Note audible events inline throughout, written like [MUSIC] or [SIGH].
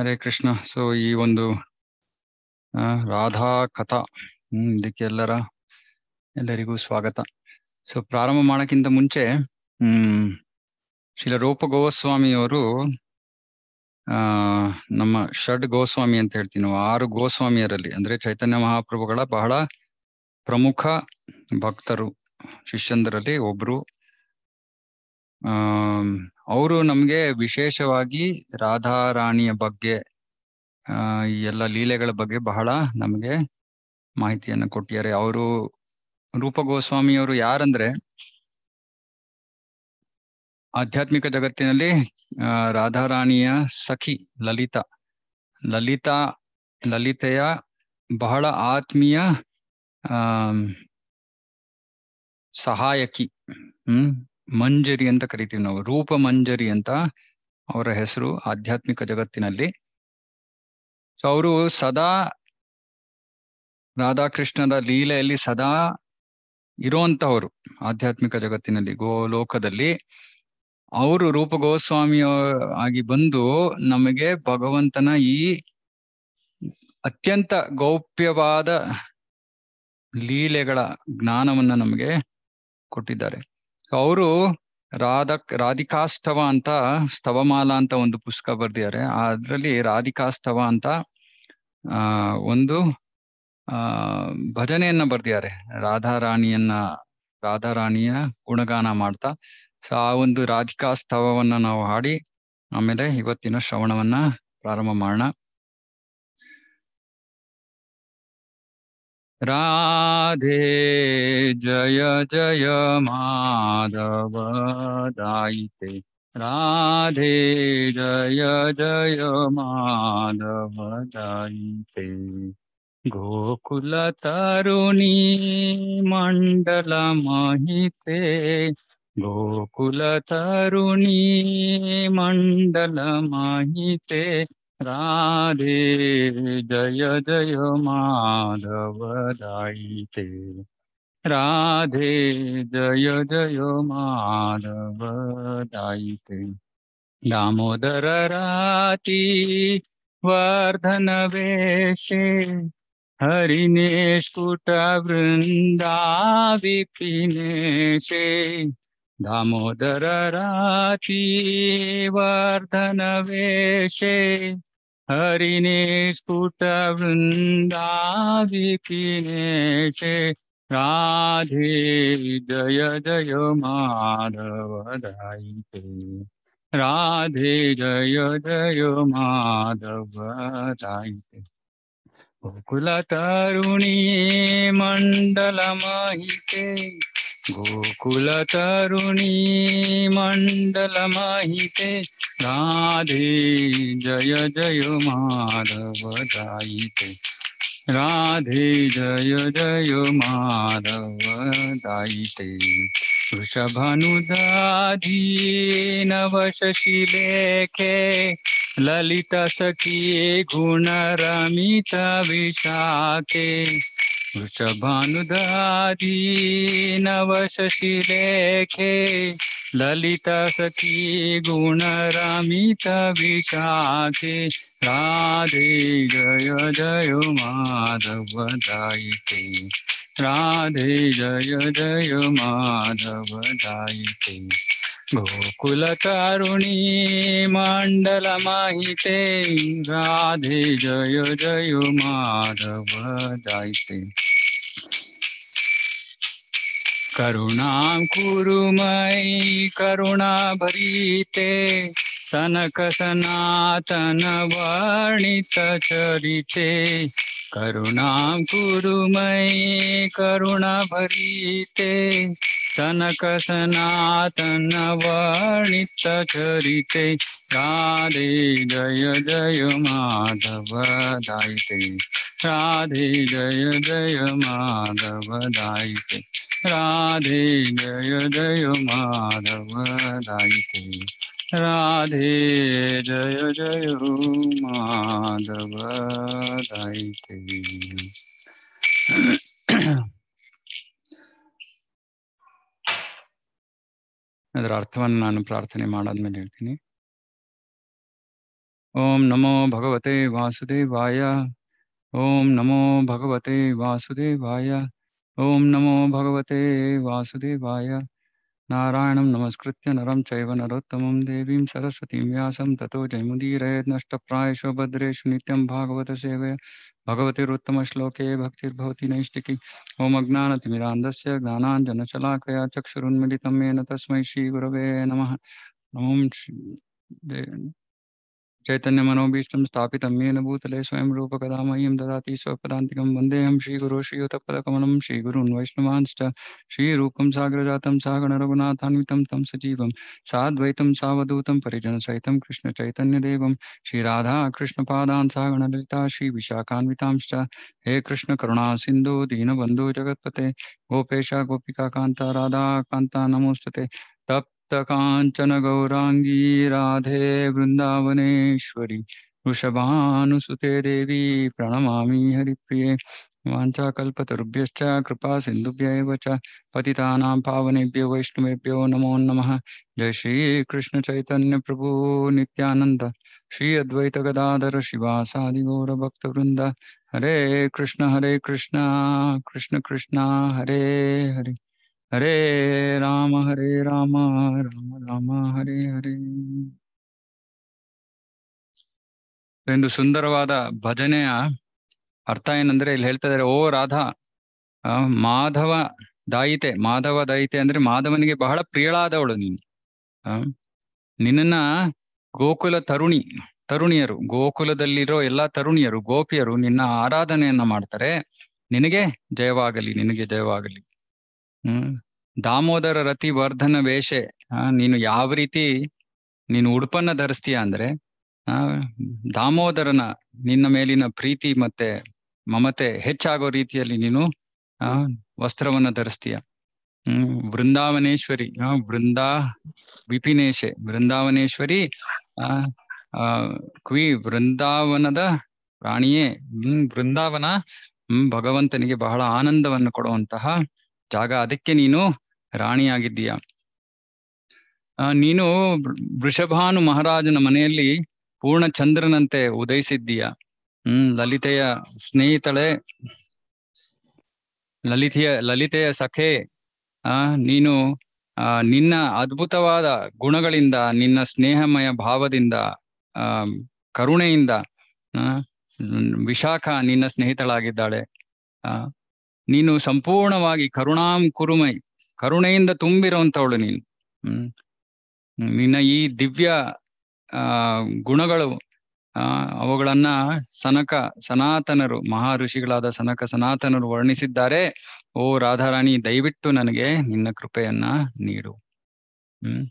ಅರೆ ಕೃಷ್ಣ ಸೊ ಈ ಒಂದು ರಾಧಾ ಕಥಾ ಇದಕ್ಕೆ ಎಲ್ಲರ ಎಲ್ಲರಿಗೂ ಸ್ವಾಗತ ಸೊ ಪ್ರಾರಂಭ ಮಾಡೋಕ್ಕಿಂತ ಮುಂಚೆ ಹ್ಮ್ ಶಿಲ ರೂಪ ಗೋಸ್ವಾಮಿಯವರು ಆ ನಮ್ಮ ಷಡ್ ಗೋಸ್ವಾಮಿ ಅಂತ ಹೇಳ್ತೀವಿ ನಾವು ಆರು ಗೋಸ್ವಾಮಿಯರಲ್ಲಿ ಅಂದ್ರೆ ಚೈತನ್ಯ ಮಹಾಪ್ರಭುಗಳ ಬಹಳ ಪ್ರಮುಖ ಭಕ್ತರು ಶಿಷ್ಯಂದರಲ್ಲಿ ಒಬ್ರು ಆ ಅವರು ನಮ್ಗೆ ವಿಶೇಷವಾಗಿ ರಾಧಾರಾಣಿಯ ಬಗ್ಗೆ ಆ ಎಲ್ಲ ಲೀಲೆಗಳ ಬಗ್ಗೆ ಬಹಳ ನಮ್ಗೆ ಮಾಹಿತಿಯನ್ನು ಕೊಟ್ಟಿದ್ದಾರೆ ಅವರು ರೂಪ ಗೋಸ್ವಾಮಿಯವರು ಯಾರಂದ್ರೆ ಆಧ್ಯಾತ್ಮಿಕ ಜಗತ್ತಿನಲ್ಲಿ ರಾಧಾರಾಣಿಯ ಸಖಿ ಲಲಿತಾ ಲಲಿತಾ ಲಲಿತೆಯ ಬಹಳ ಆತ್ಮೀಯ ಸಹಾಯಕಿ ಹ್ಮ್ ಮಂಜರಿ ಅಂತ ಕರಿತೀವಿ ನಾವು ರೂಪ ಮಂಜರಿ ಅಂತ ಅವರ ಹೆಸರು ಆಧ್ಯಾತ್ಮಿಕ ಜಗತ್ತಿನಲ್ಲಿ ಸೊ ಅವರು ಸದಾ ರಾಧಾಕೃಷ್ಣರ ಲೀಲೆಯಲ್ಲಿ ಸದಾ ಇರುವಂತವರು ಆಧ್ಯಾತ್ಮಿಕ ಜಗತ್ತಿನಲ್ಲಿ ಗೋಲೋಕದಲ್ಲಿ ಅವರು ರೂಪ ಗೋಸ್ವಾಮಿಯಾಗಿ ಆಗಿ ಬಂದು ನಮಗೆ ಭಗವಂತನ ಈ ಅತ್ಯಂತ ಗೌಪ್ಯವಾದ ಲೀಲೆಗಳ ಜ್ಞಾನವನ್ನ ನಮಗೆ ಕೊಟ್ಟಿದ್ದಾರೆ ಅವರು ರಾಧಕ್ ರಾಧಿಕಾಸ್ತವ ಅಂತ ಸ್ತವಮಾಲಾ ಅಂತ ಒಂದು ಪುಸ್ತಕ ಬರ್ದಿದ್ದಾರೆ ಅದರಲ್ಲಿ ರಾಧಿಕಾಸ್ತವ ಅಂತ ಒಂದು ಆ ಭಜನೆಯನ್ನ ಬರ್ದಿದ್ದಾರೆ ರಾಧಾ ರಾಣಿಯ ಗುಣಗಾನ ಮಾಡ್ತಾ ಸೊ ಆ ಒಂದು ರಾಧಿಕಾಸ್ತವವನ್ನ ನಾವು ಹಾಡಿ ಆಮೇಲೆ ಇವತ್ತಿನ ಶ್ರವಣವನ್ನ ಪ್ರಾರಂಭ ಮಾಡೋಣ राधे जय जय माधव दायिते राधे जय जय माधव दायिते गोकुल तरुणी मंडल माहिते રાધે જય જય માધવ દાઈ તે રાધે જય જય માધવ દાઈ તે દામોદર રાતી વર્ધન વેશે હરિને સ્કુટ વૃંદાવી પીને છે દામોદર રાતી વર્ધન વેશે हरिने स्फुट राधे जय जय माधव माधवदायिते राधे जय जय माधव माधवदायिते गोकुलतरुणी मण्डलमहिते गोकुल मंडल माहिते राधे जय जय माधव माधवदायिते राधे जय जय माधव माधवदायिते गुण रमित विशाखे वृषभानुदारी नवशशिलेखे ललिता सखी गुणरमित विशाखे राधे जय जय माधव दायिते राधे जय जय माधव दायिते करुणी मंडल माहिते राधे जय जय माधव जायते करुणां कुरुमयी करुणा भरीते सनक सनातन वर्णित चरिते करुणां कुरु सनातन करुणभरीते सनकसनातनवर्णितचरिते राधे जय जय माधव दायते राधे जय जय माधव दायिते राधे जय जय माधव दायिते राधे जय जय माधव ಅದರ ಅರ್ಥವನ್ನು ನಾನು ಪ್ರಾರ್ಥನೆ ಮಾಡಾದ್ಮೇಲೆ ಹೇಳ್ತೀನಿ ಓಂ ನಮೋ ಭಗವತೆ ವಾಸುದೇವಾಯ ಓಂ ನಮೋ ಭಗವತೆ ವಾಸುದೇವಾಯ ಓಂ ನಮೋ ಭಗವತೆ ವಾಸುದೇವಾಯ नारायणं नमस्कृत्य नरं चैव नरोत्तमं देवीं सरस्वतीं व्यासं ततो जयमुदीरयेत् नष्टप्रायशो भद्रेषु नित्यं भागवतसेवय भगवतिरुत्तमश्लोके भक्तिर्भवति नैष्टिकी ॐ अज्ञानतिमिरान्धस्य ज्ञानाञ्जनशलाकया चक्षुरुन्मिलितं तस्म श्रीगुरव नम नम ॐ चैतन्य मनोभीष्ट स्थापित येन भूतले स्वयं रूप कदा मह्यम ददाति स्वपदांतिकम वंदेहम श्रीगुरो श्रीयुतपदकमलम श्रीगुरून् वैष्णवांश्च श्रीरूपं साग्रजातं सजीव तं सजीवं पिजन सहित परिजनसहितं कृष्णचैतन्यदेवं श्रीराधा ललिता श्री श्रीविशाखान्वितांश्च हे करुणा सिंधु दीनबंधु जगत्पते गोपेशा राधा कांता नमोस्तते तप कांचन गौराङ्गी राधे वृन्दावनेश्वरि वृषभानुसुते देवी प्रणमा हरिप्रिये वाञ्छाकल्पतरुभ्यश्च कृपासिन्धुभ्य एव च पतितानां पावनेभ्यो वैष्णवेभ्यो नमो नम जय श्री कृष्ण श्रीकृष्णचैतन्यप्रभो नित्यानन्द श्री अद्वैतगदाधर शिवासादिगौरभक्तवृन्द हरे कृष्ण हरे कृष्ण कृष्ण कृष्ण हरे हरे ಹರೇ ರಾಮ ಹರೇ ರಾಮ ರಾಮ ರಾಮ ಹರೇ ಹರೇ ಒಂದು ಸುಂದರವಾದ ಭಜನೆಯ ಅರ್ಥ ಏನಂದ್ರೆ ಇಲ್ಲಿ ಹೇಳ್ತಾ ಇದಾರೆ ಓ ರಾಧಾ ಮಾಧವ ದಾಯಿತೆ ಮಾಧವ ದಾಯಿತೆ ಅಂದ್ರೆ ಮಾಧವನಿಗೆ ಬಹಳ ಪ್ರಿಯಳಾದವಳು ನೀನು ನಿನ್ನ ಗೋಕುಲ ತರುಣಿ ತರುಣಿಯರು ಗೋಕುಲದಲ್ಲಿರೋ ಎಲ್ಲಾ ತರುಣಿಯರು ಗೋಪಿಯರು ನಿನ್ನ ಆರಾಧನೆಯನ್ನ ಮಾಡ್ತಾರೆ ನಿನಗೆ ಜಯವಾಗಲಿ ನಿನಗೆ ಜಯವಾಗಲಿ ಹ್ಮ್ ದಾಮೋದರ ರತಿ ವರ್ಧನ ವೇಷೆ ನೀನು ಯಾವ ರೀತಿ ನೀನು ಉಡುಪನ್ನ ಧರಿಸ್ತೀಯ ಅಂದ್ರೆ ದಾಮೋದರನ ನಿನ್ನ ಮೇಲಿನ ಪ್ರೀತಿ ಮತ್ತೆ ಮಮತೆ ಹೆಚ್ಚಾಗೋ ರೀತಿಯಲ್ಲಿ ನೀನು ಆ ವಸ್ತ್ರವನ್ನ ಧರಿಸ್ತೀಯ ಹ್ಮ್ ಬೃಂದಾವನೇಶ್ವರಿ ಆ ಬೃಂದಾ ವಿಪಿನೇಶೆ ಬೃಂದಾವನೇಶ್ವರಿ ಆ ಕ್ವಿ ಬೃಂದಾವನದ ಪ್ರಾಣಿಯೇ ಹ್ಮ್ ಬೃಂದಾವನ ಹ್ಮ್ ಭಗವಂತನಿಗೆ ಬಹಳ ಆನಂದವನ್ನು ಕೊಡುವಂತಹ ಜಾಗ ಅದಕ್ಕೆ ನೀನು ರಾಣಿಯಾಗಿದ್ದೀಯ ನೀನು ವೃಷಭಾನು ಮಹಾರಾಜನ ಮನೆಯಲ್ಲಿ ಪೂರ್ಣ ಚಂದ್ರನಂತೆ ಉದಯಿಸಿದ್ದೀಯ ಹ್ಮ್ ಲಲಿತೆಯ ಸ್ನೇಹಿತಳೆ ಲಲಿತೆಯ ಲಲಿತೆಯ ಸಖೆ ಆ ನೀನು ಆ ನಿನ್ನ ಅದ್ಭುತವಾದ ಗುಣಗಳಿಂದ ನಿನ್ನ ಸ್ನೇಹಮಯ ಭಾವದಿಂದ ಆ ಕರುಣೆಯಿಂದ ವಿಶಾಖ ನಿನ್ನ ಸ್ನೇಹಿತಳಾಗಿದ್ದಾಳೆ ನೀನು ಸಂಪೂರ್ಣವಾಗಿ ಕರುಣಾಂ ಕುರುಮೈ ಕರುಣೆಯಿಂದ ತುಂಬಿರುವಂತವಳು ನೀನು ಹ್ಮ್ ನಿನ್ನ ಈ ದಿವ್ಯ ಆ ಗುಣಗಳು ಆ ಅವುಗಳನ್ನ ಸನಕ ಸನಾತನರು ಮಹಾ ಋಷಿಗಳಾದ ಸನಕ ಸನಾತನರು ವರ್ಣಿಸಿದ್ದಾರೆ ಓ ರಾಧಾರಾಣಿ ದಯವಿಟ್ಟು ನನಗೆ ನಿನ್ನ ಕೃಪೆಯನ್ನ ನೀಡು ಹ್ಮ್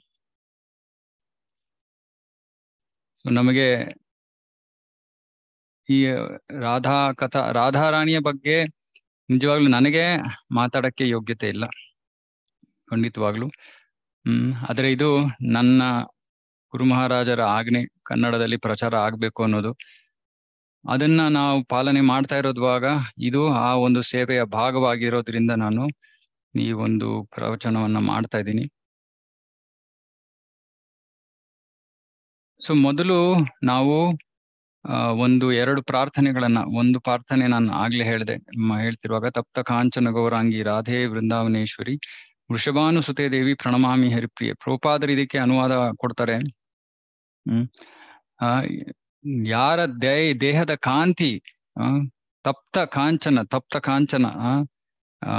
ನಮಗೆ ಈ ರಾಧಾ ಕಥಾ ರಾಧಾರಾಣಿಯ ಬಗ್ಗೆ ನಿಜವಾಗ್ಲೂ ನನಗೆ ಮಾತಾಡಕ್ಕೆ ಯೋಗ್ಯತೆ ಇಲ್ಲ ಖಂಡಿತವಾಗ್ಲು ಹ್ಮ್ ಆದ್ರೆ ಇದು ನನ್ನ ಗುರು ಮಹಾರಾಜರ ಆಜ್ಞೆ ಕನ್ನಡದಲ್ಲಿ ಪ್ರಚಾರ ಆಗ್ಬೇಕು ಅನ್ನೋದು ಅದನ್ನ ನಾವು ಪಾಲನೆ ಮಾಡ್ತಾ ಇರೋದ್ವಾಗ ಇದು ಆ ಒಂದು ಸೇವೆಯ ಭಾಗವಾಗಿರೋದ್ರಿಂದ ನಾನು ಈ ಒಂದು ಪ್ರವಚನವನ್ನ ಮಾಡ್ತಾ ಇದ್ದೀನಿ ಸೊ ಮೊದಲು ನಾವು ಒಂದು ಎರಡು ಪ್ರಾರ್ಥನೆಗಳನ್ನ ಒಂದು ಪ್ರಾರ್ಥನೆ ನಾನು ಆಗ್ಲೇ ಹೇಳಿದೆ ಹೇಳ್ತಿರುವಾಗ ತಪ್ತ ಕಾಂಚನ ಗೌರಾಂಗಿ ರಾಧೆ ವೃಂದಾವನೇಶ್ವರಿ ವೃಷಭಾನುಸುತೆ ದೇವಿ ಪ್ರಣಮಾಮಿ ಹರಿಪ್ರಿಯ ಪ್ರೋಪಾದರು ಇದಕ್ಕೆ ಅನುವಾದ ಕೊಡ್ತಾರೆ ಹ್ಮ್ ಯಾರ ದಯ ದೇಹದ ಕಾಂತಿ ತಪ್ತ ಕಾಂಚನ ತಪ್ತ ಕಾಂಚನ ಆ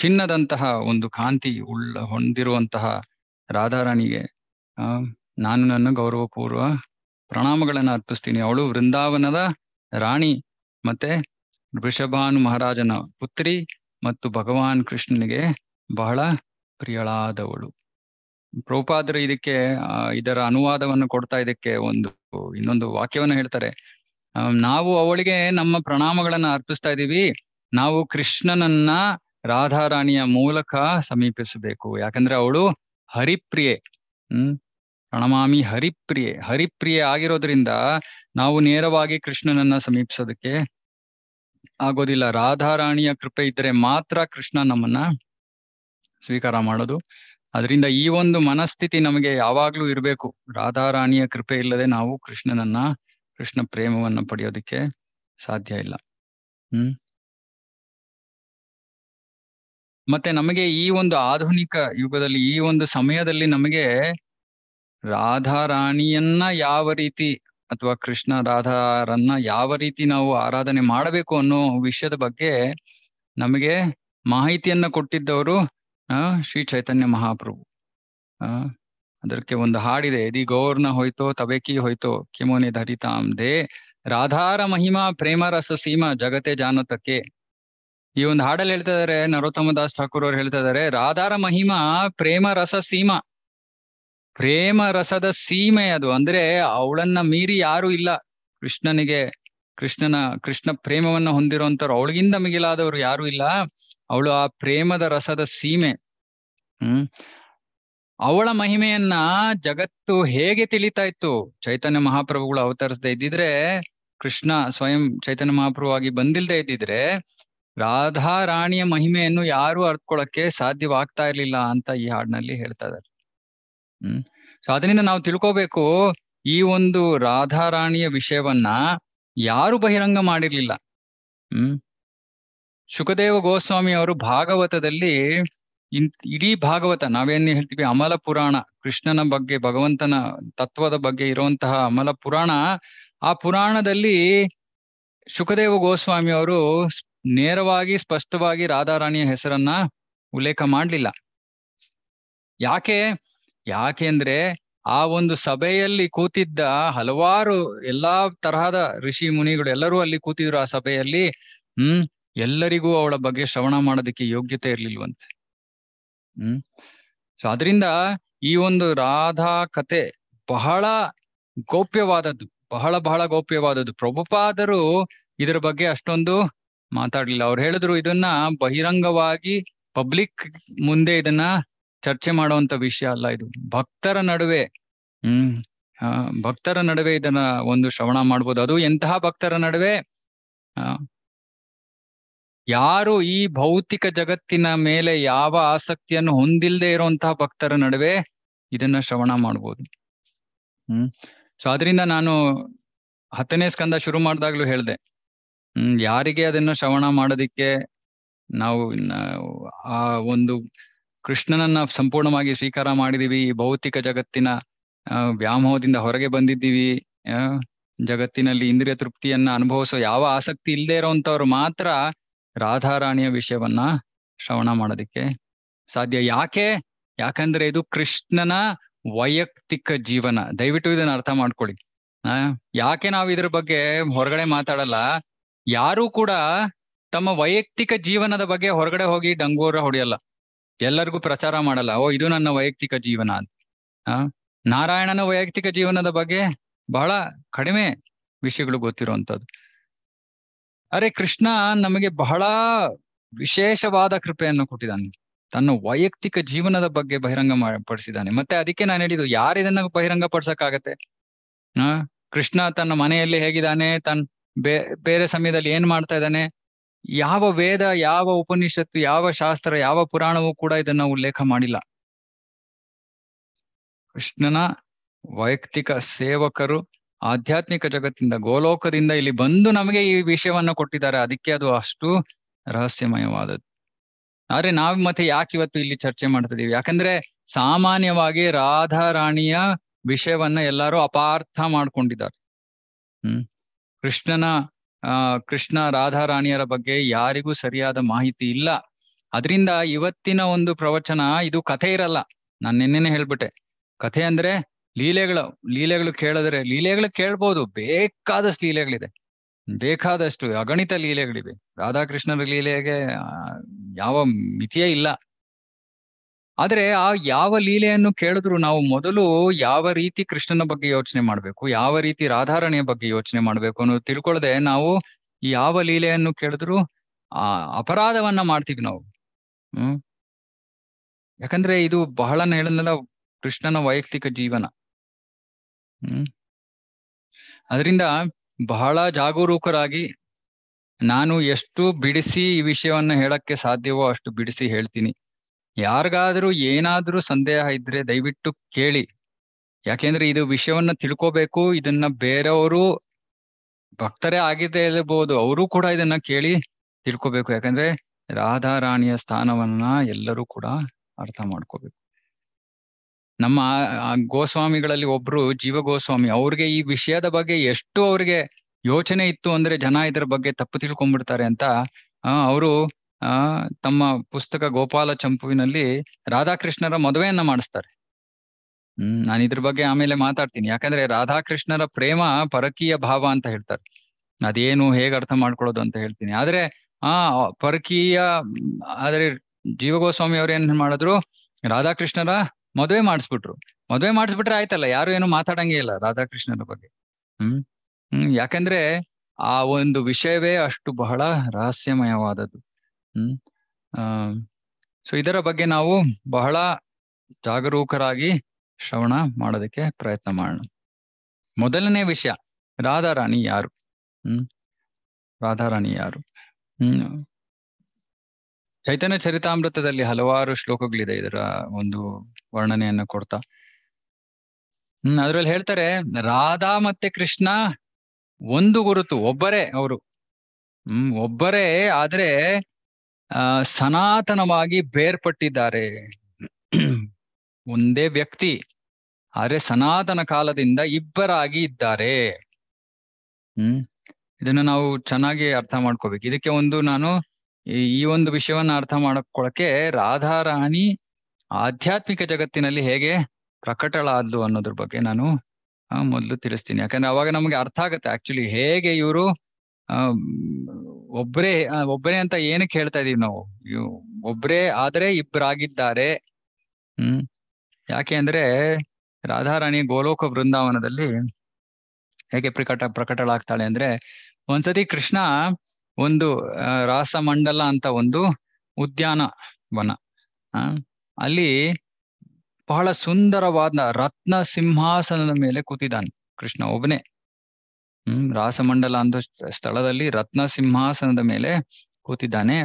ಚಿನ್ನದಂತಹ ಒಂದು ಕಾಂತಿ ಉಳ್ಳ ಹೊಂದಿರುವಂತಹ ರಾಧಾರಾಣಿಗೆ ನಾನು ನನ್ನ ಗೌರವಪೂರ್ವ ಪ್ರಣಾಮಗಳನ್ನ ಅರ್ಪಿಸ್ತೀನಿ ಅವಳು ವೃಂದಾವನದ ರಾಣಿ ಮತ್ತೆ ವೃಷಭಾನು ಮಹಾರಾಜನ ಪುತ್ರಿ ಮತ್ತು ಭಗವಾನ್ ಕೃಷ್ಣನಿಗೆ ಬಹಳ ಪ್ರಿಯಳಾದವಳು ಪ್ರೋಪಾದ್ರೆ ಇದಕ್ಕೆ ಇದರ ಅನುವಾದವನ್ನು ಕೊಡ್ತಾ ಇದಕ್ಕೆ ಒಂದು ಇನ್ನೊಂದು ವಾಕ್ಯವನ್ನು ಹೇಳ್ತಾರೆ ನಾವು ಅವಳಿಗೆ ನಮ್ಮ ಪ್ರಣಾಮಗಳನ್ನ ಅರ್ಪಿಸ್ತಾ ಇದ್ದೀವಿ ನಾವು ಕೃಷ್ಣನನ್ನ ರಾಧಾರಾಣಿಯ ಮೂಲಕ ಸಮೀಪಿಸಬೇಕು ಯಾಕಂದ್ರೆ ಅವಳು ಹರಿಪ್ರಿಯೆ ಹ್ಮ್ ಪ್ರಣಮಾಮಿ ಹರಿಪ್ರಿಯೆ ಹರಿಪ್ರಿಯೆ ಆಗಿರೋದ್ರಿಂದ ನಾವು ನೇರವಾಗಿ ಕೃಷ್ಣನನ್ನ ಸಮೀಪಿಸೋದಕ್ಕೆ ಆಗೋದಿಲ್ಲ ರಾಧಾರಾಣಿಯ ಕೃಪೆ ಇದ್ರೆ ಮಾತ್ರ ಕೃಷ್ಣ ನಮ್ಮನ್ನ ಸ್ವೀಕಾರ ಮಾಡೋದು ಅದರಿಂದ ಈ ಒಂದು ಮನಸ್ಥಿತಿ ನಮಗೆ ಯಾವಾಗ್ಲೂ ಇರಬೇಕು ರಾಧಾರಾಣಿಯ ಕೃಪೆ ಇಲ್ಲದೆ ನಾವು ಕೃಷ್ಣನನ್ನ ಕೃಷ್ಣ ಪ್ರೇಮವನ್ನ ಪಡೆಯೋದಕ್ಕೆ ಸಾಧ್ಯ ಇಲ್ಲ ಹ್ಮ್ ಮತ್ತೆ ನಮಗೆ ಈ ಒಂದು ಆಧುನಿಕ ಯುಗದಲ್ಲಿ ಈ ಒಂದು ಸಮಯದಲ್ಲಿ ನಮಗೆ ರಾಧಾರಾಣಿಯನ್ನ ಯಾವ ರೀತಿ ಅಥವಾ ಕೃಷ್ಣ ರಾಧಾರನ್ನ ಯಾವ ರೀತಿ ನಾವು ಆರಾಧನೆ ಮಾಡಬೇಕು ಅನ್ನೋ ವಿಷಯದ ಬಗ್ಗೆ ನಮಗೆ ಮಾಹಿತಿಯನ್ನ ಕೊಟ್ಟಿದ್ದವರು ಶ್ರೀ ಚೈತನ್ಯ ಮಹಾಪ್ರಭು ಆ ಅದಕ್ಕೆ ಒಂದು ಹಾಡಿದೆ ದಿ ಗೌರ್ನ ಹೋಯ್ತೋ ತಬೇಕಿ ಹೋಯ್ತೋ ಧರಿತಾಂ ದೇ ರಾಧಾರ ಮಹಿಮಾ ಪ್ರೇಮ ರಸ ಸೀಮಾ ಜಗತೆ ಜಾನತಕ್ಕೆ ಈ ಒಂದು ಹಾಡಲ್ಲಿ ಹೇಳ್ತಾ ಇದಾರೆ ನರೋತ್ತಮ ದಾಸ್ ಠಾಕೂರ್ ಅವ್ರು ಹೇಳ್ತಾ ಇದಾರೆ ರಾಧಾರ ಮಹಿಮಾ ಪ್ರೇಮ ರಸ ಸೀಮಾ ಪ್ರೇಮ ರಸದ ಸೀಮೆ ಅದು ಅಂದ್ರೆ ಅವಳನ್ನ ಮೀರಿ ಯಾರು ಇಲ್ಲ ಕೃಷ್ಣನಿಗೆ ಕೃಷ್ಣನ ಕೃಷ್ಣ ಪ್ರೇಮವನ್ನ ಹೊಂದಿರುವಂತವ್ರು ಅವಳಿಗಿಂತ ಮಿಗಿಲಾದವ್ರು ಯಾರು ಇಲ್ಲ ಅವಳು ಆ ಪ್ರೇಮದ ರಸದ ಸೀಮೆ ಹ್ಮ್ ಅವಳ ಮಹಿಮೆಯನ್ನ ಜಗತ್ತು ಹೇಗೆ ತಿಳಿತಾ ಇತ್ತು ಚೈತನ್ಯ ಮಹಾಪ್ರಭುಗಳು ಅವತರಿಸದೆ ಇದ್ದಿದ್ರೆ ಕೃಷ್ಣ ಸ್ವಯಂ ಚೈತನ್ಯ ಮಹಾಪ್ರಭು ಆಗಿ ಬಂದಿಲ್ದೆ ಇದ್ದಿದ್ರೆ ರಾಧಾ ರಾಣಿಯ ಮಹಿಮೆಯನ್ನು ಯಾರು ಅರ್ತ್ಕೊಳಕ್ಕೆ ಸಾಧ್ಯವಾಗ್ತಾ ಇರ್ಲಿಲ್ಲ ಅಂತ ಈ ಹಾಡಿನಲ್ಲಿ ಹೇಳ್ತಾ ಇದ್ದಾರೆ ಹ್ಮ್ ಸೊ ಅದರಿಂದ ನಾವು ತಿಳ್ಕೋಬೇಕು ಈ ಒಂದು ರಾಧಾರಾಣಿಯ ವಿಷಯವನ್ನ ಯಾರು ಬಹಿರಂಗ ಮಾಡಿರ್ಲಿಲ್ಲ ಹ್ಮ್ ಸುಖದೇವ ಗೋಸ್ವಾಮಿ ಅವರು ಭಾಗವತದಲ್ಲಿ ಇನ್ ಇಡೀ ಭಾಗವತ ನಾವೇನು ಹೇಳ್ತೀವಿ ಅಮಲ ಪುರಾಣ ಕೃಷ್ಣನ ಬಗ್ಗೆ ಭಗವಂತನ ತತ್ವದ ಬಗ್ಗೆ ಇರುವಂತಹ ಅಮಲ ಪುರಾಣ ಆ ಪುರಾಣದಲ್ಲಿ ಸುಖದೇವ ಗೋಸ್ವಾಮಿ ಅವರು ನೇರವಾಗಿ ಸ್ಪಷ್ಟವಾಗಿ ರಾಧಾರಾಣಿಯ ಹೆಸರನ್ನ ಉಲ್ಲೇಖ ಮಾಡಲಿಲ್ಲ ಯಾಕೆ ಯಾಕೆಂದ್ರೆ ಆ ಒಂದು ಸಭೆಯಲ್ಲಿ ಕೂತಿದ್ದ ಹಲವಾರು ಎಲ್ಲಾ ತರಹದ ಋಷಿ ಮುನಿಗಳು ಎಲ್ಲರೂ ಅಲ್ಲಿ ಕೂತಿದ್ರು ಆ ಸಭೆಯಲ್ಲಿ ಹ್ಮ್ ಎಲ್ಲರಿಗೂ ಅವಳ ಬಗ್ಗೆ ಶ್ರವಣ ಮಾಡೋದಕ್ಕೆ ಯೋಗ್ಯತೆ ಇರ್ಲಿಲ್ವಂತೆ ಹ್ಮ್ ಸೊ ಅದರಿಂದ ಈ ಒಂದು ರಾಧಾ ಕತೆ ಬಹಳ ಗೌಪ್ಯವಾದದ್ದು ಬಹಳ ಬಹಳ ಗೌಪ್ಯವಾದದ್ದು ಪ್ರಭುಪಾದರು ಇದರ ಬಗ್ಗೆ ಅಷ್ಟೊಂದು ಮಾತಾಡ್ಲಿಲ್ಲ ಅವ್ರು ಹೇಳಿದ್ರು ಇದನ್ನ ಬಹಿರಂಗವಾಗಿ ಪಬ್ಲಿಕ್ ಮುಂದೆ ಇದನ್ನ ಚರ್ಚೆ ಮಾಡುವಂತ ವಿಷಯ ಅಲ್ಲ ಇದು ಭಕ್ತರ ನಡುವೆ ಹ್ಮ್ ಭಕ್ತರ ನಡುವೆ ಇದನ್ನ ಒಂದು ಶ್ರವಣ ಮಾಡ್ಬೋದು ಅದು ಎಂತಹ ಭಕ್ತರ ನಡುವೆ ಯಾರು ಈ ಭೌತಿಕ ಜಗತ್ತಿನ ಮೇಲೆ ಯಾವ ಆಸಕ್ತಿಯನ್ನು ಹೊಂದಿಲ್ಲದೆ ಇರುವಂತಹ ಭಕ್ತರ ನಡುವೆ ಇದನ್ನ ಶ್ರವಣ ಮಾಡ್ಬೋದು ಹ್ಮ್ ಸೊ ಅದರಿಂದ ನಾನು ಹತ್ತನೇ ಸ್ಕಂದ ಶುರು ಮಾಡ್ದಾಗ್ಲೂ ಹೇಳ್ದೆ ಹ್ಮ್ ಯಾರಿಗೆ ಅದನ್ನ ಶ್ರವಣ ಮಾಡೋದಿಕ್ಕೆ ನಾವು ಆ ಒಂದು ಕೃಷ್ಣನನ್ನ ಸಂಪೂರ್ಣವಾಗಿ ಸ್ವೀಕಾರ ಮಾಡಿದೀವಿ ಭೌತಿಕ ಜಗತ್ತಿನ ವ್ಯಾಮೋಹದಿಂದ ಹೊರಗೆ ಬಂದಿದ್ದೀವಿ ಜಗತ್ತಿನಲ್ಲಿ ಇಂದ್ರಿಯ ತೃಪ್ತಿಯನ್ನ ಅನುಭವಿಸೋ ಯಾವ ಆಸಕ್ತಿ ಇಲ್ಲದೆ ಇರೋಂಥವ್ರು ಮಾತ್ರ ರಾಧಾರಾಣಿಯ ವಿಷಯವನ್ನ ಶ್ರವಣ ಮಾಡೋದಿಕ್ಕೆ ಸಾಧ್ಯ ಯಾಕೆ ಯಾಕಂದ್ರೆ ಇದು ಕೃಷ್ಣನ ವೈಯಕ್ತಿಕ ಜೀವನ ದಯವಿಟ್ಟು ಇದನ್ನ ಅರ್ಥ ಮಾಡ್ಕೊಳ್ಳಿ ಆ ಯಾಕೆ ನಾವು ಇದ್ರ ಬಗ್ಗೆ ಹೊರಗಡೆ ಮಾತಾಡಲ್ಲ ಯಾರು ಕೂಡ ತಮ್ಮ ವೈಯಕ್ತಿಕ ಜೀವನದ ಬಗ್ಗೆ ಹೊರಗಡೆ ಹೋಗಿ ಡಂಗೂರ ಹೊಡೆಯಲ್ಲ ಎಲ್ಲರಿಗೂ ಪ್ರಚಾರ ಮಾಡಲ್ಲ ಓ ಇದು ನನ್ನ ವೈಯಕ್ತಿಕ ಜೀವನ ಅಂತ ನಾರಾಯಣನ ವೈಯಕ್ತಿಕ ಜೀವನದ ಬಗ್ಗೆ ಬಹಳ ಕಡಿಮೆ ವಿಷಯಗಳು ಗೊತ್ತಿರುವಂತದ್ದು ಅರೆ ಕೃಷ್ಣ ನಮಗೆ ಬಹಳ ವಿಶೇಷವಾದ ಕೃಪೆಯನ್ನು ಕೊಟ್ಟಿದ್ದಾನೆ ತನ್ನ ವೈಯಕ್ತಿಕ ಜೀವನದ ಬಗ್ಗೆ ಬಹಿರಂಗ ಪಡಿಸಿದ್ದಾನೆ ಮತ್ತೆ ಅದಕ್ಕೆ ನಾನು ಹೇಳಿದ್ದು ಯಾರು ಇದನ್ನ ಬಹಿರಂಗ ಪಡಿಸಕ್ಕಾಗತ್ತೆ ಹ ಕೃಷ್ಣ ತನ್ನ ಮನೆಯಲ್ಲಿ ಹೇಗಿದ್ದಾನೆ ತನ್ನ ಬೇರೆ ಸಮಯದಲ್ಲಿ ಏನ್ ಮಾಡ್ತಾ ಇದ್ದಾನೆ ಯಾವ ವೇದ ಯಾವ ಉಪನಿಷತ್ತು ಯಾವ ಶಾಸ್ತ್ರ ಯಾವ ಪುರಾಣವೂ ಕೂಡ ಇದನ್ನ ಉಲ್ಲೇಖ ಮಾಡಿಲ್ಲ ಕೃಷ್ಣನ ವೈಯಕ್ತಿಕ ಸೇವಕರು ಆಧ್ಯಾತ್ಮಿಕ ಜಗತ್ತಿಂದ ಗೋಲೋಕದಿಂದ ಇಲ್ಲಿ ಬಂದು ನಮಗೆ ಈ ವಿಷಯವನ್ನ ಕೊಟ್ಟಿದ್ದಾರೆ ಅದಕ್ಕೆ ಅದು ಅಷ್ಟು ರಹಸ್ಯಮಯವಾದದ್ದು ಆದ್ರೆ ನಾವ್ ಮತ್ತೆ ಯಾಕೆ ಇವತ್ತು ಇಲ್ಲಿ ಚರ್ಚೆ ಮಾಡ್ತಿದೀವಿ ಯಾಕಂದ್ರೆ ಸಾಮಾನ್ಯವಾಗಿ ರಾಧಾ ರಾಣಿಯ ವಿಷಯವನ್ನ ಎಲ್ಲರೂ ಅಪಾರ್ಥ ಮಾಡ್ಕೊಂಡಿದ್ದಾರೆ ಹ್ಮ್ ಕೃಷ್ಣನ ಆ ಕೃಷ್ಣ ರಾಧಾ ರಾಣಿಯರ ಬಗ್ಗೆ ಯಾರಿಗೂ ಸರಿಯಾದ ಮಾಹಿತಿ ಇಲ್ಲ ಅದರಿಂದ ಇವತ್ತಿನ ಒಂದು ಪ್ರವಚನ ಇದು ಕಥೆ ಇರಲ್ಲ ನಾನು ನಿನ್ನೆನೆ ಹೇಳ್ಬಿಟ್ಟೆ ಕಥೆ ಅಂದ್ರೆ ಲೀಲೆಗಳು ಲೀಲೆಗಳು ಕೇಳಿದ್ರೆ ಲೀಲೆಗಳು ಕೇಳ್ಬೋದು ಬೇಕಾದಷ್ಟು ಲೀಲೆಗಳಿದೆ ಬೇಕಾದಷ್ಟು ಅಗಣಿತ ಲೀಲೆಗಳಿವೆ ರಾಧಾಕೃಷ್ಣರ ಲೀಲೆಗೆ ಯಾವ ಮಿತಿಯೇ ಇಲ್ಲ ಆದ್ರೆ ಆ ಯಾವ ಲೀಲೆಯನ್ನು ಕೇಳಿದ್ರು ನಾವು ಮೊದಲು ಯಾವ ರೀತಿ ಕೃಷ್ಣನ ಬಗ್ಗೆ ಯೋಚನೆ ಮಾಡ್ಬೇಕು ಯಾವ ರೀತಿ ರಾಧಾರಣೆಯ ಬಗ್ಗೆ ಯೋಚನೆ ಮಾಡ್ಬೇಕು ಅನ್ನೋದು ತಿಳ್ಕೊಳ್ಳದೆ ನಾವು ಯಾವ ಲೀಲೆಯನ್ನು ಕೇಳಿದ್ರು ಆ ಅಪರಾಧವನ್ನ ಮಾಡ್ತೀವಿ ನಾವು ಹ್ಮ್ ಯಾಕಂದ್ರೆ ಇದು ಬಹಳ ಹೇಳದ್ನಲ್ಲ ಕೃಷ್ಣನ ವೈಯಕ್ತಿಕ ಜೀವನ ಹ್ಮ್ ಅದರಿಂದ ಬಹಳ ಜಾಗರೂಕರಾಗಿ ನಾನು ಎಷ್ಟು ಬಿಡಿಸಿ ಈ ವಿಷಯವನ್ನ ಹೇಳಕ್ಕೆ ಸಾಧ್ಯವೋ ಅಷ್ಟು ಬಿಡಿಸಿ ಹೇಳ್ತೀನಿ ಯಾರಿಗಾದ್ರೂ ಏನಾದ್ರೂ ಸಂದೇಹ ಇದ್ರೆ ದಯವಿಟ್ಟು ಕೇಳಿ ಯಾಕೆಂದ್ರೆ ಇದು ವಿಷಯವನ್ನ ತಿಳ್ಕೋಬೇಕು ಇದನ್ನ ಬೇರೆಯವರು ಭಕ್ತರೇ ಆಗಿದ್ದೇ ಇರಬಹುದು ಅವರು ಕೂಡ ಇದನ್ನ ಕೇಳಿ ತಿಳ್ಕೋಬೇಕು ಯಾಕಂದ್ರೆ ರಾಧಾ ರಾಣಿಯ ಸ್ಥಾನವನ್ನ ಎಲ್ಲರೂ ಕೂಡ ಅರ್ಥ ಮಾಡ್ಕೋಬೇಕು ನಮ್ಮ ಗೋಸ್ವಾಮಿಗಳಲ್ಲಿ ಒಬ್ರು ಜೀವ ಗೋಸ್ವಾಮಿ ಅವ್ರಿಗೆ ಈ ವಿಷಯದ ಬಗ್ಗೆ ಎಷ್ಟು ಅವ್ರಿಗೆ ಯೋಚನೆ ಇತ್ತು ಅಂದ್ರೆ ಜನ ಇದ್ರ ಬಗ್ಗೆ ತಪ್ಪು ತಿಳ್ಕೊಂಡ್ಬಿಡ್ತಾರೆ ಅಂತ ಅವರು ಆ ತಮ್ಮ ಪುಸ್ತಕ ಗೋಪಾಲ ಚಂಪುವಿನಲ್ಲಿ ರಾಧಾಕೃಷ್ಣರ ಮದುವೆಯನ್ನ ಮಾಡಿಸ್ತಾರೆ ಹ್ಮ್ ನಾನು ಇದ್ರ ಬಗ್ಗೆ ಆಮೇಲೆ ಮಾತಾಡ್ತೀನಿ ಯಾಕಂದ್ರೆ ರಾಧಾಕೃಷ್ಣರ ಪ್ರೇಮ ಪರಕೀಯ ಭಾವ ಅಂತ ಹೇಳ್ತಾರೆ ಅದೇನು ಹೇಗೆ ಅರ್ಥ ಮಾಡ್ಕೊಳ್ಳೋದು ಅಂತ ಹೇಳ್ತೀನಿ ಆದ್ರೆ ಆ ಪರಕೀಯ ಆದ್ರೆ ಜೀವಗೋಸ್ವಾಮಿ ಅವ್ರು ಏನ್ ಮಾಡಿದ್ರು ರಾಧಾಕೃಷ್ಣರ ಮದುವೆ ಮಾಡಿಸ್ಬಿಟ್ರು ಮದುವೆ ಮಾಡಿಸ್ಬಿಟ್ರೆ ಆಯ್ತಲ್ಲ ಯಾರು ಏನು ಮಾತಾಡಂಗೇ ಇಲ್ಲ ರಾಧಾಕೃಷ್ಣರ ಬಗ್ಗೆ ಹ್ಮ್ ಹ್ಮ್ ಯಾಕಂದ್ರೆ ಆ ಒಂದು ವಿಷಯವೇ ಅಷ್ಟು ಬಹಳ ರಹಸ್ಯಮಯವಾದದ್ದು ಆ ಸೊ ಇದರ ಬಗ್ಗೆ ನಾವು ಬಹಳ ಜಾಗರೂಕರಾಗಿ ಶ್ರವಣ ಮಾಡೋದಕ್ಕೆ ಪ್ರಯತ್ನ ಮಾಡೋಣ ಮೊದಲನೇ ವಿಷಯ ರಾಧಾರಾಣಿ ಯಾರು ಹ್ಮ್ ರಾಧಾರಾಣಿ ಯಾರು ಹ್ಮ್ ಚೈತನ್ಯ ಚರಿತಾಮೃತದಲ್ಲಿ ಹಲವಾರು ಶ್ಲೋಕಗಳಿದೆ ಇದರ ಒಂದು ವರ್ಣನೆಯನ್ನ ಕೊಡ್ತಾ ಹ್ಮ್ ಅದ್ರಲ್ಲಿ ಹೇಳ್ತಾರೆ ರಾಧಾ ಮತ್ತೆ ಕೃಷ್ಣ ಒಂದು ಗುರುತು ಒಬ್ಬರೇ ಅವರು ಹ್ಮ್ ಒಬ್ಬರೇ ಆದ್ರೆ ಸನಾತನವಾಗಿ ಬೇರ್ಪಟ್ಟಿದ್ದಾರೆ ಒಂದೇ ವ್ಯಕ್ತಿ ಆದರೆ ಸನಾತನ ಕಾಲದಿಂದ ಇಬ್ಬರಾಗಿ ಇದ್ದಾರೆ ಹ್ಮ್ ಇದನ್ನು ನಾವು ಚೆನ್ನಾಗಿ ಅರ್ಥ ಮಾಡ್ಕೋಬೇಕು ಇದಕ್ಕೆ ಒಂದು ನಾನು ಈ ಒಂದು ವಿಷಯವನ್ನ ಅರ್ಥ ಮಾಡ್ಕೊಳಕ್ಕೆ ರಾಧಾರಾಣಿ ಆಧ್ಯಾತ್ಮಿಕ ಜಗತ್ತಿನಲ್ಲಿ ಹೇಗೆ ಪ್ರಕಟಳಾದ್ಲು ಅನ್ನೋದ್ರ ಬಗ್ಗೆ ನಾನು ಮೊದಲು ತಿಳಿಸ್ತೀನಿ ಯಾಕಂದ್ರೆ ಅವಾಗ ನಮಗೆ ಅರ್ಥ ಆಗುತ್ತೆ ಆಕ್ಚುಲಿ ಹೇಗೆ ಇವರು ಒಬ್ರೇ ಒಬ್ರೇ ಅಂತ ಏನಕ್ಕೆ ಹೇಳ್ತಾ ಇದೀವಿ ನಾವು ಒಬ್ರೇ ಆದ್ರೆ ಇಬ್ಬರಾಗಿದ್ದಾರೆ ಹ್ಮ್ ಯಾಕೆ ಅಂದ್ರೆ ರಾಧಾರಾಣಿ ಗೋಲೋಕ ಬೃಂದಾವನದಲ್ಲಿ ಹೇಗೆ ಪ್ರಕಟ ಪ್ರಕಟಳಾಗ್ತಾಳೆ ಅಂದ್ರೆ ಒಂದ್ಸತಿ ಕೃಷ್ಣ ಒಂದು ರಾಸಮಂಡಲ ಅಂತ ಒಂದು ಉದ್ಯಾನ ವನ ಅಲ್ಲಿ ಬಹಳ ಸುಂದರವಾದ ರತ್ನ ಸಿಂಹಾಸನದ ಮೇಲೆ ಕೂತಿದ್ದಾನೆ ಕೃಷ್ಣ ಒಬ್ಬನೇ ಹ್ಮ್ ರಾಸಮಂಡಲ ಅಂತ ಸ್ಥಳದಲ್ಲಿ ರತ್ನ ಸಿಂಹಾಸನದ ಮೇಲೆ ಕೂತಿದ್ದಾನೆ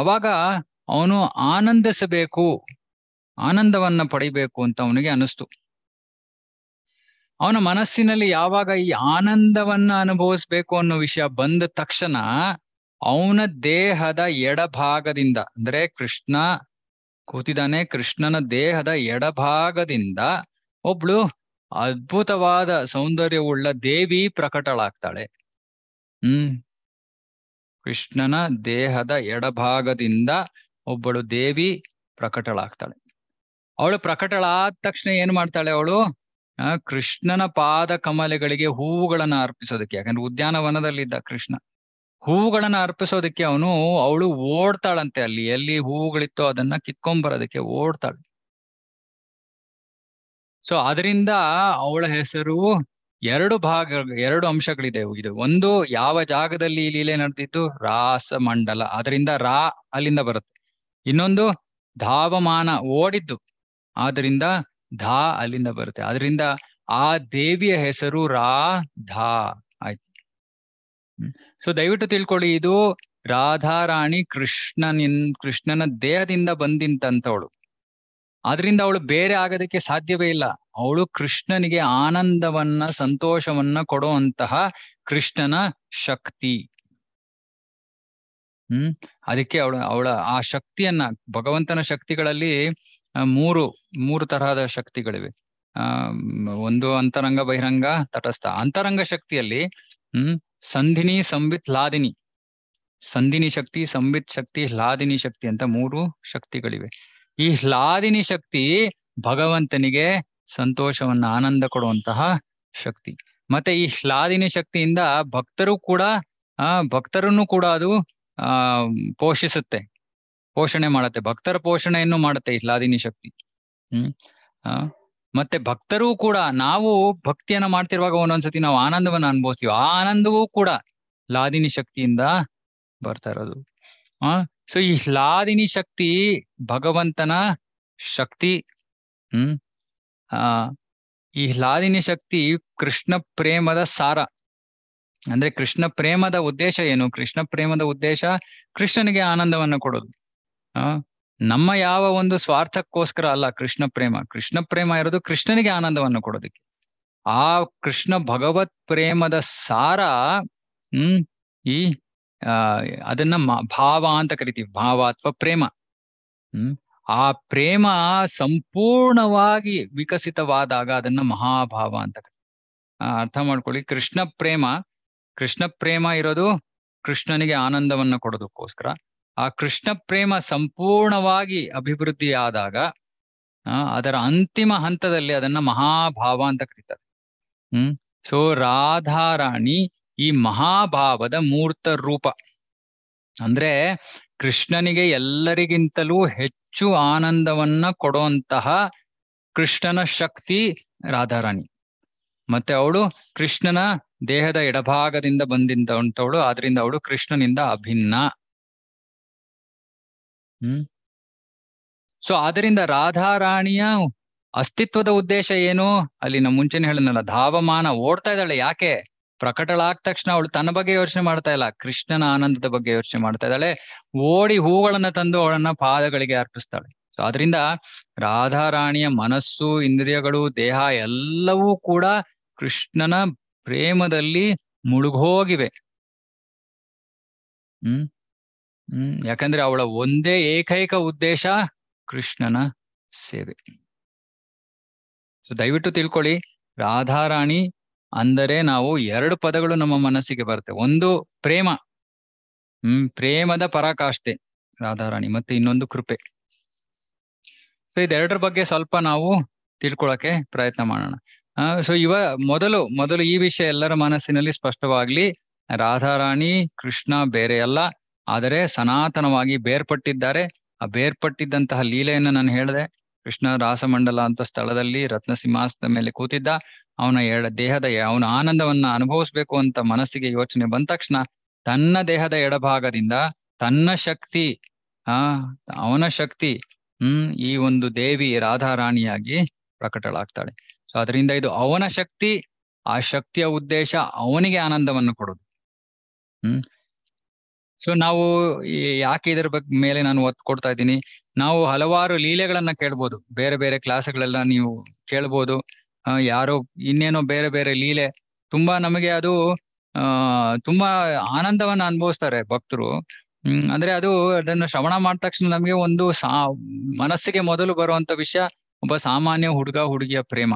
ಅವಾಗ ಅವನು ಆನಂದಿಸಬೇಕು ಆನಂದವನ್ನ ಪಡಿಬೇಕು ಅಂತ ಅವನಿಗೆ ಅನಿಸ್ತು ಅವನ ಮನಸ್ಸಿನಲ್ಲಿ ಯಾವಾಗ ಈ ಆನಂದವನ್ನ ಅನುಭವಿಸ್ಬೇಕು ಅನ್ನೋ ವಿಷಯ ಬಂದ ತಕ್ಷಣ ಅವನ ದೇಹದ ಎಡಭಾಗದಿಂದ ಅಂದ್ರೆ ಕೃಷ್ಣ ಕೂತಿದ್ದಾನೆ ಕೃಷ್ಣನ ದೇಹದ ಎಡಭಾಗದಿಂದ ಒಬ್ಳು ಅದ್ಭುತವಾದ ಸೌಂದರ್ಯವುಳ್ಳ ದೇವಿ ಪ್ರಕಟಳಾಗ್ತಾಳೆ ಹ್ಮ್ ಕೃಷ್ಣನ ದೇಹದ ಎಡಭಾಗದಿಂದ ಒಬ್ಬಳು ದೇವಿ ಪ್ರಕಟಳಾಗ್ತಾಳೆ ಅವಳು ಪ್ರಕಟಳಾದ ತಕ್ಷಣ ಏನ್ ಮಾಡ್ತಾಳೆ ಅವಳು ಕೃಷ್ಣನ ಪಾದ ಕಮಲೆಗಳಿಗೆ ಹೂವುಗಳನ್ನ ಅರ್ಪಿಸೋದಕ್ಕೆ ಯಾಕಂದ್ರೆ ಉದ್ಯಾನವನದಲ್ಲಿದ್ದ ಕೃಷ್ಣ ಹೂವುಗಳನ್ನು ಅರ್ಪಿಸೋದಕ್ಕೆ ಅವನು ಅವಳು ಓಡ್ತಾಳಂತೆ ಅಲ್ಲಿ ಎಲ್ಲಿ ಹೂವುಗಳಿತ್ತೋ ಅದನ್ನ ಬರೋದಕ್ಕೆ ಓಡ್ತಾಳೆ ಸೊ ಅದರಿಂದ ಅವಳ ಹೆಸರು ಎರಡು ಭಾಗ ಎರಡು ಅಂಶಗಳಿದೆ ಇದು ಒಂದು ಯಾವ ಜಾಗದಲ್ಲಿ ಈ ಲೀಲೆ ನಡೆದಿದ್ದು ರಾಸಮಂಡಲ ಅದರಿಂದ ರಾ ಅಲ್ಲಿಂದ ಬರುತ್ತೆ ಇನ್ನೊಂದು ಧಾವಮಾನ ಓಡಿದ್ದು ಆದ್ರಿಂದ ಧಾ ಅಲ್ಲಿಂದ ಬರುತ್ತೆ ಅದರಿಂದ ಆ ದೇವಿಯ ಹೆಸರು ರಾ ಧಾ ಆಯ್ತು ಸೊ ದಯವಿಟ್ಟು ತಿಳ್ಕೊಳ್ಳಿ ಇದು ರಾಧಾರಾಣಿ ಕೃಷ್ಣನಿನ್ ಕೃಷ್ಣನ ದೇಹದಿಂದ ಬಂದಿಂತವಳು ಆದ್ರಿಂದ ಅವಳು ಬೇರೆ ಆಗೋದಕ್ಕೆ ಸಾಧ್ಯವೇ ಇಲ್ಲ ಅವಳು ಕೃಷ್ಣನಿಗೆ ಆನಂದವನ್ನ ಸಂತೋಷವನ್ನ ಕೊಡುವಂತಹ ಕೃಷ್ಣನ ಶಕ್ತಿ ಹ್ಮ್ ಅದಕ್ಕೆ ಅವಳು ಅವಳ ಆ ಶಕ್ತಿಯನ್ನ ಭಗವಂತನ ಶಕ್ತಿಗಳಲ್ಲಿ ಮೂರು ಮೂರು ತರಹದ ಶಕ್ತಿಗಳಿವೆ ಆ ಒಂದು ಅಂತರಂಗ ಬಹಿರಂಗ ತಟಸ್ಥ ಅಂತರಂಗ ಶಕ್ತಿಯಲ್ಲಿ ಹ್ಮ್ ಸಂಧಿನಿ ಸಂವಿತ್ ಲಾದಿನಿ ಸಂಧಿನಿ ಶಕ್ತಿ ಸಂವಿತ್ ಶಕ್ತಿ ಲಾದಿನಿ ಶಕ್ತಿ ಅಂತ ಮೂರು ಶಕ್ತಿಗಳಿವೆ ಈ ಶ್ಲಾದಿನಿ ಶಕ್ತಿ ಭಗವಂತನಿಗೆ ಸಂತೋಷವನ್ನ ಆನಂದ ಕೊಡುವಂತಹ ಶಕ್ತಿ ಮತ್ತೆ ಈ ಶ್ಲಾದಿನಿ ಶಕ್ತಿಯಿಂದ ಭಕ್ತರು ಕೂಡ ಆ ಭಕ್ತರನ್ನು ಕೂಡ ಅದು ಆ ಪೋಷಿಸುತ್ತೆ ಪೋಷಣೆ ಮಾಡತ್ತೆ ಭಕ್ತರ ಪೋಷಣೆಯನ್ನು ಮಾಡುತ್ತೆ ಈ ಶ್ಲಾದಿನಿ ಶಕ್ತಿ ಹ್ಮ್ ಆ ಮತ್ತೆ ಭಕ್ತರು ಕೂಡ ನಾವು ಭಕ್ತಿಯನ್ನ ಮಾಡ್ತಿರುವಾಗ ಒಂದೊಂದ್ಸತಿ ನಾವು ಆನಂದವನ್ನ ಅನುಭವಿಸ್ತೀವಿ ಆ ಆನಂದವೂ ಕೂಡ ಲಾದಿನಿ ಶಕ್ತಿಯಿಂದ ಬರ್ತಾ ಇರೋದು ಆ ಸೊ ಈ ಶಕ್ತಿ ಭಗವಂತನ ಶಕ್ತಿ ಹ್ಮ್ ಆ ಈ ಶಕ್ತಿ ಕೃಷ್ಣ ಪ್ರೇಮದ ಸಾರ ಅಂದ್ರೆ ಕೃಷ್ಣ ಪ್ರೇಮದ ಉದ್ದೇಶ ಏನು ಕೃಷ್ಣ ಪ್ರೇಮದ ಉದ್ದೇಶ ಕೃಷ್ಣನಿಗೆ ಆನಂದವನ್ನು ಕೊಡೋದು ಆ ನಮ್ಮ ಯಾವ ಒಂದು ಸ್ವಾರ್ಥಕ್ಕೋಸ್ಕರ ಅಲ್ಲ ಕೃಷ್ಣ ಪ್ರೇಮ ಕೃಷ್ಣ ಪ್ರೇಮ ಇರೋದು ಕೃಷ್ಣನಿಗೆ ಆನಂದವನ್ನು ಕೊಡೋದಕ್ಕೆ ಆ ಕೃಷ್ಣ ಭಗವತ್ ಪ್ರೇಮದ ಸಾರ ಹ್ಮ್ ಈ ಅದನ್ನ ಭಾವ ಅಂತ ಕರಿತೀವಿ ಭಾವ ಅಥವಾ ಪ್ರೇಮ ಹ್ಮ್ ಆ ಪ್ರೇಮ ಸಂಪೂರ್ಣವಾಗಿ ವಿಕಸಿತವಾದಾಗ ಅದನ್ನ ಮಹಾಭಾವ ಅಂತ ಅರ್ಥ ಮಾಡ್ಕೊಳ್ಳಿ ಕೃಷ್ಣ ಪ್ರೇಮ ಕೃಷ್ಣ ಪ್ರೇಮ ಇರೋದು ಕೃಷ್ಣನಿಗೆ ಆನಂದವನ್ನ ಕೊಡೋದಕ್ಕೋಸ್ಕರ ಆ ಕೃಷ್ಣ ಪ್ರೇಮ ಸಂಪೂರ್ಣವಾಗಿ ಅಭಿವೃದ್ಧಿ ಆದಾಗ ಅದರ ಅಂತಿಮ ಹಂತದಲ್ಲಿ ಅದನ್ನ ಮಹಾಭಾವ ಅಂತ ಕರೀತಾರೆ ಹ್ಮ್ ಸೊ ರಾಧಾರಾಣಿ ಈ ಮಹಾಭಾವದ ಮೂರ್ತ ರೂಪ ಅಂದ್ರೆ ಕೃಷ್ಣನಿಗೆ ಎಲ್ಲರಿಗಿಂತಲೂ ಹೆಚ್ಚು ಆನಂದವನ್ನ ಕೊಡುವಂತಹ ಕೃಷ್ಣನ ಶಕ್ತಿ ರಾಧಾರಾಣಿ ಮತ್ತೆ ಅವಳು ಕೃಷ್ಣನ ದೇಹದ ಎಡಭಾಗದಿಂದ ಬಂದಿಂದಂಥವಳು ಆದ್ರಿಂದ ಅವಳು ಕೃಷ್ಣನಿಂದ ಅಭಿನ್ನ ಹ್ಮ್ ಸೊ ಆದ್ರಿಂದ ರಾಧಾರಾಣಿಯ ಅಸ್ತಿತ್ವದ ಉದ್ದೇಶ ಏನು ಅಲ್ಲಿ ನಮ್ಮ ಮುಂಚೆನೆ ಹೇಳನಲ್ಲ ಧಾವಮಾನ ಓಡ್ತಾ ಇದ್ದಾಳೆ ಯಾಕೆ ಪ್ರಕಟಳಾದ ತಕ್ಷಣ ಅವಳು ತನ್ನ ಬಗ್ಗೆ ಯೋಚನೆ ಮಾಡ್ತಾ ಇಲ್ಲ ಕೃಷ್ಣನ ಆನಂದದ ಬಗ್ಗೆ ಯೋಚನೆ ಮಾಡ್ತಾ ಇದ್ದಾಳೆ ಓಡಿ ಹೂಗಳನ್ನ ತಂದು ಅವಳನ್ನ ಪಾದಗಳಿಗೆ ಅರ್ಪಿಸ್ತಾಳೆ ಸೊ ಅದರಿಂದ ರಾಧಾರಾಣಿಯ ಮನಸ್ಸು ಇಂದ್ರಿಯಗಳು ದೇಹ ಎಲ್ಲವೂ ಕೂಡ ಕೃಷ್ಣನ ಪ್ರೇಮದಲ್ಲಿ ಮುಳುಗೋಗಿವೆ ಹ್ಮ್ ಹ್ಮ್ ಯಾಕಂದ್ರೆ ಅವಳ ಒಂದೇ ಏಕೈಕ ಉದ್ದೇಶ ಕೃಷ್ಣನ ಸೇವೆ ಸೊ ದಯವಿಟ್ಟು ತಿಳ್ಕೊಳ್ಳಿ ರಾಧಾರಾಣಿ ಅಂದರೆ ನಾವು ಎರಡು ಪದಗಳು ನಮ್ಮ ಮನಸ್ಸಿಗೆ ಬರುತ್ತೆ ಒಂದು ಪ್ರೇಮ ಹ್ಮ್ ಪ್ರೇಮದ ಪರಾಕಾಷ್ಠೆ ರಾಧಾರಾಣಿ ಮತ್ತೆ ಇನ್ನೊಂದು ಕೃಪೆ ಸೊ ಇದೆರಡರ ಬಗ್ಗೆ ಸ್ವಲ್ಪ ನಾವು ತಿಳ್ಕೊಳಕ್ಕೆ ಪ್ರಯತ್ನ ಮಾಡೋಣ ಸೊ ಇವ ಮೊದಲು ಮೊದಲು ಈ ವಿಷಯ ಎಲ್ಲರ ಮನಸ್ಸಿನಲ್ಲಿ ಸ್ಪಷ್ಟವಾಗ್ಲಿ ರಾಧಾರಾಣಿ ಕೃಷ್ಣ ಬೇರೆ ಅಲ್ಲ ಆದರೆ ಸನಾತನವಾಗಿ ಬೇರ್ಪಟ್ಟಿದ್ದಾರೆ ಆ ಬೇರ್ಪಟ್ಟಿದ್ದಂತಹ ಲೀಲೆಯನ್ನು ನಾನು ಹೇಳಿದೆ ಕೃಷ್ಣ ರಾಸಮಂಡಲ ಅಂತ ಸ್ಥಳದಲ್ಲಿ ರತ್ನ ಸಿಂಹಾಸನದ ಮೇಲೆ ಕೂತಿದ್ದ ಅವನ ಎಡ ದೇಹದ ಅವನ ಆನಂದವನ್ನ ಅನುಭವಿಸ್ಬೇಕು ಅಂತ ಮನಸ್ಸಿಗೆ ಯೋಚನೆ ಬಂದ ತಕ್ಷಣ ತನ್ನ ದೇಹದ ಎಡಭಾಗದಿಂದ ತನ್ನ ಶಕ್ತಿ ಆ ಅವನ ಶಕ್ತಿ ಹ್ಮ್ ಈ ಒಂದು ದೇವಿ ರಾಧಾರಾಣಿಯಾಗಿ ಪ್ರಕಟಳಾಗ್ತಾಳೆ ಸೊ ಅದರಿಂದ ಇದು ಅವನ ಶಕ್ತಿ ಆ ಶಕ್ತಿಯ ಉದ್ದೇಶ ಅವನಿಗೆ ಆನಂದವನ್ನು ಕೊಡುದು ಹ್ಮ್ ಸೊ ನಾವು ಯಾಕೆ ಇದರ ಬಗ್ಗೆ ಮೇಲೆ ನಾನು ಒತ್ತು ಕೊಡ್ತಾ ಇದ್ದೀನಿ ನಾವು ಹಲವಾರು ಲೀಲೆಗಳನ್ನ ಕೇಳ್ಬೋದು ಬೇರೆ ಬೇರೆ ಕ್ಲಾಸ್ಗಳೆಲ್ಲ ನೀವು ಕೇಳ್ಬೋದು ಯಾರೋ ಇನ್ನೇನೋ ಬೇರೆ ಬೇರೆ ಲೀಲೆ ತುಂಬಾ ನಮಗೆ ಅದು ತುಂಬಾ ಆನಂದವನ್ನ ಅನುಭವಿಸ್ತಾರೆ ಭಕ್ತರು ಹ್ಮ್ ಅಂದ್ರೆ ಅದು ಅದನ್ನು ಶ್ರವಣ ಮಾಡಿದ ತಕ್ಷಣ ನಮಗೆ ಒಂದು ಸಾ ಮನಸ್ಸಿಗೆ ಮೊದಲು ಬರುವಂತ ವಿಷಯ ಒಬ್ಬ ಸಾಮಾನ್ಯ ಹುಡುಗ ಹುಡುಗಿಯ ಪ್ರೇಮ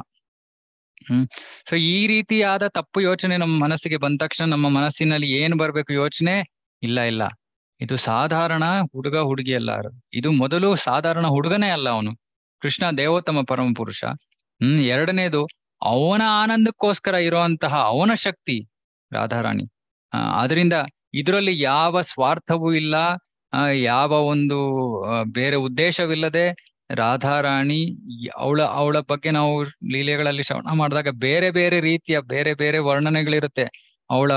ಹ್ಮ್ ಸೊ ಈ ರೀತಿಯಾದ ತಪ್ಪು ಯೋಚನೆ ನಮ್ಮ ಮನಸ್ಸಿಗೆ ಬಂದ ತಕ್ಷಣ ನಮ್ಮ ಮನಸ್ಸಿನಲ್ಲಿ ಏನ್ ಬರ್ಬೇಕು ಯೋಚನೆ ಇಲ್ಲ ಇಲ್ಲ ಇದು ಸಾಧಾರಣ ಹುಡುಗ ಹುಡುಗಿ ಅಲ್ಲ ಇದು ಮೊದಲು ಸಾಧಾರಣ ಹುಡುಗನೇ ಅಲ್ಲ ಅವನು ಕೃಷ್ಣ ದೇವೋತ್ತಮ ಪರಮ ಪುರುಷ ಹ್ಮ್ ಎರಡನೇದು ಅವನ ಆನಂದಕ್ಕೋಸ್ಕರ ಇರುವಂತಹ ಅವನ ಶಕ್ತಿ ರಾಧಾರಾಣಿ ಆದ್ರಿಂದ ಇದರಲ್ಲಿ ಯಾವ ಸ್ವಾರ್ಥವೂ ಇಲ್ಲ ಯಾವ ಒಂದು ಬೇರೆ ಉದ್ದೇಶವಿಲ್ಲದೆ ರಾಧಾರಾಣಿ ಅವಳ ಅವಳ ಬಗ್ಗೆ ನಾವು ಲೀಲೆಗಳಲ್ಲಿ ಶ್ರವಣ ಮಾಡಿದಾಗ ಬೇರೆ ಬೇರೆ ರೀತಿಯ ಬೇರೆ ಬೇರೆ ವರ್ಣನೆಗಳಿರುತ್ತೆ ಅವಳ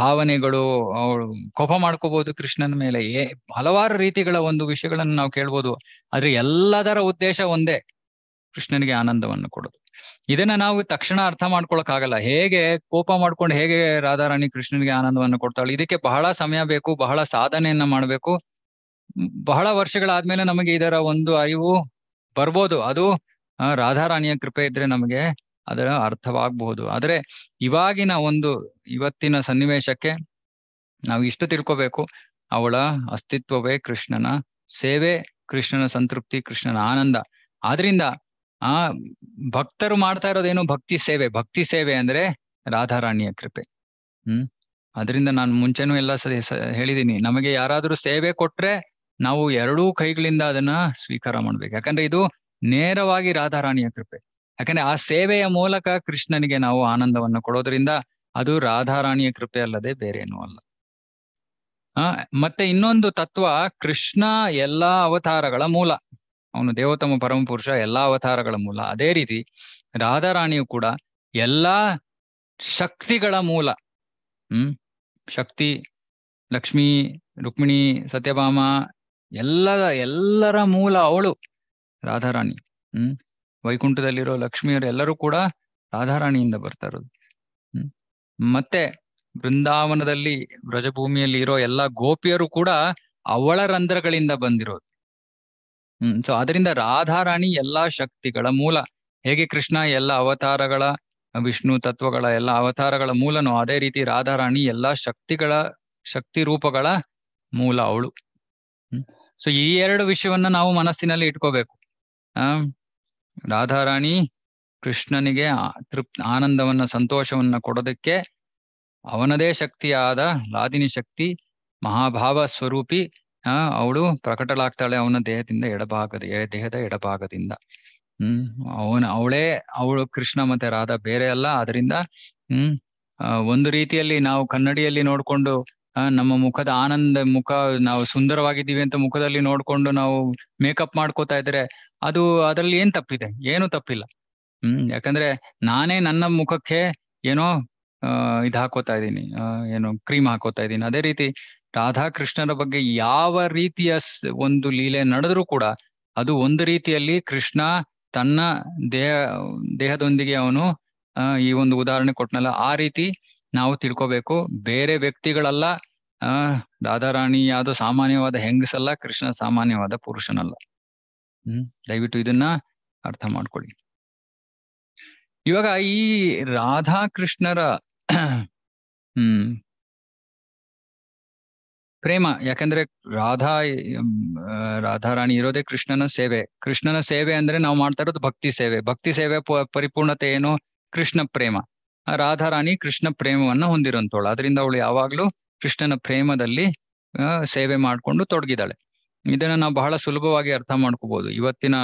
ಭಾವನೆಗಳು ಅವಳು ಕೋಪ ಮಾಡ್ಕೋಬಹುದು ಕೃಷ್ಣನ ಮೇಲೆ ಏ ಹಲವಾರು ರೀತಿಗಳ ಒಂದು ವಿಷಯಗಳನ್ನು ನಾವು ಕೇಳ್ಬೋದು ಆದ್ರೆ ಎಲ್ಲದರ ಉದ್ದೇಶ ಒಂದೇ ಕೃಷ್ಣನಿಗೆ ಆನಂದವನ್ನು ಕೊಡೋದು ಇದನ್ನ ನಾವು ತಕ್ಷಣ ಅರ್ಥ ಮಾಡ್ಕೊಳಕ್ಕಾಗಲ್ಲ ಹೇಗೆ ಕೋಪ ಮಾಡ್ಕೊಂಡು ಹೇಗೆ ರಾಧಾರಾಣಿ ಕೃಷ್ಣನಿಗೆ ಆನಂದವನ್ನು ಕೊಡ್ತಾಳೆ ಇದಕ್ಕೆ ಬಹಳ ಸಮಯ ಬೇಕು ಬಹಳ ಸಾಧನೆಯನ್ನ ಮಾಡಬೇಕು ಬಹಳ ವರ್ಷಗಳಾದ್ಮೇಲೆ ನಮಗೆ ಇದರ ಒಂದು ಅರಿವು ಬರ್ಬೋದು ಅದು ರಾಧಾರಾಣಿಯ ಕೃಪೆ ಇದ್ರೆ ನಮಗೆ ಅದರ ಅರ್ಥವಾಗಬಹುದು ಆದರೆ ಇವಾಗಿನ ಒಂದು ಇವತ್ತಿನ ಸನ್ನಿವೇಶಕ್ಕೆ ನಾವು ಇಷ್ಟು ತಿಳ್ಕೋಬೇಕು ಅವಳ ಅಸ್ತಿತ್ವವೇ ಕೃಷ್ಣನ ಸೇವೆ ಕೃಷ್ಣನ ಸಂತೃಪ್ತಿ ಕೃಷ್ಣನ ಆನಂದ ಆದ್ರಿಂದ ಆ ಭಕ್ತರು ಮಾಡ್ತಾ ಇರೋದೇನು ಭಕ್ತಿ ಸೇವೆ ಭಕ್ತಿ ಸೇವೆ ಅಂದ್ರೆ ರಾಧಾರಾಣಿಯ ಕೃಪೆ ಹ್ಮ್ ಅದರಿಂದ ನಾನು ಮುಂಚೆನೂ ಎಲ್ಲ ಸರಿ ಹೇಳಿದೀನಿ ನಮಗೆ ಯಾರಾದರೂ ಸೇವೆ ಕೊಟ್ರೆ ನಾವು ಎರಡೂ ಕೈಗಳಿಂದ ಅದನ್ನ ಸ್ವೀಕಾರ ಮಾಡ್ಬೇಕು ಯಾಕಂದ್ರೆ ಇದು ನೇರವಾಗಿ ರಾಧಾರಾಣಿಯ ಕೃಪೆ ಯಾಕಂದ್ರೆ ಆ ಸೇವೆಯ ಮೂಲಕ ಕೃಷ್ಣನಿಗೆ ನಾವು ಆನಂದವನ್ನು ಕೊಡೋದ್ರಿಂದ ಅದು ರಾಧಾರಾಣಿಯ ಕೃಪೆ ಅಲ್ಲದೆ ಬೇರೇನೂ ಅಲ್ಲ ಆ ಮತ್ತೆ ಇನ್ನೊಂದು ತತ್ವ ಕೃಷ್ಣ ಎಲ್ಲಾ ಅವತಾರಗಳ ಮೂಲ ಅವನು ದೇವೋತ್ತಮ ಪರಮಪುರುಷ ಎಲ್ಲಾ ಅವತಾರಗಳ ಮೂಲ ಅದೇ ರೀತಿ ರಾಧಾರಾಣಿಯು ಕೂಡ ಎಲ್ಲಾ ಶಕ್ತಿಗಳ ಮೂಲ ಹ್ಮ್ ಶಕ್ತಿ ಲಕ್ಷ್ಮಿ ರುಕ್ಮಿಣಿ ಸತ್ಯಭಾಮ ಎಲ್ಲ ಎಲ್ಲರ ಮೂಲ ಅವಳು ರಾಧಾರಾಣಿ ಹ್ಮ್ ವೈಕುಂಠದಲ್ಲಿರೋ ಲಕ್ಷ್ಮಿಯರು ಎಲ್ಲರೂ ಕೂಡ ರಾಧಾರಾಣಿಯಿಂದ ಬರ್ತಾ ಇರೋದು ಮತ್ತೆ ಬೃಂದಾವನದಲ್ಲಿ ವ್ರಜಭೂಮಿಯಲ್ಲಿ ಇರೋ ಎಲ್ಲಾ ಗೋಪಿಯರು ಕೂಡ ಅವಳ ರಂಧ್ರಗಳಿಂದ ಬಂದಿರೋದು ಹ್ಮ್ ಸೊ ಅದರಿಂದ ರಾಧಾರಾಣಿ ಎಲ್ಲಾ ಶಕ್ತಿಗಳ ಮೂಲ ಹೇಗೆ ಕೃಷ್ಣ ಎಲ್ಲ ಅವತಾರಗಳ ವಿಷ್ಣು ತತ್ವಗಳ ಎಲ್ಲ ಅವತಾರಗಳ ಮೂಲನೋ ಅದೇ ರೀತಿ ರಾಧಾರಾಣಿ ಎಲ್ಲಾ ಶಕ್ತಿಗಳ ಶಕ್ತಿ ರೂಪಗಳ ಮೂಲ ಅವಳು ಸೊ ಈ ಎರಡು ವಿಷಯವನ್ನ ನಾವು ಮನಸ್ಸಿನಲ್ಲಿ ಇಟ್ಕೋಬೇಕು ಆ ರಾಧಾರಾಣಿ ಕೃಷ್ಣನಿಗೆ ತೃಪ್ ಆನಂದವನ್ನ ಸಂತೋಷವನ್ನ ಕೊಡೋದಕ್ಕೆ ಅವನದೇ ಶಕ್ತಿಯಾದ ಲಾದಿನಿ ಶಕ್ತಿ ಮಹಾಭಾವ ಸ್ವರೂಪಿ ಆ ಅವಳು ಪ್ರಕಟಲಾಗ್ತಾಳೆ ಅವನ ದೇಹದಿಂದ ಎಡಭಾಗದ ದೇಹದ ಎಡಭಾಗದಿಂದ ಹ್ಮ್ ಅವನ ಅವಳೇ ಅವಳು ಕೃಷ್ಣ ಮತ್ತೆ ರಾಧಾ ಬೇರೆ ಅಲ್ಲ ಅದರಿಂದ ಹ್ಮ್ ಒಂದು ರೀತಿಯಲ್ಲಿ ನಾವು ಕನ್ನಡಿಯಲ್ಲಿ ನೋಡ್ಕೊಂಡು ನಮ್ಮ ಮುಖದ ಆನಂದ ಮುಖ ನಾವು ಸುಂದರವಾಗಿದ್ದೀವಿ ಅಂತ ಮುಖದಲ್ಲಿ ನೋಡ್ಕೊಂಡು ನಾವು ಮೇಕಪ್ ಮಾಡ್ಕೋತಾ ಇದ್ರೆ ಅದು ಅದರಲ್ಲಿ ಏನ್ ತಪ್ಪಿದೆ ಏನು ತಪ್ಪಿಲ್ಲ ಹ್ಮ್ ಯಾಕಂದ್ರೆ ನಾನೇ ನನ್ನ ಮುಖಕ್ಕೆ ಏನೋ ಇದು ಹಾಕೋತಾ ಇದ್ದೀನಿ ಏನೋ ಕ್ರೀಮ್ ಹಾಕೋತಾ ಇದ್ದೀನಿ ಅದೇ ರೀತಿ ರಾಧಾಕೃಷ್ಣರ ಬಗ್ಗೆ ಯಾವ ರೀತಿಯ ಒಂದು ಲೀಲೆ ನಡೆದ್ರೂ ಕೂಡ ಅದು ಒಂದು ರೀತಿಯಲ್ಲಿ ಕೃಷ್ಣ ತನ್ನ ದೇಹ ದೇಹದೊಂದಿಗೆ ಅವನು ಈ ಒಂದು ಉದಾಹರಣೆ ಕೊಟ್ನಲ್ಲ ಆ ರೀತಿ ನಾವು ತಿಳ್ಕೊಬೇಕು ಬೇರೆ ವ್ಯಕ್ತಿಗಳಲ್ಲ ಆ ರಾಧಾರಾಣಿಯಾದ ಸಾಮಾನ್ಯವಾದ ಹೆಂಗಸಲ್ಲ ಕೃಷ್ಣ ಸಾಮಾನ್ಯವಾದ ಪುರುಷನಲ್ಲ ಹ್ಮ್ ದಯವಿಟ್ಟು ಇದನ್ನ ಅರ್ಥ ಮಾಡ್ಕೊಳ್ಳಿ ಇವಾಗ ಈ ರಾಧಾ ಕೃಷ್ಣರ ಹ್ಮ್ ಪ್ರೇಮ ಯಾಕಂದ್ರೆ ರಾಧಾ ರಾಧಾರಾಣಿ ಇರೋದೇ ಕೃಷ್ಣನ ಸೇವೆ ಕೃಷ್ಣನ ಸೇವೆ ಅಂದ್ರೆ ನಾವು ಮಾಡ್ತಾ ಇರೋದು ಭಕ್ತಿ ಸೇವೆ ಭಕ್ತಿ ಸೇವೆ ಪರಿಪೂರ್ಣತೆ ಏನು ಕೃಷ್ಣ ಪ್ರೇಮ ರಾಧಾರಾಣಿ ಕೃಷ್ಣ ಪ್ರೇಮವನ್ನ ಹೊಂದಿರುವಂತವಳು ಅದರಿಂದ ಅವಳು ಯಾವಾಗ್ಲೂ ಕೃಷ್ಣನ ಪ್ರೇಮದಲ್ಲಿ ಸೇವೆ ಮಾಡಿಕೊಂಡು ತೊಡಗಿದಾಳೆ ಇದನ್ನ ನಾವು ಬಹಳ ಸುಲಭವಾಗಿ ಅರ್ಥ ಮಾಡ್ಕೋಬಹುದು ಇವತ್ತಿನ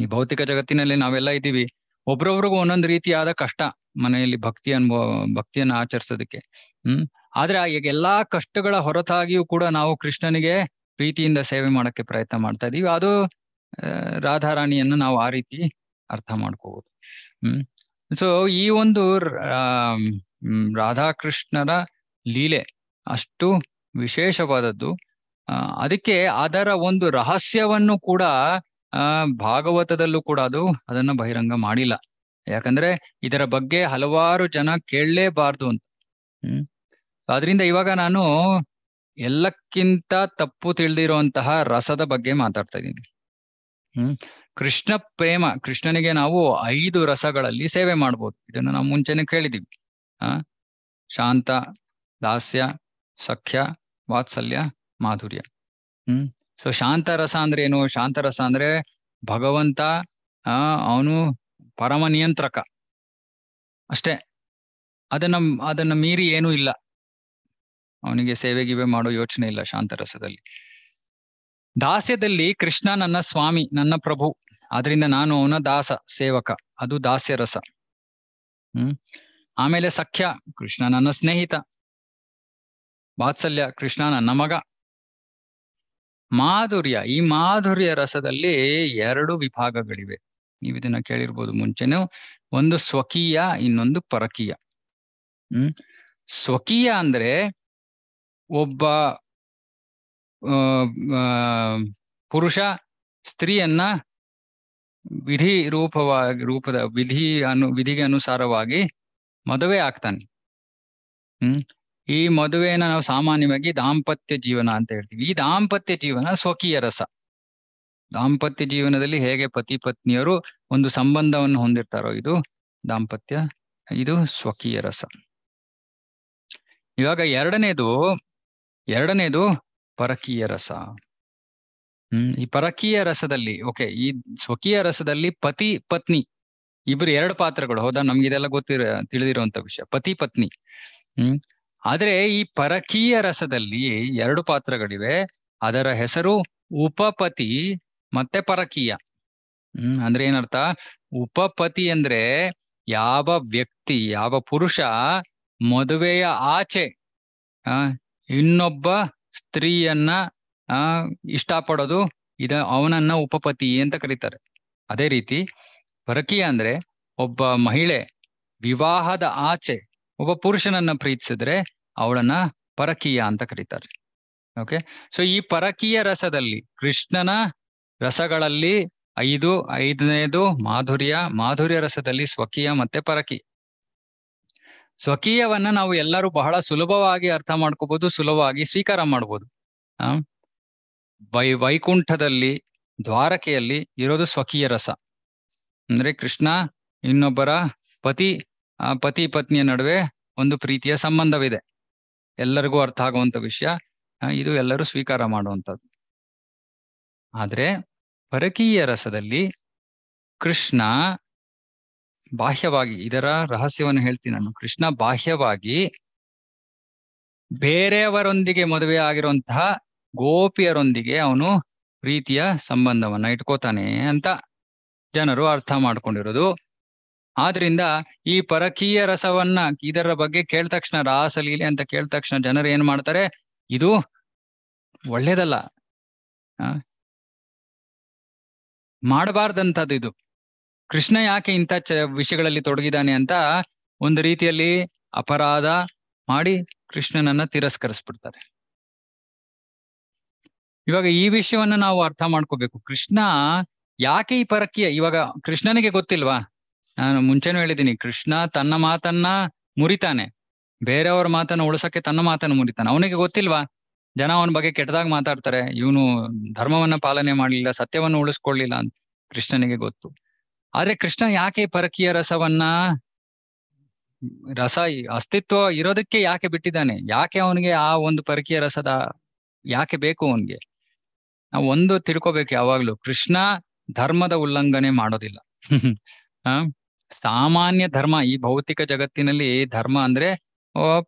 ಈ ಭೌತಿಕ ಜಗತ್ತಿನಲ್ಲಿ ನಾವೆಲ್ಲ ಇದ್ದೀವಿ ಒಬ್ರೊಬ್ರಿಗೂ ಒಂದೊಂದು ರೀತಿಯಾದ ಕಷ್ಟ ಮನೆಯಲ್ಲಿ ಭಕ್ತಿ ಅನುಭವ ಭಕ್ತಿಯನ್ನು ಆಚರಿಸೋದಕ್ಕೆ ಹ್ಮ್ ಆದ್ರೆ ಈಗ ಎಲ್ಲಾ ಕಷ್ಟಗಳ ಹೊರತಾಗಿಯೂ ಕೂಡ ನಾವು ಕೃಷ್ಣನಿಗೆ ಪ್ರೀತಿಯಿಂದ ಸೇವೆ ಮಾಡಕ್ಕೆ ಪ್ರಯತ್ನ ಮಾಡ್ತಾ ಇದೀವಿ ಅದು ರಾಧಾರಾಣಿಯನ್ನು ನಾವು ಆ ರೀತಿ ಅರ್ಥ ಮಾಡ್ಕೋಬಹುದು ಹ್ಮ್ ಸೊ ಈ ಒಂದು ರಾಧಾಕೃಷ್ಣರ ಲೀಲೆ ಅಷ್ಟು ವಿಶೇಷವಾದದ್ದು ಅದಕ್ಕೆ ಅದರ ಒಂದು ರಹಸ್ಯವನ್ನು ಕೂಡ ಭಾಗವತದಲ್ಲೂ ಕೂಡ ಅದು ಅದನ್ನು ಬಹಿರಂಗ ಮಾಡಿಲ್ಲ ಯಾಕಂದ್ರೆ ಇದರ ಬಗ್ಗೆ ಹಲವಾರು ಜನ ಕೇಳಲೇಬಾರ್ದು ಅಂತ ಹ್ಮ್ ಆದ್ರಿಂದ ಇವಾಗ ನಾನು ಎಲ್ಲಕ್ಕಿಂತ ತಪ್ಪು ತಿಳಿದಿರುವಂತಹ ರಸದ ಬಗ್ಗೆ ಮಾತಾಡ್ತಾ ಇದ್ದೀನಿ ಹ್ಮ್ ಕೃಷ್ಣ ಪ್ರೇಮ ಕೃಷ್ಣನಿಗೆ ನಾವು ಐದು ರಸಗಳಲ್ಲಿ ಸೇವೆ ಮಾಡ್ಬೋದು ಇದನ್ನು ನಾವು ಮುಂಚೆನೆ ಕೇಳಿದೀವಿ ಆ ಶಾಂತ ದಾಸ್ಯ ಸಖ್ಯ ವಾತ್ಸಲ್ಯ ಮಾಧುರ್ಯ ಹ್ಮ್ ಸೊ ಶಾಂತ ರಸ ಅಂದ್ರೆ ಏನು ಶಾಂತ ರಸ ಅಂದ್ರೆ ಭಗವಂತ ಆ ಅವನು ಪರಮ ನಿಯಂತ್ರಕ ಅಷ್ಟೇ ಅದನ್ನ ಅದನ್ನ ಮೀರಿ ಏನೂ ಇಲ್ಲ ಅವನಿಗೆ ಸೇವೆ ಮಾಡೋ ಯೋಚನೆ ಇಲ್ಲ ಶಾಂತರಸದಲ್ಲಿ ದಾಸ್ಯದಲ್ಲಿ ಕೃಷ್ಣ ನನ್ನ ಸ್ವಾಮಿ ನನ್ನ ಪ್ರಭು ಅದರಿಂದ ನಾನು ಅವನ ದಾಸ ಸೇವಕ ಅದು ದಾಸ್ಯ ರಸ ಹ್ಮ್ ಆಮೇಲೆ ಸಖ್ಯ ಕೃಷ್ಣ ನನ್ನ ಸ್ನೇಹಿತ ವಾತ್ಸಲ್ಯ ಕೃಷ್ಣ ನನ್ನ ಮಗ ಮಾಧುರ್ಯ ಈ ಮಾಧುರ್ಯ ರಸದಲ್ಲಿ ಎರಡು ವಿಭಾಗಗಳಿವೆ ನೀವು ಇದನ್ನ ಕೇಳಿರ್ಬೋದು ಮುಂಚೆನೂ ಒಂದು ಸ್ವಕೀಯ ಇನ್ನೊಂದು ಪರಕೀಯ ಹ್ಮ್ ಸ್ವಕೀಯ ಅಂದ್ರೆ ಒಬ್ಬ ಪುರುಷ ಸ್ತ್ರೀಯನ್ನ ವಿಧಿ ರೂಪವಾಗಿ ರೂಪದ ವಿಧಿ ಅನು ವಿಧಿಗೆ ಅನುಸಾರವಾಗಿ ಮದುವೆ ಆಗ್ತಾನೆ ಹ್ಮ್ ಈ ಮದುವೆನ ನಾವು ಸಾಮಾನ್ಯವಾಗಿ ದಾಂಪತ್ಯ ಜೀವನ ಅಂತ ಹೇಳ್ತೀವಿ ಈ ದಾಂಪತ್ಯ ಜೀವನ ಸ್ವಕೀಯ ರಸ ದಾಂಪತ್ಯ ಜೀವನದಲ್ಲಿ ಹೇಗೆ ಪತಿ ಪತ್ನಿಯರು ಒಂದು ಸಂಬಂಧವನ್ನು ಹೊಂದಿರ್ತಾರೋ ಇದು ದಾಂಪತ್ಯ ಇದು ಸ್ವಕೀಯ ರಸ ಇವಾಗ ಎರಡನೇದು ಎರಡನೇದು ಪರಕೀಯ ರಸ ಹ್ಮ್ ಈ ಪರಕೀಯ ರಸದಲ್ಲಿ ಓಕೆ ಈ ಸ್ವಕೀಯ ರಸದಲ್ಲಿ ಪತಿ ಪತ್ನಿ ಇಬ್ರು ಎರಡು ಪಾತ್ರಗಳು ಹೌದಾ ನಮ್ಗೆ ಇದೆಲ್ಲ ಗೊತ್ತಿರ ತಿಳಿದಿರುವಂತ ವಿಷಯ ಪತಿ ಪತ್ನಿ ಹ್ಮ್ ಆದ್ರೆ ಈ ಪರಕೀಯ ರಸದಲ್ಲಿ ಎರಡು ಪಾತ್ರಗಳಿವೆ ಅದರ ಹೆಸರು ಉಪಪತಿ ಮತ್ತೆ ಪರಕೀಯ ಹ್ಮ್ ಅಂದ್ರೆ ಏನರ್ಥ ಉಪಪತಿ ಅಂದ್ರೆ ಯಾವ ವ್ಯಕ್ತಿ ಯಾವ ಪುರುಷ ಮದುವೆಯ ಆಚೆ ಇನ್ನೊಬ್ಬ ಸ್ತ್ರೀಯನ್ನ ಆ ಇಷ್ಟ ಪಡೋದು ಇದ ಅವನನ್ನ ಉಪಪತಿ ಅಂತ ಕರೀತಾರೆ ಅದೇ ರೀತಿ ಪರಕೀಯ ಅಂದ್ರೆ ಒಬ್ಬ ಮಹಿಳೆ ವಿವಾಹದ ಆಚೆ ಒಬ್ಬ ಪುರುಷನನ್ನ ಪ್ರೀತಿಸಿದ್ರೆ ಅವಳನ್ನ ಪರಕೀಯ ಅಂತ ಕರೀತಾರೆ ಓಕೆ ಸೊ ಈ ಪರಕೀಯ ರಸದಲ್ಲಿ ಕೃಷ್ಣನ ರಸಗಳಲ್ಲಿ ಐದು ಐದನೇದು ಮಾಧುರ್ಯ ಮಾಧುರ್ಯ ರಸದಲ್ಲಿ ಸ್ವಕೀಯ ಮತ್ತೆ ಪರಕೀಯ ಸ್ವಕೀಯವನ್ನ ನಾವು ಎಲ್ಲರೂ ಬಹಳ ಸುಲಭವಾಗಿ ಅರ್ಥ ಮಾಡ್ಕೋಬಹುದು ಸುಲಭವಾಗಿ ಸ್ವೀಕಾರ ಮಾಡಬಹುದು ಆ ವೈ ವೈಕುಂಠದಲ್ಲಿ ದ್ವಾರಕೆಯಲ್ಲಿ ಇರೋದು ಸ್ವಕೀಯ ರಸ ಅಂದ್ರೆ ಕೃಷ್ಣ ಇನ್ನೊಬ್ಬರ ಪತಿ ಪತಿ ಪತ್ನಿಯ ನಡುವೆ ಒಂದು ಪ್ರೀತಿಯ ಸಂಬಂಧವಿದೆ ಎಲ್ಲರಿಗೂ ಅರ್ಥ ಆಗುವಂತ ವಿಷಯ ಇದು ಎಲ್ಲರೂ ಸ್ವೀಕಾರ ಮಾಡುವಂಥದ್ದು ಆದ್ರೆ ಪರಕೀಯ ರಸದಲ್ಲಿ ಕೃಷ್ಣ ಬಾಹ್ಯವಾಗಿ ಇದರ ರಹಸ್ಯವನ್ನು ಹೇಳ್ತೀನಿ ನಾನು ಕೃಷ್ಣ ಬಾಹ್ಯವಾಗಿ ಬೇರೆಯವರೊಂದಿಗೆ ಮದುವೆ ಆಗಿರುವಂತಹ ಗೋಪಿಯರೊಂದಿಗೆ ಅವನು ಪ್ರೀತಿಯ ಸಂಬಂಧವನ್ನ ಇಟ್ಕೋತಾನೆ ಅಂತ ಜನರು ಅರ್ಥ ಮಾಡ್ಕೊಂಡಿರೋದು ಆದ್ರಿಂದ ಈ ಪರಕೀಯ ರಸವನ್ನ ಇದರ ಬಗ್ಗೆ ಕೇಳ ತಕ್ಷಣ ರಾಸಲೀಲೆ ಅಂತ ಕೇಳ ತಕ್ಷಣ ಜನರು ಏನ್ ಮಾಡ್ತಾರೆ ಇದು ಒಳ್ಳೇದಲ್ಲ ಮಾಡಬಾರ್ದಂತದ್ದು ಇದು ಕೃಷ್ಣ ಯಾಕೆ ಇಂಥ ಚ ವಿಷಯಗಳಲ್ಲಿ ತೊಡಗಿದ್ದಾನೆ ಅಂತ ಒಂದು ರೀತಿಯಲ್ಲಿ ಅಪರಾಧ ಮಾಡಿ ಕೃಷ್ಣನನ್ನ ತಿರಸ್ಕರಿಸ್ಬಿಡ್ತಾರೆ ಇವಾಗ ಈ ವಿಷಯವನ್ನ ನಾವು ಅರ್ಥ ಮಾಡ್ಕೋಬೇಕು ಕೃಷ್ಣ ಯಾಕೆ ಈ ಪರಕೀಯ ಇವಾಗ ಕೃಷ್ಣನಿಗೆ ಗೊತ್ತಿಲ್ವಾ ನಾನು ಮುಂಚೆನೂ ಹೇಳಿದ್ದೀನಿ ಕೃಷ್ಣ ತನ್ನ ಮಾತನ್ನ ಮುರಿತಾನೆ ಬೇರೆಯವ್ರ ಮಾತನ್ನ ಉಳಿಸಕ್ಕೆ ತನ್ನ ಮಾತನ್ನ ಮುರಿತಾನೆ ಅವನಿಗೆ ಗೊತ್ತಿಲ್ವಾ ಜನ ಅವನ ಬಗ್ಗೆ ಕೆಟ್ಟದಾಗ ಮಾತಾಡ್ತಾರೆ ಇವನು ಧರ್ಮವನ್ನ ಪಾಲನೆ ಮಾಡಲಿಲ್ಲ ಸತ್ಯವನ್ನು ಉಳಿಸ್ಕೊಳ್ಳಿಲ್ಲ ಅಂತ ಕೃಷ್ಣನಿಗೆ ಗೊತ್ತು ಆದ್ರೆ ಕೃಷ್ಣ ಯಾಕೆ ಪರಕೀಯ ರಸವನ್ನ ರಸ ಅಸ್ತಿತ್ವ ಇರೋದಕ್ಕೆ ಯಾಕೆ ಬಿಟ್ಟಿದ್ದಾನೆ ಯಾಕೆ ಅವನಿಗೆ ಆ ಒಂದು ಪರಕೀಯ ರಸದ ಯಾಕೆ ಬೇಕು ಅವನ್ಗೆ ನಾವು ಒಂದು ತಿಳ್ಕೊಬೇಕು ಯಾವಾಗ್ಲೂ ಕೃಷ್ಣ ಧರ್ಮದ ಉಲ್ಲಂಘನೆ ಮಾಡೋದಿಲ್ಲ [LAUGHS] ಸಾಮಾನ್ಯ ಧರ್ಮ ಈ ಭೌತಿಕ ಜಗತ್ತಿನಲ್ಲಿ ಧರ್ಮ ಅಂದ್ರೆ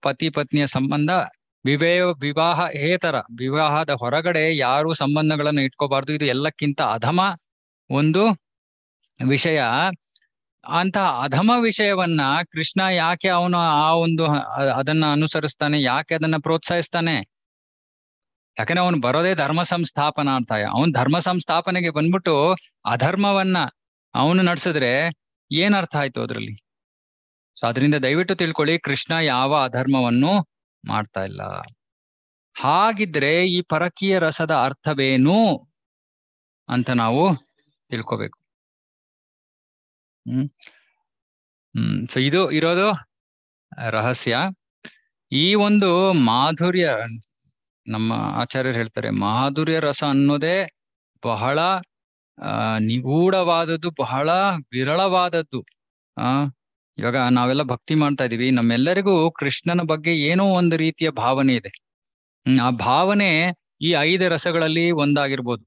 ಪತಿ ಪತ್ನಿಯ ಸಂಬಂಧ ವಿವೇ ವಿವಾಹ ಹೇತರ ವಿವಾಹದ ಹೊರಗಡೆ ಯಾರು ಸಂಬಂಧಗಳನ್ನು ಇಟ್ಕೋಬಾರ್ದು ಇದು ಎಲ್ಲಕ್ಕಿಂತ ಅಧಮ ಒಂದು ವಿಷಯ ಅಂತ ಅಧಮ ವಿಷಯವನ್ನ ಕೃಷ್ಣ ಯಾಕೆ ಅವನು ಆ ಒಂದು ಅದನ್ನ ಅನುಸರಿಸ್ತಾನೆ ಯಾಕೆ ಅದನ್ನ ಪ್ರೋತ್ಸಾಹಿಸ್ತಾನೆ ಯಾಕಂದ್ರೆ ಅವನು ಬರೋದೇ ಧರ್ಮ ಸಂಸ್ಥಾಪನ ಅಂತ ಅವನ್ ಧರ್ಮ ಸಂಸ್ಥಾಪನೆಗೆ ಬಂದ್ಬಿಟ್ಟು ಅಧರ್ಮವನ್ನ ಅವನು ನಡೆಸಿದ್ರೆ ಏನ್ ಅರ್ಥ ಆಯ್ತು ಅದ್ರಲ್ಲಿ ಸೊ ಅದರಿಂದ ದಯವಿಟ್ಟು ತಿಳ್ಕೊಳ್ಳಿ ಕೃಷ್ಣ ಯಾವ ಅಧರ್ಮವನ್ನು ಮಾಡ್ತಾ ಇಲ್ಲ ಹಾಗಿದ್ರೆ ಈ ಪರಕೀಯ ರಸದ ಅರ್ಥವೇನು ಅಂತ ನಾವು ತಿಳ್ಕೊಬೇಕು ಹ್ಮ್ ಹ್ಮ್ ಸೊ ಇದು ಇರೋದು ರಹಸ್ಯ ಈ ಒಂದು ಮಾಧುರ್ಯ ನಮ್ಮ ಆಚಾರ್ಯರು ಹೇಳ್ತಾರೆ ಮಾಧುರ್ಯ ರಸ ಅನ್ನೋದೇ ಬಹಳ ನಿಗೂಢವಾದದ್ದು ಬಹಳ ವಿರಳವಾದದ್ದು ಆ ಇವಾಗ ನಾವೆಲ್ಲ ಭಕ್ತಿ ಮಾಡ್ತಾ ಇದೀವಿ ನಮ್ಮೆಲ್ಲರಿಗೂ ಕೃಷ್ಣನ ಬಗ್ಗೆ ಏನೋ ಒಂದು ರೀತಿಯ ಭಾವನೆ ಇದೆ ಆ ಭಾವನೆ ಈ ಐದು ರಸಗಳಲ್ಲಿ ಒಂದಾಗಿರ್ಬೋದು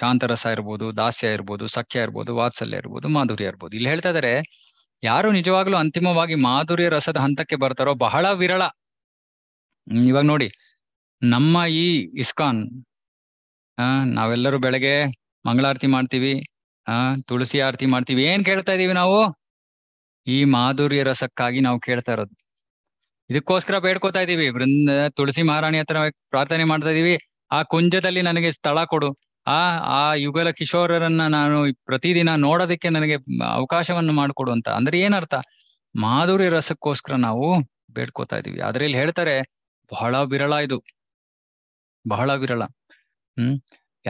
ಶಾಂತರಸ ಇರ್ಬೋದು ದಾಸ್ಯ ಇರ್ಬೋದು ಸಖ್ಯ ಇರ್ಬೋದು ವಾತ್ಸಲ್ಯ ಇರ್ಬೋದು ಮಾಧುರ್ಯ ಇರ್ಬೋದು ಇಲ್ಲಿ ಹೇಳ್ತಾ ಇದಾರೆ ಯಾರು ನಿಜವಾಗ್ಲೂ ಅಂತಿಮವಾಗಿ ಮಾಧುರ್ಯ ರಸದ ಹಂತಕ್ಕೆ ಬರ್ತಾರೋ ಬಹಳ ವಿರಳ ಇವಾಗ ನೋಡಿ ನಮ್ಮ ಈ ಇಸ್ಕಾನ್ ಆ ನಾವೆಲ್ಲರೂ ಬೆಳಗ್ಗೆ ಮಂಗಳಾರತಿ ಮಾಡ್ತೀವಿ ಆ ತುಳಸಿ ಆರತಿ ಮಾಡ್ತೀವಿ ಏನ್ ಕೇಳ್ತಾ ಇದೀವಿ ನಾವು ಈ ಮಾಧುರ್ಯ ರಸಕ್ಕಾಗಿ ನಾವು ಕೇಳ್ತಾ ಇರೋದು ಇದಕ್ಕೋಸ್ಕರ ಬೇಡ್ಕೋತಾ ಇದೀವಿ ಬೃಂದ ತುಳಸಿ ಮಹಾರಾಣಿ ಹತ್ರ ಪ್ರಾರ್ಥನೆ ಮಾಡ್ತಾ ಇದೀವಿ ಆ ಕುಂಜದಲ್ಲಿ ನನಗೆ ಸ್ಥಳ ಕೊಡು ಆ ಆ ಯುಗಲ ಕಿಶೋರರನ್ನ ನಾನು ಪ್ರತಿದಿನ ನೋಡೋದಕ್ಕೆ ನನಗೆ ಅವಕಾಶವನ್ನು ಮಾಡಿಕೊಡುವಂತ ಅಂತ ಅಂದ್ರೆ ಏನರ್ಥ ಮಾಧುರಿ ರಸಕ್ಕೋಸ್ಕರ ನಾವು ಬೇಡ್ಕೋತಾ ಇದೀವಿ ಆದ್ರೆ ಇಲ್ಲಿ ಹೇಳ್ತಾರೆ ಬಹಳ ವಿರಳ ಇದು ಬಹಳ ವಿರಳ ಹ್ಮ್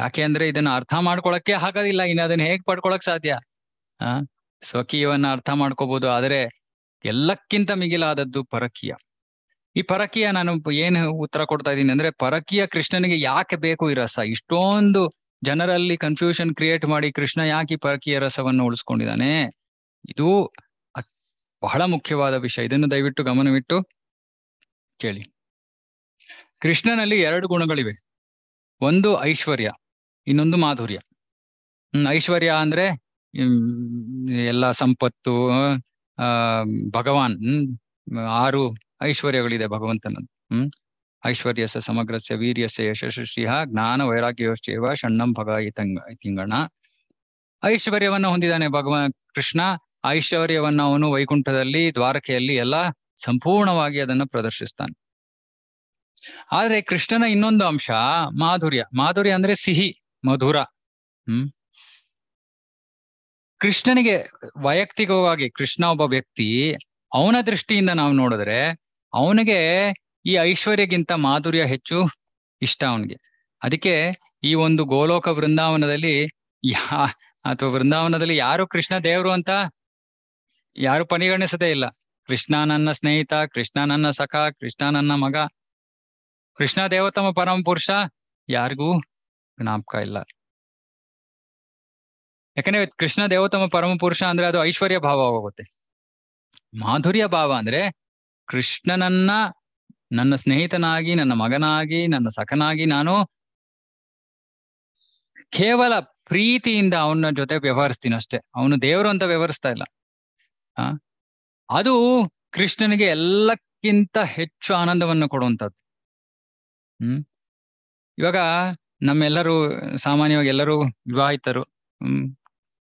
ಯಾಕೆ ಅಂದ್ರೆ ಇದನ್ನ ಅರ್ಥ ಮಾಡ್ಕೊಳಕ್ಕೆ ಆಗೋದಿಲ್ಲ ಇನ್ನು ಅದನ್ನ ಹೇಗ್ ಪಡ್ಕೊಳಕ್ ಸಾಧ್ಯ ಆ ಸ್ವಕೀಯವನ್ನ ಅರ್ಥ ಮಾಡ್ಕೋಬಹುದು ಆದರೆ ಎಲ್ಲಕ್ಕಿಂತ ಮಿಗಿಲಾದದ್ದು ಪರಕೀಯ ಈ ಪರಕೀಯ ನಾನು ಏನು ಉತ್ತರ ಕೊಡ್ತಾ ಇದ್ದೀನಿ ಅಂದ್ರೆ ಪರಕೀಯ ಕೃಷ್ಣನಿಗೆ ಯಾಕೆ ಬೇಕು ಈ ರಸ ಇಷ್ಟೊಂದು ಜನರಲ್ಲಿ ಕನ್ಫ್ಯೂಷನ್ ಕ್ರಿಯೇಟ್ ಮಾಡಿ ಕೃಷ್ಣ ಯಾಕೆ ಪರಕೀಯ ರಸವನ್ನು ಉಳಿಸ್ಕೊಂಡಿದ್ದಾನೆ ಇದು ಬಹಳ ಮುಖ್ಯವಾದ ವಿಷಯ ಇದನ್ನು ದಯವಿಟ್ಟು ಗಮನವಿಟ್ಟು ಕೇಳಿ ಕೃಷ್ಣನಲ್ಲಿ ಎರಡು ಗುಣಗಳಿವೆ ಒಂದು ಐಶ್ವರ್ಯ ಇನ್ನೊಂದು ಮಾಧುರ್ಯ ಐಶ್ವರ್ಯ ಅಂದ್ರೆ ಎಲ್ಲ ಸಂಪತ್ತು ಭಗವಾನ್ ಆರು ಐಶ್ವರ್ಯಗಳಿದೆ ಭಗವಂತನ ಹ್ಮ್ ಐಶ್ವರ್ಯಸ ಸಮಗ್ರಸ್ಯ ವೀರ್ಯಸ ಯಶಸ್ಶ್ರೀಹ ಜ್ಞಾನ ವೈರಾಗ್ಯವಶ್ಚೇವ ಷಣ್ಣಂ ಭಗ ಇತಂಗ ತಿಂಗಣ ಐಶ್ವರ್ಯವನ್ನು ಹೊಂದಿದ್ದಾನೆ ಭಗವಾನ್ ಕೃಷ್ಣ ಐಶ್ವರ್ಯವನ್ನು ಅವನು ವೈಕುಂಠದಲ್ಲಿ ದ್ವಾರಕೆಯಲ್ಲಿ ಎಲ್ಲ ಸಂಪೂರ್ಣವಾಗಿ ಅದನ್ನು ಪ್ರದರ್ಶಿಸ್ತಾನೆ ಆದ್ರೆ ಕೃಷ್ಣನ ಇನ್ನೊಂದು ಅಂಶ ಮಾಧುರ್ಯ ಮಾಧುರ್ಯ ಅಂದ್ರೆ ಸಿಹಿ ಮಧುರ ಹ್ಮ್ ಕೃಷ್ಣನಿಗೆ ವೈಯಕ್ತಿಕವಾಗಿ ಕೃಷ್ಣ ಒಬ್ಬ ವ್ಯಕ್ತಿ ಅವನ ದೃಷ್ಟಿಯಿಂದ ನಾವು ನೋಡಿದ್ರೆ ಅವನಿಗೆ ಈ ಐಶ್ವರ್ಯಗಿಂತ ಮಾಧುರ್ಯ ಹೆಚ್ಚು ಇಷ್ಟ ಅವನಿಗೆ ಅದಕ್ಕೆ ಈ ಒಂದು ಗೋಲೋಕ ವೃಂದಾವನದಲ್ಲಿ ಯಾ ಅಥವಾ ವೃಂದಾವನದಲ್ಲಿ ಯಾರು ಕೃಷ್ಣ ದೇವರು ಅಂತ ಯಾರು ಪರಿಗಣಿಸದೇ ಇಲ್ಲ ಕೃಷ್ಣ ನನ್ನ ಸ್ನೇಹಿತ ಕೃಷ್ಣ ನನ್ನ ಸಖ ಕೃಷ್ಣ ನನ್ನ ಮಗ ಕೃಷ್ಣ ದೇವತಮ ಪರಮ ಪುರುಷ ಯಾರಿಗೂ ಜ್ಞಾಪಕ ಇಲ್ಲ ಯಾಕಂದ್ರೆ ಕೃಷ್ಣ ದೇವತಮ ಪರಮ ಪುರುಷ ಅಂದ್ರೆ ಅದು ಐಶ್ವರ್ಯ ಭಾವ ಹೋಗುತ್ತೆ ಮಾಧುರ್ಯ ಭಾವ ಅಂದ್ರೆ ಕೃಷ್ಣನನ್ನ ನನ್ನ ಸ್ನೇಹಿತನಾಗಿ ನನ್ನ ಮಗನಾಗಿ ನನ್ನ ಸಖನಾಗಿ ನಾನು ಕೇವಲ ಪ್ರೀತಿಯಿಂದ ಅವನ ಜೊತೆ ವ್ಯವಹರಿಸ್ತೀನಿ ಅಷ್ಟೇ ಅವನು ದೇವರು ಅಂತ ವ್ಯವಹರಿಸ್ತಾ ಇಲ್ಲ ಆ ಅದು ಕೃಷ್ಣನಿಗೆ ಎಲ್ಲಕ್ಕಿಂತ ಹೆಚ್ಚು ಆನಂದವನ್ನು ಕೊಡುವಂಥದ್ದು ಹ್ಮ್ ಇವಾಗ ನಮ್ಮೆಲ್ಲರೂ ಸಾಮಾನ್ಯವಾಗಿ ಎಲ್ಲರೂ ವಿವಾಹಿತರು ಹ್ಮ್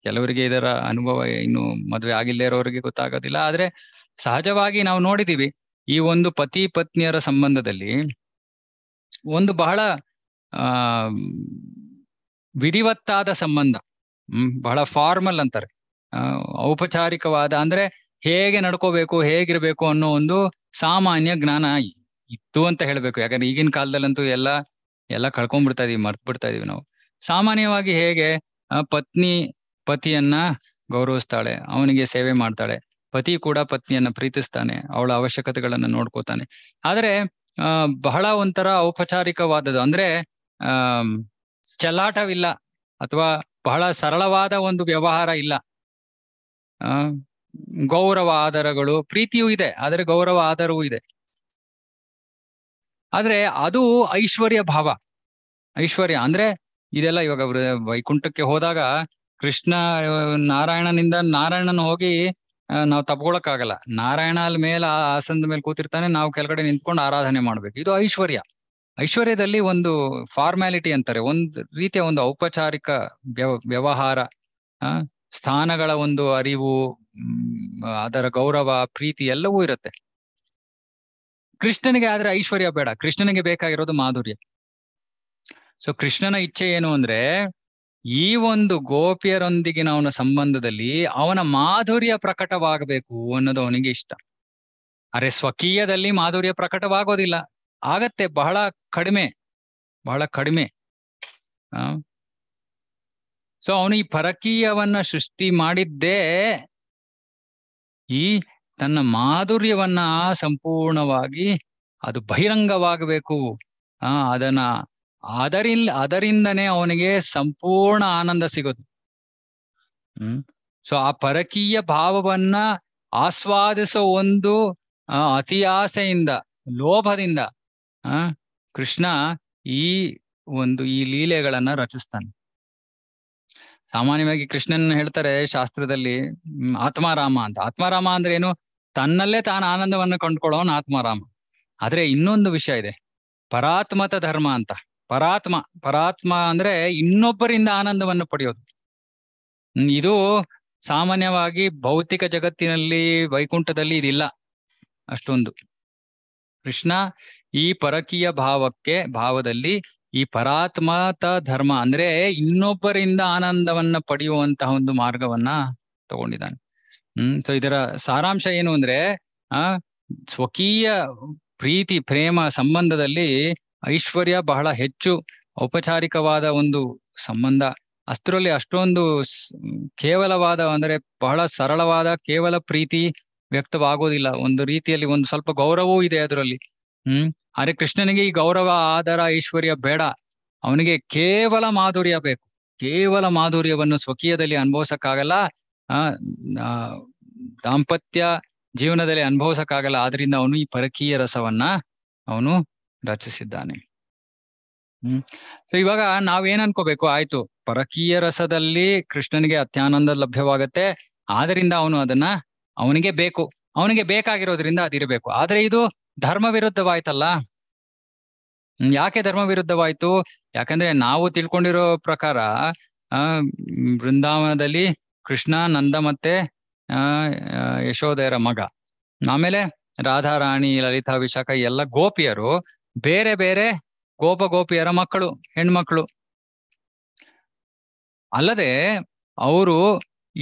ಕೆಲವರಿಗೆ ಇದರ ಅನುಭವ ಇನ್ನು ಮದುವೆ ಆಗಿಲ್ಲ ಇರೋರಿಗೆ ಗೊತ್ತಾಗೋದಿಲ್ಲ ಆದ್ರೆ ಸಹಜವಾಗಿ ನಾವು ನೋಡಿದೀವಿ ಈ ಒಂದು ಪತಿ ಪತ್ನಿಯರ ಸಂಬಂಧದಲ್ಲಿ ಒಂದು ಬಹಳ ಆ ವಿಧಿವತ್ತಾದ ಸಂಬಂಧ ಹ್ಮ್ ಬಹಳ ಫಾರ್ಮಲ್ ಅಂತಾರೆ ಔಪಚಾರಿಕವಾದ ಅಂದ್ರೆ ಹೇಗೆ ನಡ್ಕೋಬೇಕು ಹೇಗಿರ್ಬೇಕು ಅನ್ನೋ ಒಂದು ಸಾಮಾನ್ಯ ಜ್ಞಾನ ಇತ್ತು ಅಂತ ಹೇಳ್ಬೇಕು ಯಾಕಂದ್ರೆ ಈಗಿನ ಕಾಲದಲ್ಲಂತೂ ಎಲ್ಲ ಎಲ್ಲ ಕಳ್ಕೊಂಡ್ಬಿಡ್ತಾ ಇದೀವಿ ಮರ್ತ್ ಬಿಡ್ತಾ ಇದೀವಿ ನಾವು ಸಾಮಾನ್ಯವಾಗಿ ಹೇಗೆ ಪತ್ನಿ ಪತಿಯನ್ನ ಗೌರವಿಸ್ತಾಳೆ ಅವನಿಗೆ ಸೇವೆ ಮಾಡ್ತಾಳೆ ಪತಿ ಕೂಡ ಪತ್ನಿಯನ್ನ ಪ್ರೀತಿಸ್ತಾನೆ ಅವಳ ಅವಶ್ಯಕತೆಗಳನ್ನ ನೋಡ್ಕೋತಾನೆ ಆದ್ರೆ ಬಹಳ ಒಂಥರ ಔಪಚಾರಿಕವಾದದ್ದು ಅಂದ್ರೆ ಆ ಚಲಾಟವಿಲ್ಲ ಅಥವಾ ಬಹಳ ಸರಳವಾದ ಒಂದು ವ್ಯವಹಾರ ಇಲ್ಲ ಗೌರವ ಆಧಾರಗಳು ಪ್ರೀತಿಯೂ ಇದೆ ಆದರೆ ಗೌರವ ಆಧಾರವೂ ಇದೆ ಆದ್ರೆ ಅದು ಐಶ್ವರ್ಯ ಭಾವ ಐಶ್ವರ್ಯ ಅಂದ್ರೆ ಇದೆಲ್ಲ ಇವಾಗ ವೈಕುಂಠಕ್ಕೆ ಹೋದಾಗ ಕೃಷ್ಣ ನಾರಾಯಣನಿಂದ ನಾರಾಯಣನ ಹೋಗಿ ನಾವು ತಪ್ಕೊಳಕ್ಕಾಗಲ್ಲ ನಾರಾಯಣ ಅಲ್ಲಿ ಮೇಲೆ ಆ ಆಸನದ ಮೇಲೆ ಕೂತಿರ್ತಾನೆ ನಾವು ಕೆಳಗಡೆ ನಿಂತ್ಕೊಂಡು ಆರಾಧನೆ ಮಾಡ್ಬೇಕು ಇದು ಐಶ್ವರ್ಯ ಐಶ್ವರ್ಯದಲ್ಲಿ ಒಂದು ಫಾರ್ಮ್ಯಾಲಿಟಿ ಅಂತಾರೆ ಒಂದ್ ರೀತಿಯ ಒಂದು ಔಪಚಾರಿಕ ವ್ಯವಹಾರ ಸ್ಥಾನಗಳ ಒಂದು ಅರಿವು ಅದರ ಗೌರವ ಪ್ರೀತಿ ಎಲ್ಲವೂ ಇರುತ್ತೆ ಕೃಷ್ಣನಿಗೆ ಆದ್ರೆ ಐಶ್ವರ್ಯ ಬೇಡ ಕೃಷ್ಣನಿಗೆ ಬೇಕಾಗಿರೋದು ಮಾಧುರ್ಯ ಸೊ ಕೃಷ್ಣನ ಇಚ್ಛೆ ಏನು ಅಂದ್ರೆ ಈ ಒಂದು ಗೋಪಿಯರೊಂದಿಗಿನ ಅವನ ಸಂಬಂಧದಲ್ಲಿ ಅವನ ಮಾಧುರ್ಯ ಪ್ರಕಟವಾಗಬೇಕು ಅನ್ನೋದು ಅವನಿಗೆ ಇಷ್ಟ ಅರೆ ಸ್ವಕೀಯದಲ್ಲಿ ಮಾಧುರ್ಯ ಪ್ರಕಟವಾಗೋದಿಲ್ಲ ಆಗತ್ತೆ ಬಹಳ ಕಡಿಮೆ ಬಹಳ ಕಡಿಮೆ ಸೊ ಅವನು ಈ ಪರಕೀಯವನ್ನ ಸೃಷ್ಟಿ ಮಾಡಿದ್ದೇ ಈ ತನ್ನ ಮಾಧುರ್ಯವನ್ನ ಸಂಪೂರ್ಣವಾಗಿ ಅದು ಬಹಿರಂಗವಾಗಬೇಕು ಆ ಅದನ್ನ ಅದರಿಂದ ಅದರಿಂದನೇ ಅವನಿಗೆ ಸಂಪೂರ್ಣ ಆನಂದ ಸಿಗುತ್ತೆ ಹ್ಮ್ ಸೊ ಆ ಪರಕೀಯ ಭಾವವನ್ನ ಆಸ್ವಾದಿಸೋ ಒಂದು ಅತಿ ಆಸೆಯಿಂದ ಲೋಭದಿಂದ ಆ ಕೃಷ್ಣ ಈ ಒಂದು ಈ ಲೀಲೆಗಳನ್ನ ರಚಿಸ್ತಾನೆ ಸಾಮಾನ್ಯವಾಗಿ ಕೃಷ್ಣನ್ ಹೇಳ್ತಾರೆ ಶಾಸ್ತ್ರದಲ್ಲಿ ಆತ್ಮಾರಾಮ ಅಂತ ಆತ್ಮಾರಾಮ ಅಂದ್ರೆ ಏನು ತನ್ನಲ್ಲೇ ತಾನು ಆನಂದವನ್ನು ಕಂಡುಕೊಳ್ಳೋನು ಆತ್ಮಾರಾಮ ಆದ್ರೆ ಇನ್ನೊಂದು ವಿಷಯ ಇದೆ ಪರಾತ್ಮತ ಧರ್ಮ ಅಂತ ಪರಾತ್ಮ ಪರಾತ್ಮ ಅಂದ್ರೆ ಇನ್ನೊಬ್ಬರಿಂದ ಆನಂದವನ್ನು ಪಡೆಯೋದು ಇದು ಸಾಮಾನ್ಯವಾಗಿ ಭೌತಿಕ ಜಗತ್ತಿನಲ್ಲಿ ವೈಕುಂಠದಲ್ಲಿ ಇದಿಲ್ಲ ಅಷ್ಟೊಂದು ಕೃಷ್ಣ ಈ ಪರಕೀಯ ಭಾವಕ್ಕೆ ಭಾವದಲ್ಲಿ ಈ ಪರಾತ್ಮತ ಧರ್ಮ ಅಂದ್ರೆ ಇನ್ನೊಬ್ಬರಿಂದ ಆನಂದವನ್ನ ಪಡೆಯುವಂತಹ ಒಂದು ಮಾರ್ಗವನ್ನ ತಗೊಂಡಿದ್ದಾನೆ ಹ್ಮ್ ಸೊ ಇದರ ಸಾರಾಂಶ ಏನು ಅಂದ್ರೆ ಆ ಸ್ವಕೀಯ ಪ್ರೀತಿ ಪ್ರೇಮ ಸಂಬಂಧದಲ್ಲಿ ಐಶ್ವರ್ಯ ಬಹಳ ಹೆಚ್ಚು ಔಪಚಾರಿಕವಾದ ಒಂದು ಸಂಬಂಧ ಅಷ್ಟರಲ್ಲಿ ಅಷ್ಟೊಂದು ಕೇವಲವಾದ ಅಂದ್ರೆ ಬಹಳ ಸರಳವಾದ ಕೇವಲ ಪ್ರೀತಿ ವ್ಯಕ್ತವಾಗೋದಿಲ್ಲ ಒಂದು ರೀತಿಯಲ್ಲಿ ಒಂದು ಸ್ವಲ್ಪ ಗೌರವವೂ ಇದೆ ಅದರಲ್ಲಿ ಹ್ಮ್ ಆದ್ರೆ ಕೃಷ್ಣನಿಗೆ ಈ ಗೌರವ ಆಧಾರ ಐಶ್ವರ್ಯ ಬೇಡ ಅವನಿಗೆ ಕೇವಲ ಮಾಧುರ್ಯ ಬೇಕು ಕೇವಲ ಮಾಧುರ್ಯವನ್ನು ಸ್ವಕೀಯದಲ್ಲಿ ಅನುಭವಿಸಕ್ಕಾಗಲ್ಲ ಆ ದಾಂಪತ್ಯ ಜೀವನದಲ್ಲಿ ಅನುಭವಿಸಕ್ಕಾಗಲ್ಲ ಆದ್ರಿಂದ ಅವನು ಈ ಪರಕೀಯ ರಸವನ್ನ ಅವನು ರಚಿಸಿದ್ದಾನೆ ಹ್ಮ್ ಸೊ ಇವಾಗ ನಾವೇನ್ ಅನ್ಕೋಬೇಕು ಆಯ್ತು ಪರಕೀಯ ರಸದಲ್ಲಿ ಕೃಷ್ಣನಿಗೆ ಅತ್ಯಾನಂದ ಲಭ್ಯವಾಗತ್ತೆ ಆದ್ರಿಂದ ಅವನು ಅದನ್ನ ಅವನಿಗೆ ಬೇಕು ಅವನಿಗೆ ಬೇಕಾಗಿರೋದ್ರಿಂದ ಅದಿರಬೇಕು ಆದ್ರೆ ಇದು ಧರ್ಮ ವಿರುದ್ಧವಾಯ್ತಲ್ಲ ಯಾಕೆ ಧರ್ಮ ವಿರುದ್ಧವಾಯ್ತು ಯಾಕಂದ್ರೆ ನಾವು ತಿಳ್ಕೊಂಡಿರೋ ಪ್ರಕಾರ ಆ ಬೃಂದಾವನದಲ್ಲಿ ಕೃಷ್ಣ ನಂದ ಮತ್ತೆ ಆ ಯಶೋಧೆಯರ ಮಗ ಆಮೇಲೆ ರಾಧಾ ರಾಣಿ ಲಲಿತಾ ವಿಶಾಖ ಎಲ್ಲ ಗೋಪಿಯರು ಬೇರೆ ಬೇರೆ ಗೋಪ ಗೋಪಿಯರ ಮಕ್ಕಳು ಹೆಣ್ಮಕ್ಳು ಅಲ್ಲದೆ ಅವರು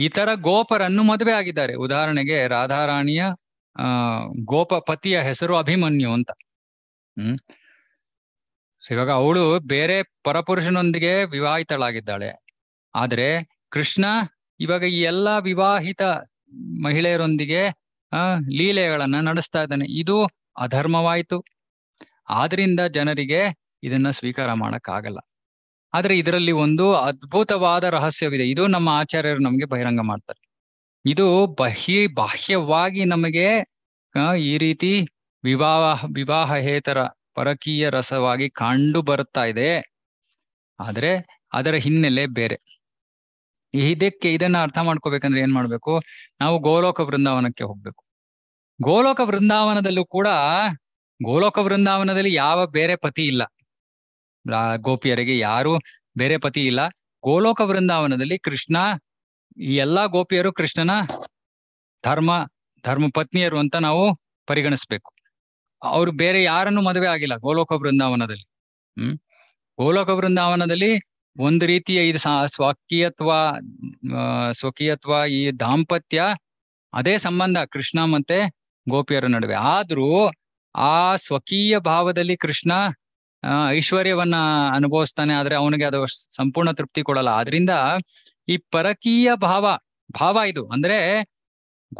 ಇತರ ಗೋಪರನ್ನು ಮದುವೆ ಆಗಿದ್ದಾರೆ ಉದಾಹರಣೆಗೆ ರಾಧಾರಾಣಿಯ ಆ ಗೋಪ ಪತಿಯ ಹೆಸರು ಅಭಿಮನ್ಯು ಅಂತ ಹ್ಮ್ ಇವಾಗ ಅವಳು ಬೇರೆ ಪರಪುರುಷನೊಂದಿಗೆ ವಿವಾಹಿತಳಾಗಿದ್ದಾಳೆ ಆದ್ರೆ ಕೃಷ್ಣ ಇವಾಗ ಈ ಎಲ್ಲಾ ವಿವಾಹಿತ ಮಹಿಳೆಯರೊಂದಿಗೆ ಆ ಲೀಲೆಗಳನ್ನ ನಡೆಸ್ತಾ ಇದ್ದಾನೆ ಇದು ಅಧರ್ಮವಾಯಿತು ಆದ್ರಿಂದ ಜನರಿಗೆ ಇದನ್ನ ಸ್ವೀಕಾರ ಮಾಡಕ್ಕಾಗಲ್ಲ ಆದ್ರೆ ಇದರಲ್ಲಿ ಒಂದು ಅದ್ಭುತವಾದ ರಹಸ್ಯವಿದೆ ಇದು ನಮ್ಮ ಆಚಾರ್ಯರು ನಮಗೆ ಬಹಿರಂಗ ಮಾಡ್ತಾರೆ ಇದು ಬಹಿ ಬಾಹ್ಯವಾಗಿ ನಮಗೆ ಈ ರೀತಿ ವಿವಾಹ ಹೇತರ ಪರಕೀಯ ರಸವಾಗಿ ಕಂಡು ಬರುತ್ತಾ ಇದೆ ಆದ್ರೆ ಅದರ ಹಿನ್ನೆಲೆ ಬೇರೆ ಇದಕ್ಕೆ ಇದನ್ನ ಅರ್ಥ ಮಾಡ್ಕೋಬೇಕಂದ್ರೆ ಏನ್ ಮಾಡ್ಬೇಕು ನಾವು ಗೋಲೋಕ ವೃಂದಾವನಕ್ಕೆ ಹೋಗ್ಬೇಕು ಗೋಲೋಕ ವೃಂದಾವನದಲ್ಲೂ ಕೂಡ ಗೋಲೋಕ ವೃಂದಾವನದಲ್ಲಿ ಯಾವ ಬೇರೆ ಪತಿ ಇಲ್ಲ ಗೋಪಿಯರಿಗೆ ಯಾರು ಬೇರೆ ಪತಿ ಇಲ್ಲ ಗೋಲೋಕ ವೃಂದಾವನದಲ್ಲಿ ಕೃಷ್ಣ ಈ ಎಲ್ಲಾ ಗೋಪಿಯರು ಕೃಷ್ಣನ ಧರ್ಮ ಧರ್ಮ ಪತ್ನಿಯರು ಅಂತ ನಾವು ಪರಿಗಣಿಸ್ಬೇಕು ಅವ್ರು ಬೇರೆ ಯಾರನ್ನು ಮದುವೆ ಆಗಿಲ್ಲ ಗೋಲೋಕ ವೃಂದಾವನದಲ್ಲಿ ಹ್ಮ್ ಗೋಲೋಕ ವೃಂದಾವನದಲ್ಲಿ ಒಂದು ರೀತಿಯ ಇದು ಸ್ವಕೀಯತ್ವ ಸ್ವಕೀಯತ್ವ ಈ ದಾಂಪತ್ಯ ಅದೇ ಸಂಬಂಧ ಕೃಷ್ಣ ಮತ್ತೆ ಗೋಪಿಯರ ನಡುವೆ ಆದ್ರೂ ಆ ಸ್ವಕೀಯ ಭಾವದಲ್ಲಿ ಕೃಷ್ಣ ಐಶ್ವರ್ಯವನ್ನ ಅನುಭವಿಸ್ತಾನೆ ಆದ್ರೆ ಅವನಿಗೆ ಅದು ಸಂಪೂರ್ಣ ತೃಪ್ತಿ ಕೊಡಲ್ಲ ಆದ್ರಿಂದ ಈ ಪರಕೀಯ ಭಾವ ಭಾವ ಇದು ಅಂದ್ರೆ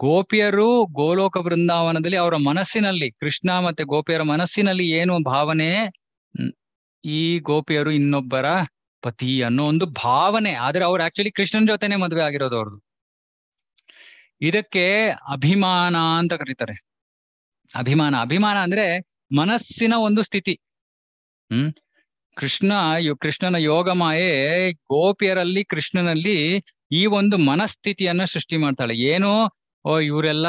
ಗೋಪಿಯರು ಗೋಲೋಕ ಬೃಂದಾವನದಲ್ಲಿ ಅವರ ಮನಸ್ಸಿನಲ್ಲಿ ಕೃಷ್ಣ ಮತ್ತೆ ಗೋಪಿಯರ ಮನಸ್ಸಿನಲ್ಲಿ ಏನು ಭಾವನೆ ಈ ಗೋಪಿಯರು ಇನ್ನೊಬ್ಬರ ಪತಿ ಅನ್ನೋ ಒಂದು ಭಾವನೆ ಆದ್ರೆ ಅವ್ರು ಆಕ್ಚುಲಿ ಕೃಷ್ಣನ್ ಜೊತೆನೆ ಮದುವೆ ಆಗಿರೋದು ಅವ್ರದ್ದು ಇದಕ್ಕೆ ಅಭಿಮಾನ ಅಂತ ಕರೀತಾರೆ ಅಭಿಮಾನ ಅಭಿಮಾನ ಅಂದ್ರೆ ಮನಸ್ಸಿನ ಒಂದು ಸ್ಥಿತಿ ಹ್ಮ್ ಕೃಷ್ಣ ಕೃಷ್ಣನ ಮಾಯೆ ಗೋಪಿಯರಲ್ಲಿ ಕೃಷ್ಣನಲ್ಲಿ ಈ ಒಂದು ಮನಸ್ಥಿತಿಯನ್ನ ಸೃಷ್ಟಿ ಮಾಡ್ತಾಳೆ ಓ ಇವರೆಲ್ಲ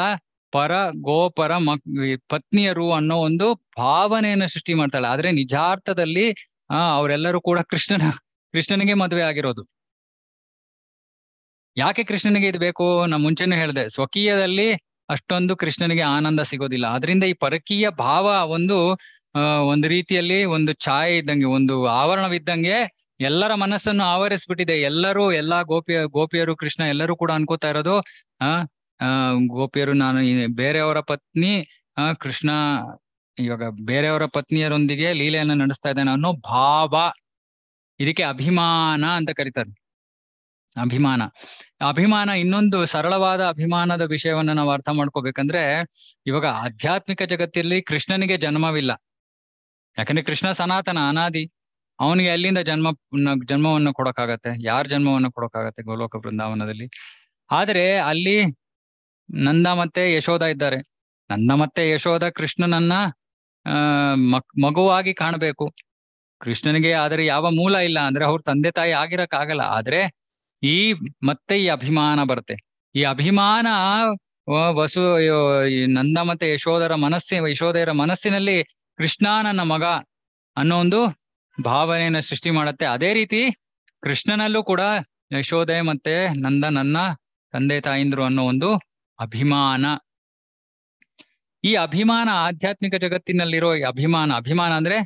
ಪರ ಗೋಪರ ಮಕ್ ಪತ್ನಿಯರು ಅನ್ನೋ ಒಂದು ಭಾವನೆಯನ್ನ ಸೃಷ್ಟಿ ಮಾಡ್ತಾಳೆ ಆದ್ರೆ ನಿಜಾರ್ಥದಲ್ಲಿ ಆ ಅವರೆಲ್ಲರೂ ಕೂಡ ಕೃಷ್ಣನ ಕೃಷ್ಣನಿಗೆ ಮದುವೆ ಆಗಿರೋದು ಯಾಕೆ ಕೃಷ್ಣನಿಗೆ ಇದು ಬೇಕು ನಾ ಮುಂಚೆನೂ ಹೇಳಿದೆ ಸ್ವಕೀಯದಲ್ಲಿ ಅಷ್ಟೊಂದು ಕೃಷ್ಣನಿಗೆ ಆನಂದ ಸಿಗೋದಿಲ್ಲ ಅದರಿಂದ ಈ ಪರಕೀಯ ಭಾವ ಒಂದು ಒಂದು ರೀತಿಯಲ್ಲಿ ಒಂದು ಛಾಯೆ ಇದ್ದಂಗೆ ಒಂದು ಆವರಣವಿದ್ದಂಗೆ ಎಲ್ಲರ ಮನಸ್ಸನ್ನು ಆವರಿಸ್ಬಿಟ್ಟಿದೆ ಎಲ್ಲರೂ ಎಲ್ಲಾ ಗೋಪಿಯ ಗೋಪಿಯರು ಕೃಷ್ಣ ಎಲ್ಲರೂ ಕೂಡ ಅನ್ಕೋತಾ ಇರೋದು ಆ ಗೋಪಿಯರು ನಾನು ಬೇರೆಯವರ ಪತ್ನಿ ಆ ಕೃಷ್ಣ ಇವಾಗ ಬೇರೆಯವರ ಪತ್ನಿಯರೊಂದಿಗೆ ಲೀಲೆಯನ್ನು ನಡೆಸ್ತಾ ಇದ್ದಾನೆ ಅನ್ನೋ ಭಾವ ಇದಕ್ಕೆ ಅಭಿಮಾನ ಅಂತ ಕರಿತಾರೆ ಅಭಿಮಾನ ಅಭಿಮಾನ ಇನ್ನೊಂದು ಸರಳವಾದ ಅಭಿಮಾನದ ವಿಷಯವನ್ನ ನಾವು ಅರ್ಥ ಮಾಡ್ಕೋಬೇಕಂದ್ರೆ ಇವಾಗ ಆಧ್ಯಾತ್ಮಿಕ ಜಗತ್ತಿನಲ್ಲಿ ಕೃಷ್ಣನಿಗೆ ಜನ್ಮವಿಲ್ಲ ಯಾಕಂದ್ರೆ ಕೃಷ್ಣ ಸನಾತನ ಅನಾದಿ ಅವನಿಗೆ ಅಲ್ಲಿಂದ ಜನ್ಮ ಜನ್ಮವನ್ನು ಕೊಡಕ್ಕಾಗತ್ತೆ ಯಾರ ಜನ್ಮವನ್ನು ಕೊಡಕ್ಕಾಗತ್ತೆ ಗೋಲೋಕ ಬೃಂದಾವನದಲ್ಲಿ ಆದರೆ ಅಲ್ಲಿ ನಂದ ಮತ್ತೆ ಯಶೋಧ ಇದ್ದಾರೆ ನಂದ ಮತ್ತೆ ಯಶೋಧ ಕೃಷ್ಣನನ್ನ ಮಕ್ ಮಗುವಾಗಿ ಕಾಣಬೇಕು ಕೃಷ್ಣನಿಗೆ ಆದರೆ ಯಾವ ಮೂಲ ಇಲ್ಲ ಅಂದ್ರೆ ಅವ್ರ ತಂದೆ ತಾಯಿ ಆಗಿರಕ್ಕಾಗಲ್ಲ ಆದ್ರೆ ಈ ಮತ್ತೆ ಈ ಅಭಿಮಾನ ಬರುತ್ತೆ ಈ ಅಭಿಮಾನ ವಸು ನಂದ ಮತ್ತೆ ಯಶೋಧರ ಮನಸ್ಸಿನ ಯಶೋಧೆಯರ ಮನಸ್ಸಿನಲ್ಲಿ ಕೃಷ್ಣ ನನ್ನ ಮಗ ಅನ್ನೋ ಒಂದು ಭಾವನೆಯನ್ನು ಸೃಷ್ಟಿ ಮಾಡುತ್ತೆ ಅದೇ ರೀತಿ ಕೃಷ್ಣನಲ್ಲೂ ಕೂಡ ಯಶೋಧೆ ಮತ್ತೆ ನಂದ ನನ್ನ ತಂದೆ ತಾಯಿಂದ್ರು ಅನ್ನೋ ಒಂದು ಅಭಿಮಾನ ಈ ಅಭಿಮಾನ ಆಧ್ಯಾತ್ಮಿಕ ಜಗತ್ತಿನಲ್ಲಿರೋ ಅಭಿಮಾನ ಅಭಿಮಾನ ಅಂದ್ರೆ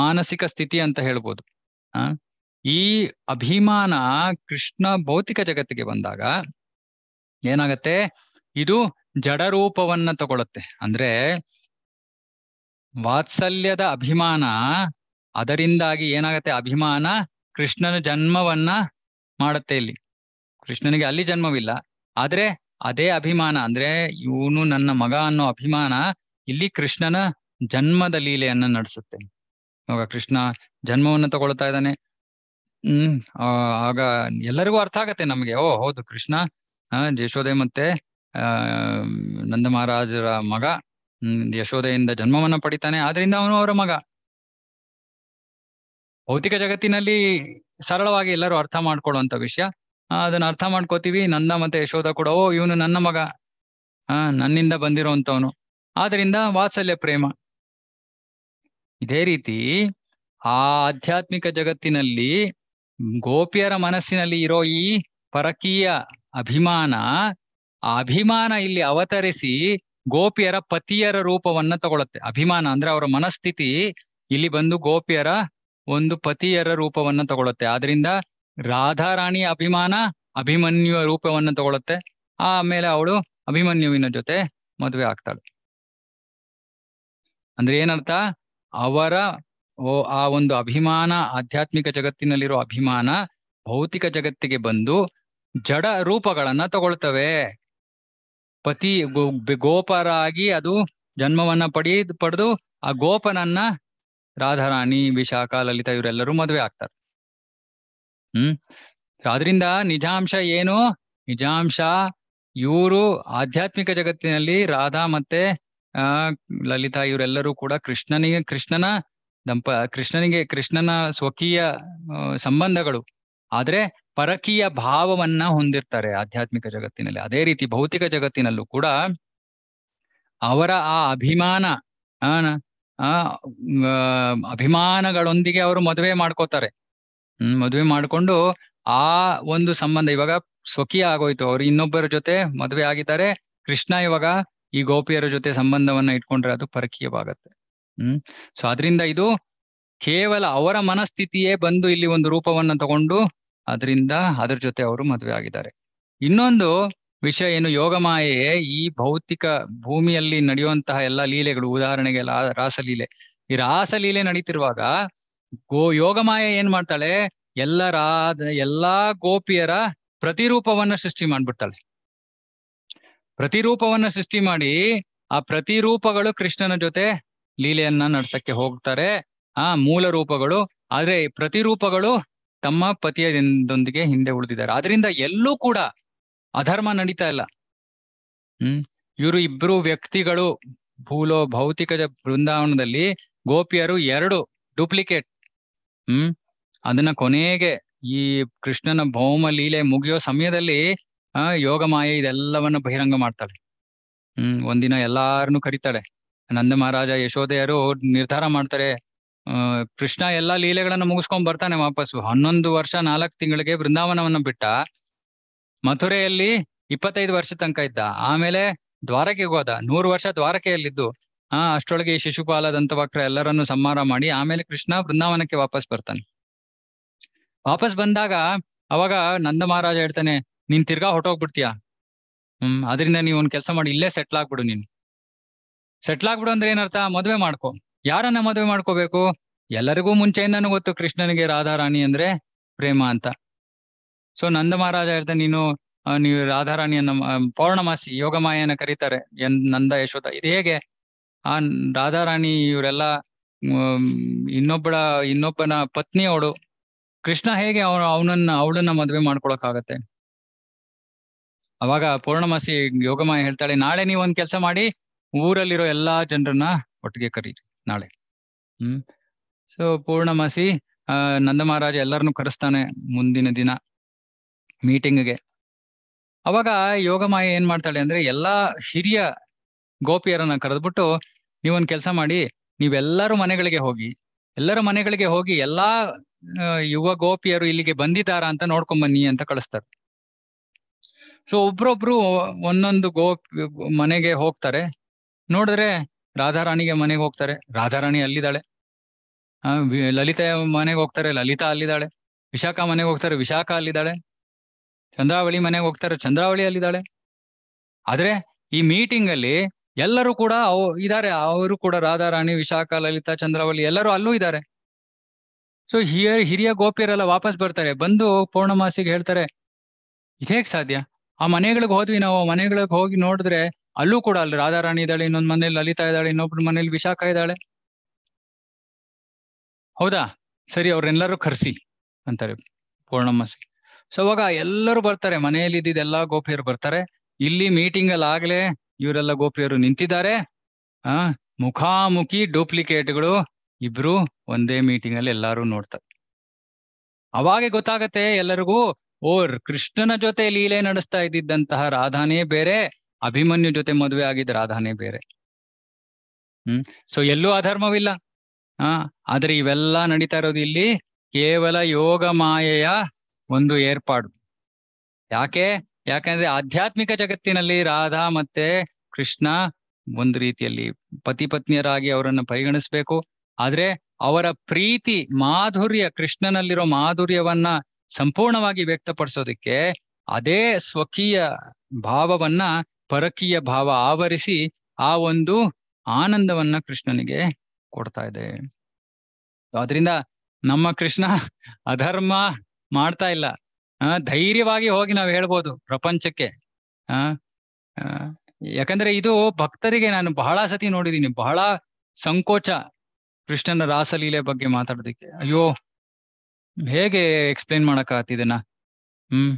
ಮಾನಸಿಕ ಸ್ಥಿತಿ ಅಂತ ಹೇಳ್ಬೋದು ಆ ಈ ಅಭಿಮಾನ ಕೃಷ್ಣ ಭೌತಿಕ ಜಗತ್ತಿಗೆ ಬಂದಾಗ ಏನಾಗತ್ತೆ ಇದು ಜಡ ರೂಪವನ್ನ ತಗೊಳುತ್ತೆ ಅಂದ್ರೆ ವಾತ್ಸಲ್ಯದ ಅಭಿಮಾನ ಅದರಿಂದಾಗಿ ಏನಾಗತ್ತೆ ಅಭಿಮಾನ ಕೃಷ್ಣನ ಜನ್ಮವನ್ನ ಮಾಡುತ್ತೆ ಇಲ್ಲಿ ಕೃಷ್ಣನಿಗೆ ಅಲ್ಲಿ ಜನ್ಮವಿಲ್ಲ ಆದ್ರೆ ಅದೇ ಅಭಿಮಾನ ಅಂದ್ರೆ ಇವನು ನನ್ನ ಮಗ ಅನ್ನೋ ಅಭಿಮಾನ ಇಲ್ಲಿ ಕೃಷ್ಣನ ಜನ್ಮದ ಲೀಲೆಯನ್ನ ನಡೆಸುತ್ತೆ ಇವಾಗ ಕೃಷ್ಣ ಜನ್ಮವನ್ನ ತಗೊಳ್ತಾ ಇದ್ದಾನೆ ಹ್ಮ್ ಆಗ ಎಲ್ಲರಿಗೂ ಅರ್ಥ ಆಗತ್ತೆ ನಮ್ಗೆ ಓ ಹೌದು ಕೃಷ್ಣ ಯಶೋದೆ ಮತ್ತೆ ಆ ನಂದ ಮಹಾರಾಜರ ಮಗ ಯಶೋದೆಯಿಂದ ಜನ್ಮವನ್ನ ಪಡಿತಾನೆ ಆದ್ರಿಂದ ಅವನು ಅವರ ಮಗ ಭೌತಿಕ ಜಗತ್ತಿನಲ್ಲಿ ಸರಳವಾಗಿ ಎಲ್ಲರೂ ಅರ್ಥ ಮಾಡ್ಕೊಳ್ಳುವಂತ ವಿಷಯ ಅದನ್ನ ಅರ್ಥ ಮಾಡ್ಕೋತೀವಿ ನಂದ ಮತ್ತೆ ಯಶೋಧ ಕೂಡ ಓ ಇವನು ನನ್ನ ಮಗ ಆ ನನ್ನಿಂದ ಬಂದಿರುವಂತವನು ಆದ್ರಿಂದ ವಾತ್ಸಲ್ಯ ಪ್ರೇಮ ಇದೇ ರೀತಿ ಆ ಆಧ್ಯಾತ್ಮಿಕ ಜಗತ್ತಿನಲ್ಲಿ ಗೋಪಿಯರ ಮನಸ್ಸಿನಲ್ಲಿ ಇರೋ ಈ ಪರಕೀಯ ಅಭಿಮಾನ ಆ ಅಭಿಮಾನ ಇಲ್ಲಿ ಅವತರಿಸಿ ಗೋಪಿಯರ ಪತಿಯರ ರೂಪವನ್ನ ತಗೊಳತ್ತೆ ಅಭಿಮಾನ ಅಂದ್ರೆ ಅವರ ಮನಸ್ಥಿತಿ ಇಲ್ಲಿ ಬಂದು ಗೋಪಿಯರ ಒಂದು ಪತಿಯರ ರೂಪವನ್ನ ತಗೊಳುತ್ತೆ ಆದ್ರಿಂದ ರಾಧಾರಾಣಿ ಅಭಿಮಾನ ಅಭಿಮನ್ಯುವ ರೂಪವನ್ನ ತಗೊಳುತ್ತೆ ಆಮೇಲೆ ಅವಳು ಅಭಿಮನ್ಯುವಿನ ಜೊತೆ ಮದುವೆ ಆಗ್ತಾಳೆ ಅಂದ್ರೆ ಏನರ್ಥ ಅವರ ಓ ಆ ಒಂದು ಅಭಿಮಾನ ಆಧ್ಯಾತ್ಮಿಕ ಜಗತ್ತಿನಲ್ಲಿರೋ ಅಭಿಮಾನ ಭೌತಿಕ ಜಗತ್ತಿಗೆ ಬಂದು ಜಡ ರೂಪಗಳನ್ನ ತಗೊಳ್ತವೆ ಪತಿ ಗೋಪರಾಗಿ ಅದು ಜನ್ಮವನ್ನ ಪಡಿ ಪಡೆದು ಆ ಗೋಪನನ್ನ ರಾಧಾರಾಣಿ ವಿಶಾಖ ಲಲಿತಾ ಇವರೆಲ್ಲರೂ ಮದುವೆ ಆಗ್ತಾರೆ ಹ್ಮ್ ಆದ್ರಿಂದ ನಿಜಾಂಶ ಏನು ನಿಜಾಂಶ ಇವರು ಆಧ್ಯಾತ್ಮಿಕ ಜಗತ್ತಿನಲ್ಲಿ ರಾಧಾ ಮತ್ತೆ ಆ ಲಲಿತಾ ಇವರೆಲ್ಲರೂ ಕೂಡ ಕೃಷ್ಣನಿಗೆ ಕೃಷ್ಣನ ದಂಪ ಕೃಷ್ಣನಿಗೆ ಕೃಷ್ಣನ ಸ್ವಕೀಯ ಸಂಬಂಧಗಳು ಆದ್ರೆ ಪರಕೀಯ ಭಾವವನ್ನ ಹೊಂದಿರ್ತಾರೆ ಆಧ್ಯಾತ್ಮಿಕ ಜಗತ್ತಿನಲ್ಲಿ ಅದೇ ರೀತಿ ಭೌತಿಕ ಜಗತ್ತಿನಲ್ಲೂ ಕೂಡ ಅವರ ಆ ಅಭಿಮಾನ ಆ ಅಭಿಮಾನಗಳೊಂದಿಗೆ ಅವರು ಮದುವೆ ಮಾಡ್ಕೋತಾರೆ ಹ್ಮ್ ಮದುವೆ ಮಾಡ್ಕೊಂಡು ಆ ಒಂದು ಸಂಬಂಧ ಇವಾಗ ಸ್ವಕೀಯ ಆಗೋಯ್ತು ಅವ್ರು ಇನ್ನೊಬ್ಬರ ಜೊತೆ ಮದುವೆ ಆಗಿದ್ದಾರೆ ಕೃಷ್ಣ ಇವಾಗ ಈ ಗೋಪಿಯರ ಜೊತೆ ಸಂಬಂಧವನ್ನ ಇಟ್ಕೊಂಡ್ರೆ ಅದು ಪರಕೀಯವಾಗತ್ತೆ ಹ್ಮ್ ಸೊ ಅದರಿಂದ ಇದು ಕೇವಲ ಅವರ ಮನಸ್ಥಿತಿಯೇ ಬಂದು ಇಲ್ಲಿ ಒಂದು ರೂಪವನ್ನ ತಗೊಂಡು ಅದರಿಂದ ಅದ್ರ ಜೊತೆ ಅವರು ಮದುವೆ ಆಗಿದ್ದಾರೆ ಇನ್ನೊಂದು ವಿಷಯ ಏನು ಯೋಗ ಈ ಭೌತಿಕ ಭೂಮಿಯಲ್ಲಿ ನಡೆಯುವಂತಹ ಎಲ್ಲಾ ಲೀಲೆಗಳು ಉದಾಹರಣೆಗೆ ರಾಸಲೀಲೆ ಈ ರಾಸಲೀಲೆ ನಡೀತಿರುವಾಗ ಗೋ ಯೋಗ ಮಾಯೆ ಏನ್ ಮಾಡ್ತಾಳೆ ಎಲ್ಲ ರಾ ಎಲ್ಲಾ ಗೋಪಿಯರ ಪ್ರತಿರೂಪವನ್ನ ಸೃಷ್ಟಿ ಮಾಡ್ಬಿಡ್ತಾಳೆ ಪ್ರತಿರೂಪವನ್ನ ಸೃಷ್ಟಿ ಮಾಡಿ ಆ ಪ್ರತಿರೂಪಗಳು ಕೃಷ್ಣನ ಜೊತೆ ಲೀಲೆಯನ್ನ ನಡ್ಸಕ್ಕೆ ಹೋಗ್ತಾರೆ ಆ ಮೂಲ ರೂಪಗಳು ಆದ್ರೆ ಪ್ರತಿರೂಪಗಳು ತಮ್ಮ ಪತಿಯದೊಂದಿಗೆ ಹಿಂದೆ ಉಳಿದಿದ್ದಾರೆ ಆದ್ರಿಂದ ಎಲ್ಲೂ ಕೂಡ ಅಧರ್ಮ ನಡೀತಾ ಇಲ್ಲ ಹ್ಮ್ ಇವರು ಇಬ್ರು ವ್ಯಕ್ತಿಗಳು ಭೂಲೋ ಭೌತಿಕ ಬೃಂದಾವನದಲ್ಲಿ ಗೋಪಿಯರು ಎರಡು ಡೂಪ್ಲಿಕೇಟ್ ಹ್ಮ್ ಅದನ್ನ ಕೊನೆಗೆ ಈ ಕೃಷ್ಣನ ಭೌಮ ಲೀಲೆ ಮುಗಿಯೋ ಸಮಯದಲ್ಲಿ ಆ ಯೋಗ ಮಾಯೆ ಇದೆಲ್ಲವನ್ನ ಬಹಿರಂಗ ಮಾಡ್ತಾಳೆ ಹ್ಮ್ ಒಂದಿನ ಎಲ್ಲಾರನ್ನು ಕರಿತಾಳೆ ನಂದ ಮಹಾರಾಜ ಯಶೋಧೆಯರು ನಿರ್ಧಾರ ಮಾಡ್ತಾರೆ ಕೃಷ್ಣ ಎಲ್ಲಾ ಲೀಲೆಗಳನ್ನ ಮುಗಿಸ್ಕೊಂಡ್ ಬರ್ತಾನೆ ವಾಪಸ್ಸು ಹನ್ನೊಂದು ವರ್ಷ ನಾಲ್ಕು ತಿಂಗಳಿಗೆ ಬೃಂದಾವನವನ್ನ ಬಿಟ್ಟ ಮಥುರೆಯಲ್ಲಿ ಇಪ್ಪತ್ತೈದು ವರ್ಷ ತನಕ ಇದ್ದ ಆಮೇಲೆ ದ್ವಾರಕೆಗೆ ಹೋದ ನೂರು ವರ್ಷ ದ್ವಾರಕೆಯಲ್ಲಿದ್ದು ಆ ಅಷ್ಟೊಳಗೆ ಈ ಶಿಶುಪಾಲ ದಂತವಕ್ರ ಎಲ್ಲರನ್ನು ಸಂಹಾರ ಮಾಡಿ ಆಮೇಲೆ ಕೃಷ್ಣ ಬೃಂದಾವನಕ್ಕೆ ವಾಪಸ್ ಬರ್ತಾನೆ ವಾಪಸ್ ಬಂದಾಗ ಅವಾಗ ನಂದ ಮಹಾರಾಜ ಹೇಳ್ತಾನೆ ನೀನ್ ತಿರ್ಗಾ ಹೊಟ್ಟೋಗ್ಬಿಡ್ತೀಯ ಹ್ಮ್ ಅದರಿಂದ ನೀವ್ ಒಂದ್ ಕೆಲಸ ಮಾಡಿ ಇಲ್ಲೇ ಸೆಟ್ಲ್ ಆಗ್ಬಿಡು ನೀನು ಸೆಟ್ಲ್ ಆಗ್ಬಿಡು ಅಂದ್ರೆ ಏನರ್ಥ ಮದ್ವೆ ಮಾಡ್ಕೊ ಯಾರನ್ನ ಮದ್ವೆ ಮಾಡ್ಕೋಬೇಕು ಎಲ್ಲರಿಗೂ ಮುಂಚೆಯಿಂದನೂ ಗೊತ್ತು ಕೃಷ್ಣನಿಗೆ ರಾಣಿ ಅಂದ್ರೆ ಪ್ರೇಮ ಅಂತ ಸೊ ನಂದ ಮಹಾರಾಜ ಹೇಳ್ತಾ ನೀನು ನೀವು ರಾಣಿಯನ್ನ ಪೌರ್ಣಮಾಸಿ ಯೋಗ ಮಾಯನ ಕರೀತಾರೆ ಎನ್ ನಂದ ಯಶೋಧ ಇದು ಹೇಗೆ ಆ ರಾಧಾರಾಣಿ ಇವರೆಲ್ಲ ಇನ್ನೊಬ್ಬಳ ಇನ್ನೊಬ್ಬನ ಅವಳು ಕೃಷ್ಣ ಹೇಗೆ ಅವನು ಅವನನ್ನ ಅವಳನ್ನ ಮದ್ವೆ ಮಾಡ್ಕೊಳಕ್ಕಾಗತ್ತೆ ಅವಾಗ ಪೌರ್ಣಮಾಸಿ ಯೋಗಮಾಯ ಹೇಳ್ತಾಳೆ ನಾಳೆ ನೀವ್ ಒಂದ್ ಕೆಲಸ ಮಾಡಿ ಊರಲ್ಲಿರೋ ಎಲ್ಲಾ ಜನರನ್ನ ಒಟ್ಟಿಗೆ ಕರೀರಿ ನಾಳೆ ಹ್ಮ್ ಸೊ ಪೂರ್ಣಮಾಸಿ ಆ ನಂದ ಮಹಾರಾಜ ಎಲ್ಲರನ್ನು ಕರೆಸ್ತಾನೆ ಮುಂದಿನ ದಿನ ಮೀಟಿಂಗ್ಗೆ ಅವಾಗ ಯೋಗಮಾಯ ಏನ್ ಮಾಡ್ತಾಳೆ ಅಂದ್ರೆ ಎಲ್ಲಾ ಹಿರಿಯ ಗೋಪಿಯರನ್ನ ಕರೆದ್ಬಿಟ್ಟು ನೀವೊಂದ್ ಕೆಲಸ ಮಾಡಿ ನೀವೆಲ್ಲರೂ ಮನೆಗಳಿಗೆ ಹೋಗಿ ಎಲ್ಲರ ಮನೆಗಳಿಗೆ ಹೋಗಿ ಎಲ್ಲಾ ಯುವ ಗೋಪಿಯರು ಇಲ್ಲಿಗೆ ಬಂದಿದ್ದಾರಾ ಅಂತ ನೋಡ್ಕೊಂಬನ್ನಿ ಬನ್ನಿ ಅಂತ ಕಳಿಸ್ತಾರೆ ಸೊ ಒಬ್ರೊಬ್ರು ಒಂದೊಂದು ಗೋಪ್ ಮನೆಗೆ ಹೋಗ್ತಾರೆ ನೋಡಿದ್ರೆ ರಾಧಾರಾಣಿಗೆ ಮನೆಗೆ ಹೋಗ್ತಾರೆ ರಾಧಾ ರಾಣಿ ಅಲ್ಲಿದ್ದಾಳೆ ಆ ಲಲಿತಾ ಮನೆಗೆ ಹೋಗ್ತಾರೆ ಲಲಿತಾ ಅಲ್ಲಿದ್ದಾಳೆ ವಿಶಾಖ ಮನೆಗೆ ಹೋಗ್ತಾರೆ ವಿಶಾಖ ಅಲ್ಲಿದ್ದಾಳೆ ಚಂದ್ರಾವಳಿ ಮನೆಗೆ ಹೋಗ್ತಾರೆ ಚಂದ್ರಾವಳಿ ಅಲ್ಲಿದ್ದಾಳೆ ಆದ್ರೆ ಈ ಮೀಟಿಂಗ್ ಅಲ್ಲಿ ಎಲ್ಲರೂ ಕೂಡ ಇದ್ದಾರೆ ಇದಾರೆ ಅವರು ಕೂಡ ರಾಣಿ ವಿಶಾಖ ಲಲಿತಾ ಚಂದ್ರಾವಳಿ ಎಲ್ಲರೂ ಅಲ್ಲೂ ಇದ್ದಾರೆ ಸೊ ಹಿರಿಯ ಹಿರಿಯ ಗೋಪಿಯರೆಲ್ಲ ವಾಪಸ್ ಬರ್ತಾರೆ ಬಂದು ಪೂರ್ಣಮಾಸಿಗೆ ಹೇಳ್ತಾರೆ ಇದೇಗ್ ಸಾಧ್ಯ ಆ ಮನೆಗಳಿಗೆ ಹೋದ್ವಿ ನಾವು ಮನೆಗಳಿಗೆ ಹೋಗಿ ನೋಡಿದ್ರೆ ಅಲ್ಲೂ ಕೂಡ ಅಲ್ಲಿ ರಾಧಾರಾಣಿ ಇದ್ದಾಳೆ ಇನ್ನೊಂದ್ ಮನೇಲಿ ಲಲಿತಾ ಇದ್ದಾಳೆ ಇನ್ನೊಬ್ರ ಮನೇಲಿ ವಿಶಾಖ ಇದ್ದಾಳೆ ಹೌದಾ ಸರಿ ಅವ್ರೆಲ್ಲರೂ ಕರ್ಸಿ ಅಂತಾರೆ ಪೂರ್ಣಮ್ಮಸಿ ಸೊ ಅವಾಗ ಎಲ್ಲರೂ ಬರ್ತಾರೆ ಮನೆಯಲ್ಲಿ ಎಲ್ಲಾ ಗೋಪಿಯರು ಬರ್ತಾರೆ ಇಲ್ಲಿ ಮೀಟಿಂಗ್ ಅಲ್ಲಿ ಆಗ್ಲೇ ಇವರೆಲ್ಲ ಗೋಪಿಯರು ನಿಂತಿದ್ದಾರೆ ಆ ಮುಖಾಮುಖಿ ಡೂಪ್ಲಿಕೇಟ್ಗಳು ಇಬ್ರು ಒಂದೇ ಮೀಟಿಂಗ್ ಅಲ್ಲಿ ಎಲ್ಲಾರು ನೋಡ್ತಾರೆ ಅವಾಗೆ ಗೊತ್ತಾಗತ್ತೆ ಎಲ್ಲರಿಗೂ ಓರ್ ಕೃಷ್ಣನ ಜೊತೆ ಲೀಲೆ ನಡೆಸ್ತಾ ಇದ್ದಿದ್ದಂತಹ ರಾಧಾನೇ ಬೇರೆ ಅಭಿಮನ್ಯು ಜೊತೆ ಮದುವೆ ಆಗಿದ್ದ ರಾಧಾನೇ ಬೇರೆ ಹ್ಮ್ ಸೊ ಎಲ್ಲೂ ಅಧರ್ಮವಿಲ್ಲ ಆ ಆದ್ರೆ ಇವೆಲ್ಲ ನಡೀತಾ ಇರೋದು ಇಲ್ಲಿ ಕೇವಲ ಯೋಗ ಮಾಯೆಯ ಒಂದು ಏರ್ಪಾಡು ಯಾಕೆ ಯಾಕಂದ್ರೆ ಆಧ್ಯಾತ್ಮಿಕ ಜಗತ್ತಿನಲ್ಲಿ ರಾಧಾ ಮತ್ತೆ ಕೃಷ್ಣ ಒಂದು ರೀತಿಯಲ್ಲಿ ಪತಿ ಪತ್ನಿಯರಾಗಿ ಅವರನ್ನ ಪರಿಗಣಿಸ್ಬೇಕು ಆದ್ರೆ ಅವರ ಪ್ರೀತಿ ಮಾಧುರ್ಯ ಕೃಷ್ಣನಲ್ಲಿರೋ ಮಾಧುರ್ಯವನ್ನ ಸಂಪೂರ್ಣವಾಗಿ ವ್ಯಕ್ತಪಡಿಸೋದಿಕ್ಕೆ ಅದೇ ಸ್ವಕೀಯ ಭಾವವನ್ನ ಪರಕೀಯ ಭಾವ ಆವರಿಸಿ ಆ ಒಂದು ಆನಂದವನ್ನ ಕೃಷ್ಣನಿಗೆ ಕೊಡ್ತಾ ಇದೆ ಅದರಿಂದ ನಮ್ಮ ಕೃಷ್ಣ ಅಧರ್ಮ ಮಾಡ್ತಾ ಇಲ್ಲ ಆ ಧೈರ್ಯವಾಗಿ ಹೋಗಿ ನಾವು ಹೇಳ್ಬೋದು ಪ್ರಪಂಚಕ್ಕೆ ಆ ಯಾಕಂದ್ರೆ ಇದು ಭಕ್ತರಿಗೆ ನಾನು ಬಹಳ ಸತಿ ನೋಡಿದೀನಿ ಬಹಳ ಸಂಕೋಚ ಕೃಷ್ಣನ ರಾಸಲೀಲೆ ಬಗ್ಗೆ ಮಾತಾಡೋದಿಕ್ಕೆ ಅಯ್ಯೋ ಹೇಗೆ ಎಕ್ಸ್ಪ್ಲೇನ್ ಮಾಡಕ್ ಹ್ಮ್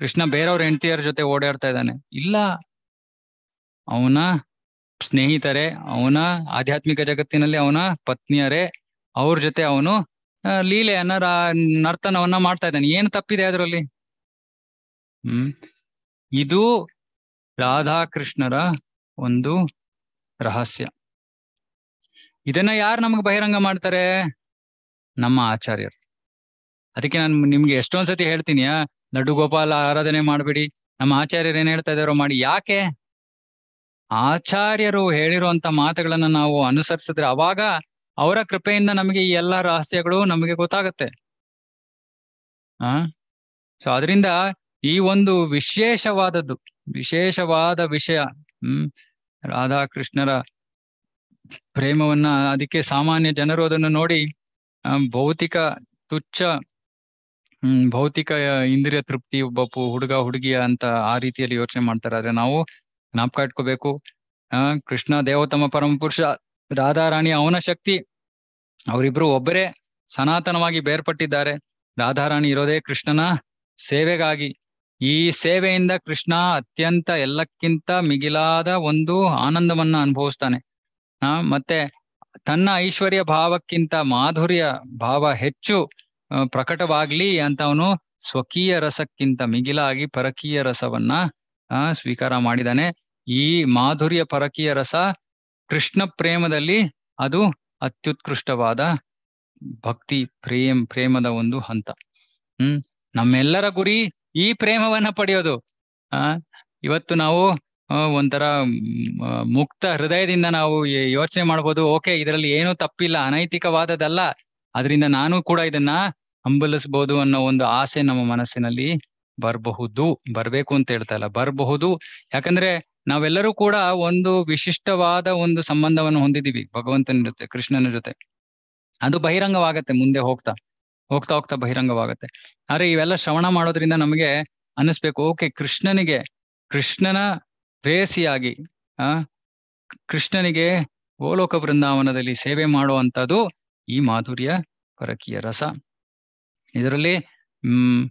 ಕೃಷ್ಣ ಬೇರೆಯವ್ರ ಹೆಂಡತಿಯರ ಜೊತೆ ಓಡಾಡ್ತಾ ಇದ್ದಾನೆ ಇಲ್ಲ ಅವನ ಸ್ನೇಹಿತರೇ ಅವನ ಆಧ್ಯಾತ್ಮಿಕ ಜಗತ್ತಿನಲ್ಲಿ ಅವನ ಪತ್ನಿಯರೇ ಅವ್ರ ಜೊತೆ ಅವನು ಲೀಲೆಯನ್ನ ನರ್ತನವನ್ನ ಮಾಡ್ತಾ ಇದ್ದಾನೆ ಏನು ತಪ್ಪಿದೆ ಅದರಲ್ಲಿ ಹ್ಮ್ ಇದು ರಾಧಾಕೃಷ್ಣರ ಒಂದು ರಹಸ್ಯ ಇದನ್ನ ಯಾರು ನಮಗೆ ಬಹಿರಂಗ ಮಾಡ್ತಾರೆ ನಮ್ಮ ಆಚಾರ್ಯರು ಅದಕ್ಕೆ ನಾನು ನಿಮ್ಗೆ ಎಷ್ಟೊಂದ್ಸತಿ ಹೇಳ್ತೀನಿ ಲಡ್ಡು ಗೋಪಾಲ ಆರಾಧನೆ ಮಾಡ್ಬೇಡಿ ನಮ್ಮ ಆಚಾರ್ಯರು ಏನ್ ಹೇಳ್ತಾ ಇದಾರೋ ಮಾಡಿ ಯಾಕೆ ಆಚಾರ್ಯರು ಹೇಳಿರುವಂತ ಮಾತುಗಳನ್ನ ನಾವು ಅನುಸರಿಸಿದ್ರೆ ಅವಾಗ ಅವರ ಕೃಪೆಯಿಂದ ನಮಗೆ ಈ ಎಲ್ಲಾ ರಹಸ್ಯಗಳು ನಮಗೆ ಗೊತ್ತಾಗತ್ತೆ ಆ ಸೊ ಅದರಿಂದ ಈ ಒಂದು ವಿಶೇಷವಾದದ್ದು ವಿಶೇಷವಾದ ವಿಷಯ ಹ್ಮ್ ರಾಧಾಕೃಷ್ಣರ ಪ್ರೇಮವನ್ನ ಅದಕ್ಕೆ ಸಾಮಾನ್ಯ ಜನರು ಅದನ್ನು ನೋಡಿ ಭೌತಿಕ ತುಚ್ಛ ಭೌತಿಕ ಇಂದ್ರಿಯ ತೃಪ್ತಿ ಒಬ್ಬ ಹುಡುಗ ಹುಡುಗಿಯ ಅಂತ ಆ ರೀತಿಯಲ್ಲಿ ಯೋಚನೆ ಮಾಡ್ತಾರೆ ಆದ್ರೆ ನಾವು ಜ್ಞಾಪಕ ಇಟ್ಕೋಬೇಕು ಆ ಕೃಷ್ಣ ದೇವೋತ್ತಮ ಪರಮ ಪುರುಷ ರಾಧಾರಾಣಿ ಅವನ ಶಕ್ತಿ ಅವರಿಬ್ರು ಒಬ್ಬರೇ ಸನಾತನವಾಗಿ ಬೇರ್ಪಟ್ಟಿದ್ದಾರೆ ರಾಧಾರಾಣಿ ಇರೋದೇ ಕೃಷ್ಣನ ಸೇವೆಗಾಗಿ ಈ ಸೇವೆಯಿಂದ ಕೃಷ್ಣ ಅತ್ಯಂತ ಎಲ್ಲಕ್ಕಿಂತ ಮಿಗಿಲಾದ ಒಂದು ಆನಂದವನ್ನ ಅನುಭವಿಸ್ತಾನೆ ಆ ಮತ್ತೆ ತನ್ನ ಐಶ್ವರ್ಯ ಭಾವಕ್ಕಿಂತ ಮಾಧುರ್ಯ ಭಾವ ಹೆಚ್ಚು ಪ್ರಕಟವಾಗ್ಲಿ ಅಂತ ಅವನು ಸ್ವಕೀಯ ರಸಕ್ಕಿಂತ ಮಿಗಿಲಾಗಿ ಪರಕೀಯ ರಸವನ್ನ ಆ ಸ್ವೀಕಾರ ಮಾಡಿದಾನೆ ಈ ಮಾಧುರ್ಯ ಪರಕೀಯ ರಸ ಕೃಷ್ಣ ಪ್ರೇಮದಲ್ಲಿ ಅದು ಅತ್ಯುತ್ಕೃಷ್ಟವಾದ ಭಕ್ತಿ ಪ್ರೇಮ್ ಪ್ರೇಮದ ಒಂದು ಹಂತ ಹ್ಮ್ ನಮ್ಮೆಲ್ಲರ ಗುರಿ ಈ ಪ್ರೇಮವನ್ನ ಪಡೆಯೋದು ಆ ಇವತ್ತು ನಾವು ಒಂಥರ ಮುಕ್ತ ಹೃದಯದಿಂದ ನಾವು ಯೋಚನೆ ಮಾಡ್ಬೋದು ಓಕೆ ಇದರಲ್ಲಿ ಏನೂ ತಪ್ಪಿಲ್ಲ ಅನೈತಿಕವಾದದಲ್ಲ ಅದರಿಂದ ನಾನು ಕೂಡ ಇದನ್ನ ಹಂಬಲಿಸ್ಬೋದು ಅನ್ನೋ ಒಂದು ಆಸೆ ನಮ್ಮ ಮನಸ್ಸಿನಲ್ಲಿ ಬರಬಹುದು ಬರ್ಬೇಕು ಅಂತ ಹೇಳ್ತಾ ಇಲ್ಲ ಬರಬಹುದು ಯಾಕಂದ್ರೆ ನಾವೆಲ್ಲರೂ ಕೂಡ ಒಂದು ವಿಶಿಷ್ಟವಾದ ಒಂದು ಸಂಬಂಧವನ್ನು ಹೊಂದಿದೀವಿ ಭಗವಂತನ ಜೊತೆ ಕೃಷ್ಣನ ಜೊತೆ ಅದು ಬಹಿರಂಗವಾಗತ್ತೆ ಮುಂದೆ ಹೋಗ್ತಾ ಹೋಗ್ತಾ ಹೋಗ್ತಾ ಬಹಿರಂಗವಾಗತ್ತೆ ಆದ್ರೆ ಇವೆಲ್ಲ ಶ್ರವಣ ಮಾಡೋದ್ರಿಂದ ನಮಗೆ ಅನ್ನಿಸ್ಬೇಕು ಓಕೆ ಕೃಷ್ಣನಿಗೆ ಕೃಷ್ಣನ ಪ್ರೇಸಿಯಾಗಿ ಆ ಕೃಷ್ಣನಿಗೆ ಓಲೋಕ ಬೃಂದಾವನದಲ್ಲಿ ಸೇವೆ ಮಾಡುವಂಥದ್ದು ಈ ಮಾಧುರ್ಯ ಪರಕೀಯ ರಸ ಇದರಲ್ಲಿ ಹ್ಮ್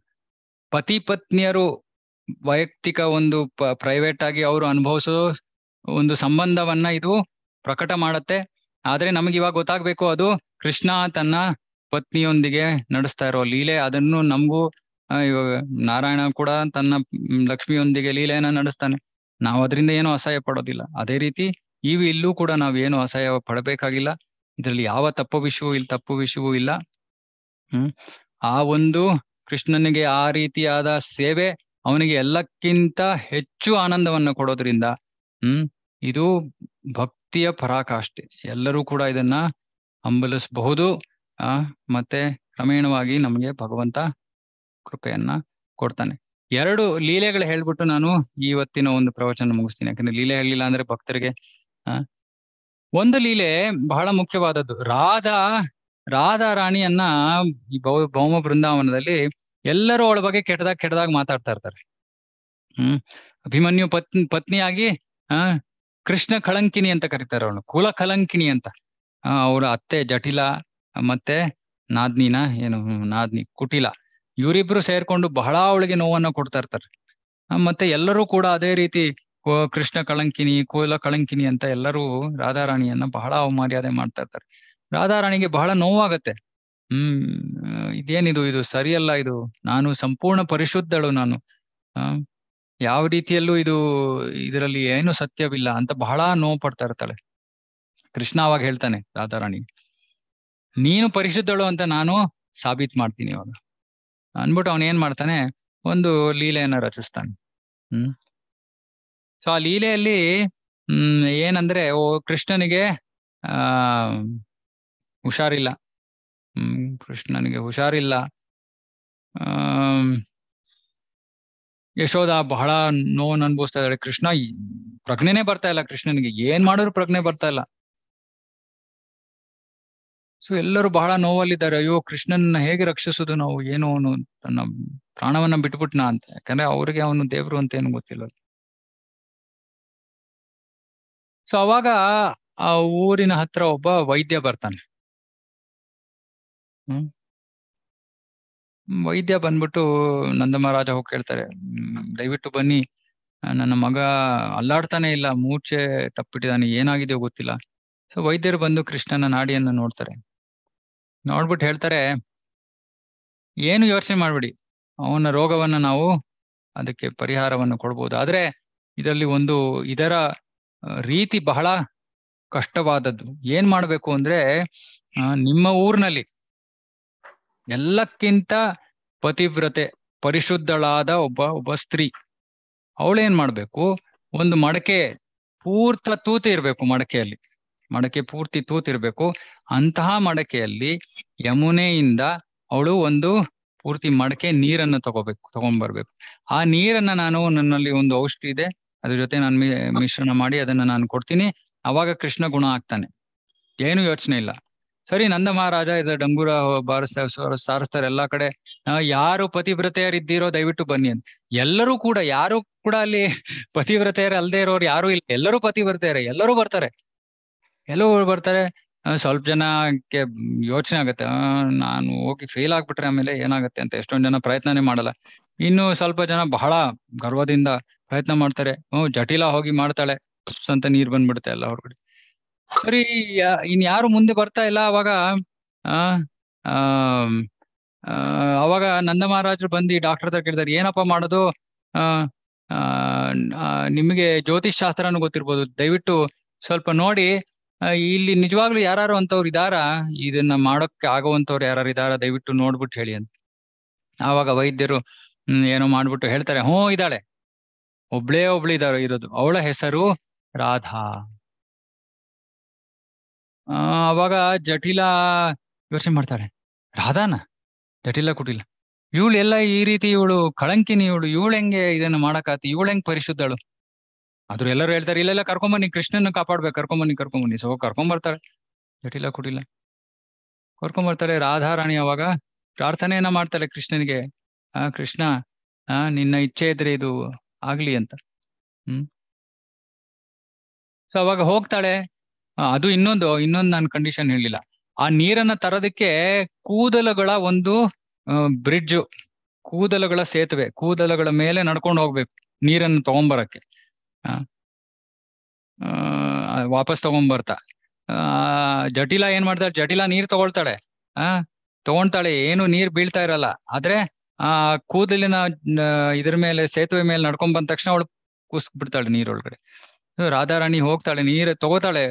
ಪತಿ ಪತ್ನಿಯರು ವೈಯಕ್ತಿಕ ಒಂದು ಪ್ರೈವೇಟ್ ಆಗಿ ಅವರು ಅನುಭವಿಸೋ ಒಂದು ಸಂಬಂಧವನ್ನ ಇದು ಪ್ರಕಟ ಮಾಡತ್ತೆ ಆದ್ರೆ ನಮಗೆ ಇವಾಗ ಗೊತ್ತಾಗ್ಬೇಕು ಅದು ಕೃಷ್ಣ ತನ್ನ ಪತ್ನಿಯೊಂದಿಗೆ ನಡೆಸ್ತಾ ಇರೋ ಲೀಲೆ ಅದನ್ನು ನಮಗೂ ಇವಾಗ ನಾರಾಯಣ ಕೂಡ ತನ್ನ ಲಕ್ಷ್ಮಿಯೊಂದಿಗೆ ಲೀಲೆಯನ್ನ ನಡೆಸ್ತಾನೆ ನಾವು ಅದರಿಂದ ಏನು ಅಸಹಾಯ ಪಡೋದಿಲ್ಲ ಅದೇ ರೀತಿ ಇವು ಇಲ್ಲೂ ಕೂಡ ನಾವು ಏನು ಅಸಹ್ಯ ಪಡಬೇಕಾಗಿಲ್ಲ ಇದರಲ್ಲಿ ಯಾವ ತಪ್ಪು ವಿಷಯವೂ ಇಲ್ಲ ತಪ್ಪು ವಿಷಯವೂ ಇಲ್ಲ ಹ್ಮ್ ಆ ಒಂದು ಕೃಷ್ಣನಿಗೆ ಆ ರೀತಿಯಾದ ಸೇವೆ ಅವನಿಗೆ ಎಲ್ಲಕ್ಕಿಂತ ಹೆಚ್ಚು ಆನಂದವನ್ನು ಕೊಡೋದ್ರಿಂದ ಹ್ಮ್ ಇದು ಭಕ್ತಿಯ ಪರಾಕಾಷ್ಠೆ ಎಲ್ಲರೂ ಕೂಡ ಇದನ್ನ ಹಂಬಲಿಸಬಹುದು ಆ ಮತ್ತೆ ಕ್ರಮೇಣವಾಗಿ ನಮಗೆ ಭಗವಂತ ಕೃಪೆಯನ್ನ ಕೊಡ್ತಾನೆ ಎರಡು ಲೀಲೆಗಳು ಹೇಳ್ಬಿಟ್ಟು ನಾನು ಇವತ್ತಿನ ಒಂದು ಪ್ರವಚನ ಮುಗಿಸ್ತೀನಿ ಯಾಕಂದ್ರೆ ಲೀಲೆ ಹೇಳಲಿಲ್ಲ ಅಂದ್ರೆ ಭಕ್ತರಿಗೆ ಆ ಒಂದು ಲೀಲೆ ಬಹಳ ಮುಖ್ಯವಾದದ್ದು ರಾಧಾ ರಾಧಾ ರಾಣಿಯನ್ನ ಭೌಮ ಬೃಂದಾವನದಲ್ಲಿ ಎಲ್ಲರೂ ಅವಳ ಬಗ್ಗೆ ಕೆಟ್ಟದಾಗ ಕೆಟ್ಟದಾಗ ಮಾತಾಡ್ತಾ ಇರ್ತಾರೆ ಹ್ಮ್ ಅಭಿಮನ್ಯು ಪತ್ನಿ ಪತ್ನಿಯಾಗಿ ಆ ಕೃಷ್ಣ ಕಳಂಕಿನಿ ಅಂತ ಕರೀತಾರೆ ಅವಳು ಕುಲ ಕಲಂಕಿಣಿ ಅಂತ ಅವಳ ಅತ್ತೆ ಜಟಿಲ ಮತ್ತೆ ನಾದ್ನಿನ ಏನು ನಾದ್ನಿ ಕುಟಿಲ ಇವರಿಬ್ರು ಸೇರ್ಕೊಂಡು ಬಹಳ ಅವಳಿಗೆ ನೋವನ್ನ ಕೊಡ್ತಾ ಇರ್ತಾರೆ ಮತ್ತೆ ಎಲ್ಲರೂ ಕೂಡ ಅದೇ ರೀತಿ ಕೃಷ್ಣ ಕಳಂಕಿನಿ ಕೂಲ ಕಳಂಕಿನಿ ಅಂತ ಎಲ್ಲರೂ ರಾಧಾರಾಣಿಯನ್ನ ಬಹಳ ಅವಮರ್ಯಾದೆ ಮಾಡ್ತಾ ಇರ್ತಾರೆ ರಾಧಾರಾಣಿಗೆ ಬಹಳ ನೋವಾಗತ್ತೆ ಹ್ಮ್ ಇದೇನಿದು ಇದು ಸರಿಯಲ್ಲ ಇದು ನಾನು ಸಂಪೂರ್ಣ ಪರಿಶುದ್ಧಳು ನಾನು ಯಾವ ರೀತಿಯಲ್ಲೂ ಇದು ಇದರಲ್ಲಿ ಏನು ಸತ್ಯವಿಲ್ಲ ಅಂತ ಬಹಳ ನೋವು ಪಡ್ತಾ ಇರ್ತಾಳೆ ಕೃಷ್ಣ ಅವಾಗ ಹೇಳ್ತಾನೆ ರಾಧಾರಾಣಿ ನೀನು ಪರಿಶುದ್ಧಳು ಅಂತ ನಾನು ಸಾಬೀತ್ ಮಾಡ್ತೀನಿ ಇವಾಗ ಅನ್ಬಿಟ್ಟು ಅವನೇನ್ ಮಾಡ್ತಾನೆ ಒಂದು ಲೀಲೆಯನ್ನ ರಚಿಸ್ತಾನೆ ಹ್ಮ್ ಸೊ ಆ ಲೀಲೆಯಲ್ಲಿ ಹ್ಮ್ ಏನಂದ್ರೆ ಓ ಕೃಷ್ಣನಿಗೆ ಆ ಹುಷಾರಿಲ್ಲ ಹ್ಮ್ ಕೃಷ್ಣನಿಗೆ ಹುಷಾರಿಲ್ಲ ಆ ಯಶೋಧ ಬಹಳ ನೋವನ್ನು ಅನುಭವಿಸ್ತಾ ಇದ್ದಾಳೆ ಕೃಷ್ಣ ಪ್ರಜ್ಞೆನೆ ಬರ್ತಾ ಇಲ್ಲ ಕೃಷ್ಣನಿಗೆ ಏನ್ ಮಾಡಿದ್ರು ಪ್ರಜ್ಞೆ ಬರ್ತಾ ಇಲ್ಲ ಸೊ ಎಲ್ಲರೂ ಬಹಳ ನೋವಲ್ಲಿದ್ದಾರೆ ಅಯ್ಯೋ ಕೃಷ್ಣನ ಹೇಗೆ ರಕ್ಷಿಸುದು ನಾವು ಏನು ಅವನು ತನ್ನ ಪ್ರಾಣವನ್ನ ಬಿಟ್ಬಿಟ್ನಾ ಅಂತ ಯಾಕಂದ್ರೆ ಅವ್ರಿಗೆ ಅವನು ದೇವ್ರು ಅಂತ ಏನು ಗೊತ್ತಿಲ್ಲ ಸೊ ಅವಾಗ ಆ ಊರಿನ ಹತ್ರ ಒಬ್ಬ ವೈದ್ಯ ಬರ್ತಾನೆ ಹ್ಮ್ ವೈದ್ಯ ಬಂದ್ಬಿಟ್ಟು ನಂದಮಹಾರಾಜ ಹೋಗಿ ಕೇಳ್ತಾರೆ ದಯವಿಟ್ಟು ಬನ್ನಿ ನನ್ನ ಮಗ ಅಲ್ಲಾಡ್ತಾನೆ ಇಲ್ಲ ಮೂರ್ಛೆ ತಪ್ಪಿಟ್ಟಿದ್ದಾನೆ ಏನಾಗಿದೆಯೋ ಗೊತ್ತಿಲ್ಲ ಸೊ ವೈದ್ಯರು ಬಂದು ಕೃಷ್ಣನ ನಾಡಿಯನ್ನು ನೋಡ್ತಾರೆ ನೋಡ್ಬಿಟ್ಟು ಹೇಳ್ತಾರೆ ಏನು ಯೋಚನೆ ಮಾಡ್ಬಿಡಿ ಅವನ ರೋಗವನ್ನ ನಾವು ಅದಕ್ಕೆ ಪರಿಹಾರವನ್ನು ಕೊಡ್ಬೋದು ಆದ್ರೆ ಇದರಲ್ಲಿ ಒಂದು ಇದರ ರೀತಿ ಬಹಳ ಕಷ್ಟವಾದದ್ದು ಏನ್ ಮಾಡ್ಬೇಕು ಅಂದ್ರೆ ನಿಮ್ಮ ಊರಿನಲ್ಲಿ ಎಲ್ಲಕ್ಕಿಂತ ಪತಿವ್ರತೆ ಪರಿಶುದ್ಧಳಾದ ಒಬ್ಬ ಒಬ್ಬ ಸ್ತ್ರೀ ಅವಳೇನ್ ಮಾಡ್ಬೇಕು ಒಂದು ಮಡಕೆ ಪೂರ್ತ ತೂತು ಇರ್ಬೇಕು ಮಡಕೆಯಲ್ಲಿ ಮಡಕೆ ಪೂರ್ತಿ ಇರ್ಬೇಕು ಅಂತಹ ಮಡಕೆಯಲ್ಲಿ ಯಮುನೆಯಿಂದ ಅವಳು ಒಂದು ಪೂರ್ತಿ ಮಡಕೆ ನೀರನ್ನು ತಗೋಬೇಕು ತಗೊಂಡ್ಬರ್ಬೇಕು ಆ ನೀರನ್ನ ನಾನು ನನ್ನಲ್ಲಿ ಒಂದು ಔಷಧಿ ಇದೆ ಅದ್ರ ಜೊತೆ ನಾನು ಮಿಶ್ರಣ ಮಾಡಿ ಅದನ್ನ ನಾನು ಕೊಡ್ತೀನಿ ಅವಾಗ ಕೃಷ್ಣ ಗುಣ ಆಗ್ತಾನೆ ಏನು ಯೋಚನೆ ಇಲ್ಲ ಸರಿ ನಂದ ಮಹಾರಾಜ ಇದು ಡಂಗೂರ ಬಾರಿಸ್ತಾರೆ ಸಾರಿಸ್ತಾರೆ ಎಲ್ಲಾ ಕಡೆ ಯಾರು ಇದ್ದೀರೋ ದಯವಿಟ್ಟು ಬನ್ನಿ ಅಂತ ಎಲ್ಲರೂ ಕೂಡ ಯಾರು ಕೂಡ ಅಲ್ಲಿ [LAUGHS] ಪತಿವ್ರತೆಯರ ಅಲ್ದೆ ಇರೋರು ಯಾರು ಇಲ್ಲ ಎಲ್ಲರೂ ಪತಿವ್ರತೆಯರ ಎಲ್ಲರೂ ಬರ್ತಾರೆ ಎಲ್ಲರೂ ಬರ್ತಾರೆ ಸ್ವಲ್ಪ ಜನಕ್ಕೆ ಯೋಚನೆ ಆಗುತ್ತೆ ನಾನು ಹೋಗಿ ಫೇಲ್ ಆಗ್ಬಿಟ್ರೆ ಆಮೇಲೆ ಏನಾಗುತ್ತೆ ಅಂತ ಎಷ್ಟೊಂದು ಜನ ಪ್ರಯತ್ನನೇ ಮಾಡಲ್ಲ ಇನ್ನು ಸ್ವಲ್ಪ ಜನ ಬಹಳ ಗರ್ವದಿಂದ ಪ್ರಯತ್ನ ಮಾಡ್ತಾರೆ ಹ್ಮ್ ಜಟಿಲ ಹೋಗಿ ಮಾಡ್ತಾಳೆ ಅಂತ ನೀರ್ ಬಂದ್ಬಿಡುತ್ತೆ ಎಲ್ಲ ಹೊರಗಡೆ ಸರಿ ಇನ್ ಯಾರು ಮುಂದೆ ಬರ್ತಾ ಇಲ್ಲ ಅವಾಗ ಆ ಅವಾಗ ನಂದ ಮಹಾರಾಜರು ಬಂದು ಡಾಕ್ಟರ್ ಹತ್ರ ಕೇಳಿದಾರೆ ಏನಪ್ಪ ಮಾಡೋದು ಆ ನಿಮಗೆ ಜ್ಯೋತಿಷ್ ಶಾಸ್ತ್ರನೂ ಗೊತ್ತಿರ್ಬೋದು ದಯವಿಟ್ಟು ಸ್ವಲ್ಪ ನೋಡಿ ಇಲ್ಲಿ ನಿಜವಾಗ್ಲೂ ಯಾರು ಅಂತವ್ರು ಇದಾರ ಇದನ್ನ ಮಾಡೋಕೆ ಆಗುವಂತವ್ರು ಯಾರು ಇದಾರ ದಯವಿಟ್ಟು ನೋಡ್ಬಿಟ್ಟು ಹೇಳಿ ಅಂತ ಆವಾಗ ವೈದ್ಯರು ಏನೋ ಮಾಡ್ಬಿಟ್ಟು ಹೇಳ್ತಾರೆ ಹ್ಞೂ ಇದ್ದಾಳೆ ಒಬ್ಳೇ ಒಬ್ಳು ಇದಾರೆ ಇರೋದು ಅವಳ ಹೆಸರು ರಾಧಾ ಅವಾಗ ಜಟಿಲ ಯೋಚನೆ ಮಾಡ್ತಾಳೆ ರಾಧಾನ ಜಟಿಲ ಕುಟಿಲ ಇವಳು ಎಲ್ಲ ಈ ರೀತಿ ಇವಳು ಕಳಂಕಿನಿ ಇವಳು ಇವಳು ಹೆಂಗೆ ಇದನ್ನ ಮಾಡಕಾತಿ ಇವಳು ಹೆಂಗೆ ಪರಿಶುದ್ಧಳು ಆದ್ರೂ ಎಲ್ಲರೂ ಹೇಳ್ತಾರೆ ಇಲ್ಲೆಲ್ಲ ಕರ್ಕೊಂಬನ್ನಿ ಕೃಷ್ಣನ ಕಾಪಾಡ್ಬೇಕು ಕರ್ಕೊಂಬನ್ನಿ ಕರ್ಕೊಂಬನ್ನಿ ಸೊ ಕರ್ಕೊಂಬರ್ತಾಳೆ ಜಟಿಲ ಕುಟಿಲ ರಾಧಾ ರಾಧಾರಾಣಿ ಅವಾಗ ಪ್ರಾರ್ಥನೆಯನ್ನ ಮಾಡ್ತಾಳೆ ಕೃಷ್ಣನಿಗೆ ಆ ಕೃಷ್ಣ ಆ ನಿನ್ನ ಇಚ್ಛೆ ಇದ್ರೆ ಇದು ಆಗ್ಲಿ ಅಂತ ಹ್ಮ್ ಸೊ ಅವಾಗ ಹೋಗ್ತಾಳೆ ಅದು ಇನ್ನೊಂದು ಇನ್ನೊಂದು ನಾನು ಕಂಡೀಷನ್ ಹೇಳಲಿಲ್ಲ ಆ ನೀರನ್ನ ತರೋದಕ್ಕೆ ಕೂದಲುಗಳ ಒಂದು ಬ್ರಿಡ್ಜ್ ಕೂದಲುಗಳ ಸೇತುವೆ ಕೂದಲುಗಳ ಮೇಲೆ ನಡ್ಕೊಂಡು ಹೋಗ್ಬೇಕು ನೀರನ್ನು ತಗೊಂಬರಕ್ಕೆ ವಾಪಸ್ ತಗೊಂಬರ್ತಾ ಜಟಿಲ ಏನ್ ಮಾಡ್ತಾಳೆ ಜಟಿಲ ನೀರ್ ತಗೊಳ್ತಾಳೆ ಆ ತಗೊಳ್ತಾಳೆ ಏನು ನೀರ್ ಬೀಳ್ತಾ ಇರಲ್ಲ ಆದ್ರೆ ಆ ಕೂದಲಿನ ಇದ್ರ ಮೇಲೆ ಸೇತುವೆ ಮೇಲೆ ನಡ್ಕೊಂಡ್ ಬಂದ ತಕ್ಷಣ ಅವಳು ಕುಸ್ ಬಿಡ್ತಾಳೆ ನೀರೊಳಗಡೆ ರಾಧಾರಾಣಿ ಹೋಗ್ತಾಳೆ ನೀರ್ ತಗೋತಾಳೆ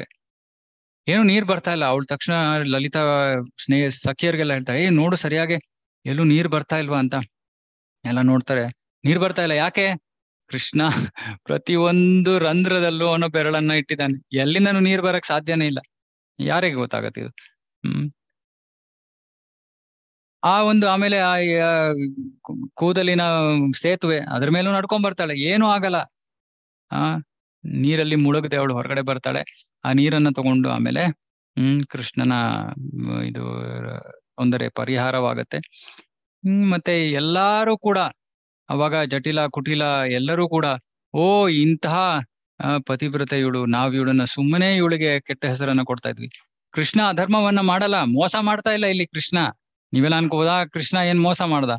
ಏನು ನೀರ್ ಬರ್ತಾ ಇಲ್ಲ ಅವಳು ತಕ್ಷಣ ಲಲಿತಾ ಸ್ನೇಹ ಸಖಿಯರ್ಗೆಲ್ಲ ಹೇಳ್ತಾರೆ ಏ ನೋಡು ಸರಿಯಾಗಿ ಎಲ್ಲೂ ನೀರ್ ಬರ್ತಾ ಇಲ್ವಾ ಅಂತ ಎಲ್ಲ ನೋಡ್ತಾರೆ ನೀರ್ ಬರ್ತಾ ಇಲ್ಲ ಯಾಕೆ ಕೃಷ್ಣ ಪ್ರತಿಯೊಂದು ರಂಧ್ರದಲ್ಲೂ ಅವನ ಬೆರಳನ್ನ ಇಟ್ಟಿದ್ದಾನೆ ಎಲ್ಲಿಂದನು ನೀರ್ ಬರಕ್ ಸಾಧ್ಯನೇ ಇಲ್ಲ ಯಾರಿಗೆ ಗೊತ್ತಾಗತ್ತೆ ಇದು ಹ್ಮ್ ಆ ಒಂದು ಆಮೇಲೆ ಆ ಕೂದಲಿನ ಸೇತುವೆ ಅದ್ರ ಮೇಲೂ ನಡ್ಕೊಂಡ್ ಬರ್ತಾಳೆ ಏನೂ ಆಗಲ್ಲ ಆ ನೀರಲ್ಲಿ ಮುಳುಗದೆ ಅವಳು ಹೊರಗಡೆ ಬರ್ತಾಳೆ ಆ ನೀರನ್ನ ತಗೊಂಡು ಆಮೇಲೆ ಹ್ಮ್ ಕೃಷ್ಣನ ಇದು ತೊಂದರೆ ಪರಿಹಾರವಾಗತ್ತೆ ಹ್ಮ್ ಮತ್ತೆ ಎಲ್ಲಾರು ಕೂಡ ಅವಾಗ ಜಟಿಲ ಕುಟಿಲ ಎಲ್ಲರೂ ಕೂಡ ಓ ಇಂತಹ ಪತಿವ್ರತ ಇವಳು ನಾವ್ ಇವಳನ್ನ ಸುಮ್ಮನೆ ಇವಳಿಗೆ ಕೆಟ್ಟ ಹೆಸರನ್ನ ಕೊಡ್ತಾ ಇದ್ವಿ ಕೃಷ್ಣ ಅಧರ್ಮವನ್ನ ಮಾಡಲ್ಲ ಮೋಸ ಮಾಡ್ತಾ ಇಲ್ಲ ಇಲ್ಲಿ ಕೃಷ್ಣ ನೀವೆಲ್ಲ ಅನ್ಕೋದ ಕೃಷ್ಣ ಏನ್ ಮೋಸ ಮಾಡ್ದ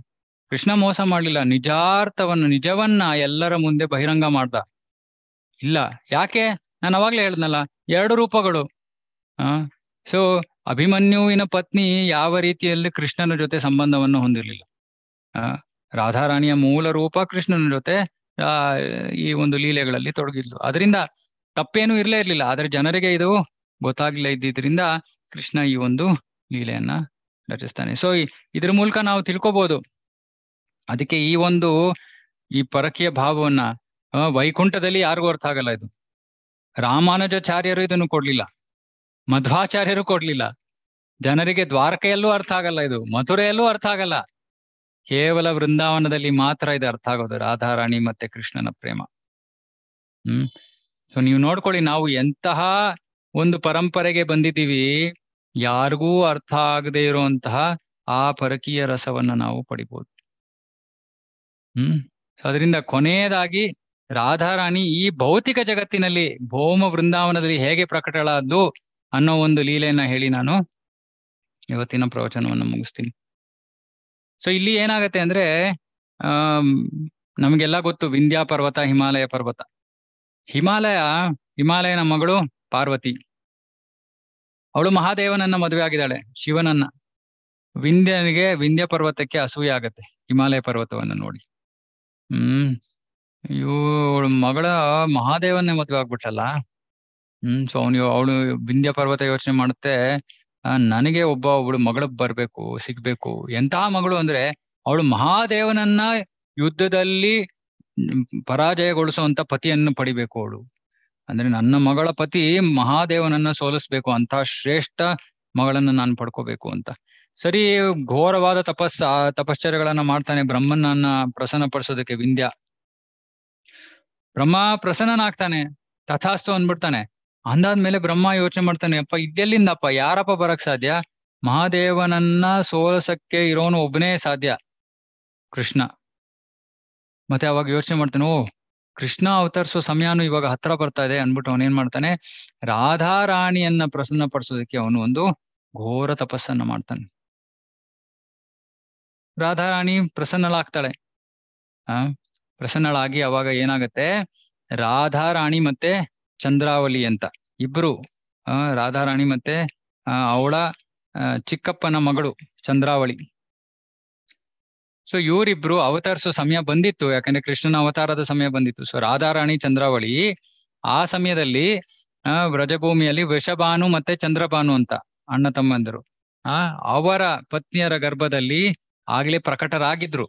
ಕೃಷ್ಣ ಮೋಸ ಮಾಡ್ಲಿಲ್ಲ ನಿಜಾರ್ಥವನ್ನ ನಿಜವನ್ನ ಎಲ್ಲರ ಮುಂದೆ ಬಹಿರಂಗ ಮಾಡ್ದ ಇಲ್ಲ ಯಾಕೆ ನಾನು ಅವಾಗ್ಲೇ ಹೇಳ್ದನಲ್ಲ ಎರಡು ರೂಪಗಳು ಆ ಸೊ ಅಭಿಮನ್ಯುವಿನ ಪತ್ನಿ ಯಾವ ರೀತಿಯಲ್ಲಿ ಕೃಷ್ಣನ ಜೊತೆ ಸಂಬಂಧವನ್ನು ಹೊಂದಿರಲಿಲ್ಲ ಆ ರಾಧಾರಾಣಿಯ ಮೂಲ ರೂಪ ಕೃಷ್ಣನ ಜೊತೆ ಆ ಈ ಒಂದು ಲೀಲೆಗಳಲ್ಲಿ ತೊಡಗಿದ್ಲು ಅದರಿಂದ ತಪ್ಪೇನೂ ಇರಲೇ ಇರ್ಲಿಲ್ಲ ಆದ್ರೆ ಜನರಿಗೆ ಇದು ಗೊತ್ತಾಗ್ಲಿಲ್ಲ ಇದ್ದಿದ್ರಿಂದ ಕೃಷ್ಣ ಈ ಒಂದು ಲೀಲೆಯನ್ನ ರಚಿಸ್ತಾನೆ ಸೊ ಇದ್ರ ಮೂಲಕ ನಾವು ತಿಳ್ಕೊಬಹುದು ಅದಕ್ಕೆ ಈ ಒಂದು ಈ ಪರಕೀಯ ಭಾವವನ್ನ ವೈಕುಂಠದಲ್ಲಿ ಯಾರಿಗೂ ಅರ್ಥ ಆಗಲ್ಲ ಇದು ರಾಮಾನುಜಾಚಾರ್ಯರು ಇದನ್ನು ಕೊಡ್ಲಿಲ್ಲ ಮಧ್ವಾಚಾರ್ಯರು ಕೊಡ್ಲಿಲ್ಲ ಜನರಿಗೆ ದ್ವಾರಕೆಯಲ್ಲೂ ಅರ್ಥ ಆಗಲ್ಲ ಇದು ಮಧುರೆಯಲ್ಲೂ ಅರ್ಥ ಆಗಲ್ಲ ಕೇವಲ ವೃಂದಾವನದಲ್ಲಿ ಮಾತ್ರ ಇದು ಅರ್ಥ ಆಗೋದು ರಾಧಾರಾಣಿ ಮತ್ತೆ ಕೃಷ್ಣನ ಪ್ರೇಮ ಹ್ಮ್ ಸೊ ನೀವು ನೋಡ್ಕೊಳ್ಳಿ ನಾವು ಎಂತಹ ಒಂದು ಪರಂಪರೆಗೆ ಬಂದಿದ್ದೀವಿ ಯಾರಿಗೂ ಅರ್ಥ ಆಗದೆ ಇರುವಂತಹ ಆ ಪರಕೀಯ ರಸವನ್ನ ನಾವು ಪಡಿಬಹುದು ಹ್ಮ್ ಅದರಿಂದ ಕೊನೆಯದಾಗಿ ರಾಧಾರಾಣಿ ಈ ಭೌತಿಕ ಜಗತ್ತಿನಲ್ಲಿ ಭೌಮ ವೃಂದಾವನದಲ್ಲಿ ಹೇಗೆ ಪ್ರಕಟಳಾದ್ದು ಅನ್ನೋ ಒಂದು ಲೀಲೆಯನ್ನ ಹೇಳಿ ನಾನು ಇವತ್ತಿನ ಪ್ರವಚನವನ್ನು ಮುಗಿಸ್ತೀನಿ ಸೊ ಇಲ್ಲಿ ಏನಾಗತ್ತೆ ಅಂದ್ರೆ ಆ ನಮ್ಗೆಲ್ಲ ಗೊತ್ತು ವಿಂಧ್ಯಾ ಪರ್ವತ ಹಿಮಾಲಯ ಪರ್ವತ ಹಿಮಾಲಯ ಹಿಮಾಲಯನ ಮಗಳು ಪಾರ್ವತಿ ಅವಳು ಮಹಾದೇವನನ್ನ ಮದುವೆ ಆಗಿದ್ದಾಳೆ ಶಿವನನ್ನ ವಿಂಧ್ಯನಿಗೆ ವಿಂಧ್ಯ ಪರ್ವತಕ್ಕೆ ಅಸೂಯೆ ಆಗತ್ತೆ ಹಿಮಾಲಯ ಪರ್ವತವನ್ನು ನೋಡಿ ಹ್ಮ್ ಅವಳ ಮಗಳ ಮಹಾದೇವನ್ನೇ ಮದ್ವೆ ಆಗ್ಬಿಟ್ಟಲ್ಲ ಹ್ಮ್ ಸೊ ಅವ್ನು ಅವಳು ವಿಂಧ್ಯ ಪರ್ವತ ಯೋಚನೆ ಮಾಡುತ್ತೆ ನನಗೆ ಒಬ್ಬ ಅವಳು ಮಗಳ ಬರ್ಬೇಕು ಸಿಗ್ಬೇಕು ಎಂತಹ ಮಗಳು ಅಂದ್ರೆ ಅವಳು ಮಹಾದೇವನನ್ನ ಯುದ್ಧದಲ್ಲಿ ಪರಾಜಯಗೊಳಿಸುವಂತ ಪತಿಯನ್ನು ಪಡಿಬೇಕು ಅವಳು ಅಂದ್ರೆ ನನ್ನ ಮಗಳ ಪತಿ ಮಹಾದೇವನನ್ನ ಸೋಲಿಸ್ಬೇಕು ಅಂತ ಶ್ರೇಷ್ಠ ಮಗಳನ್ನ ನಾನು ಪಡ್ಕೋಬೇಕು ಅಂತ ಸರಿ ಘೋರವಾದ ತಪಸ್ ತಪಶ್ಚರ್ಯಗಳನ್ನ ಮಾಡ್ತಾನೆ ಬ್ರಹ್ಮನನ್ನ ಪ್ರಸನ್ನ ಪಡಿಸೋದಕ್ಕೆ ವಿಂಧ್ಯ ಬ್ರಹ್ಮ ಪ್ರಸನ್ನನಾಗ್ತಾನೆ ತಥಾಸ್ತು ಅಂದ್ಬಿಡ್ತಾನೆ ಅಂದಾದ್ಮೇಲೆ ಬ್ರಹ್ಮ ಯೋಚನೆ ಮಾಡ್ತಾನೆ ಅಪ್ಪ ಇದೆಲ್ಲಿಂದಪ್ಪ ಯಾರಪ್ಪ ಬರಕ್ ಸಾಧ್ಯ ಮಹಾದೇವನನ್ನ ಸೋಲಸಕ್ಕೆ ಇರೋನು ಒಬ್ಬನೇ ಸಾಧ್ಯ ಕೃಷ್ಣ ಮತ್ತೆ ಅವಾಗ ಯೋಚನೆ ಮಾಡ್ತಾನೆ ಓ ಕೃಷ್ಣ ಅವತರಿಸೋ ಸಮಯನು ಇವಾಗ ಹತ್ರ ಬರ್ತಾ ಇದೆ ಅನ್ಬಿಟ್ಟು ಏನ್ ಮಾಡ್ತಾನೆ ರಾಧಾ ರಾಣಿಯನ್ನ ಪ್ರಸನ್ನ ಪಡಿಸೋದಕ್ಕೆ ಅವನು ಒಂದು ಘೋರ ತಪಸ್ಸನ್ನ ಮಾಡ್ತಾನೆ ರಾಧಾ ರಾಣಿ ಪ್ರಸನ್ನಲಾಗ್ತಾಳೆ ಆ ಪ್ರಸನ್ನಳಾಗಿ ಅವಾಗ ಏನಾಗತ್ತೆ ರಾಧಾರಾಣಿ ಮತ್ತೆ ಚಂದ್ರಾವಳಿ ಅಂತ ಇಬ್ರು ರಾಧಾರಾಣಿ ಮತ್ತೆ ಅವಳ ಚಿಕ್ಕಪ್ಪನ ಮಗಳು ಚಂದ್ರಾವಳಿ ಸೊ ಇವರಿಬ್ರು ಅವತರಿಸೋ ಸಮಯ ಬಂದಿತ್ತು ಯಾಕಂದ್ರೆ ಕೃಷ್ಣನ ಅವತಾರದ ಸಮಯ ಬಂದಿತ್ತು ಸೊ ರಾಧಾರಾಣಿ ಚಂದ್ರಾವಳಿ ಆ ಸಮಯದಲ್ಲಿ ಆ ವ್ರಜಭೂಮಿಯಲ್ಲಿ ವೃಷಭಾನು ಮತ್ತೆ ಚಂದ್ರಭಾನು ಅಂತ ಅಣ್ಣ ತಮ್ಮಂದರು ಆ ಅವರ ಪತ್ನಿಯರ ಗರ್ಭದಲ್ಲಿ ಆಗ್ಲೇ ಪ್ರಕಟರಾಗಿದ್ರು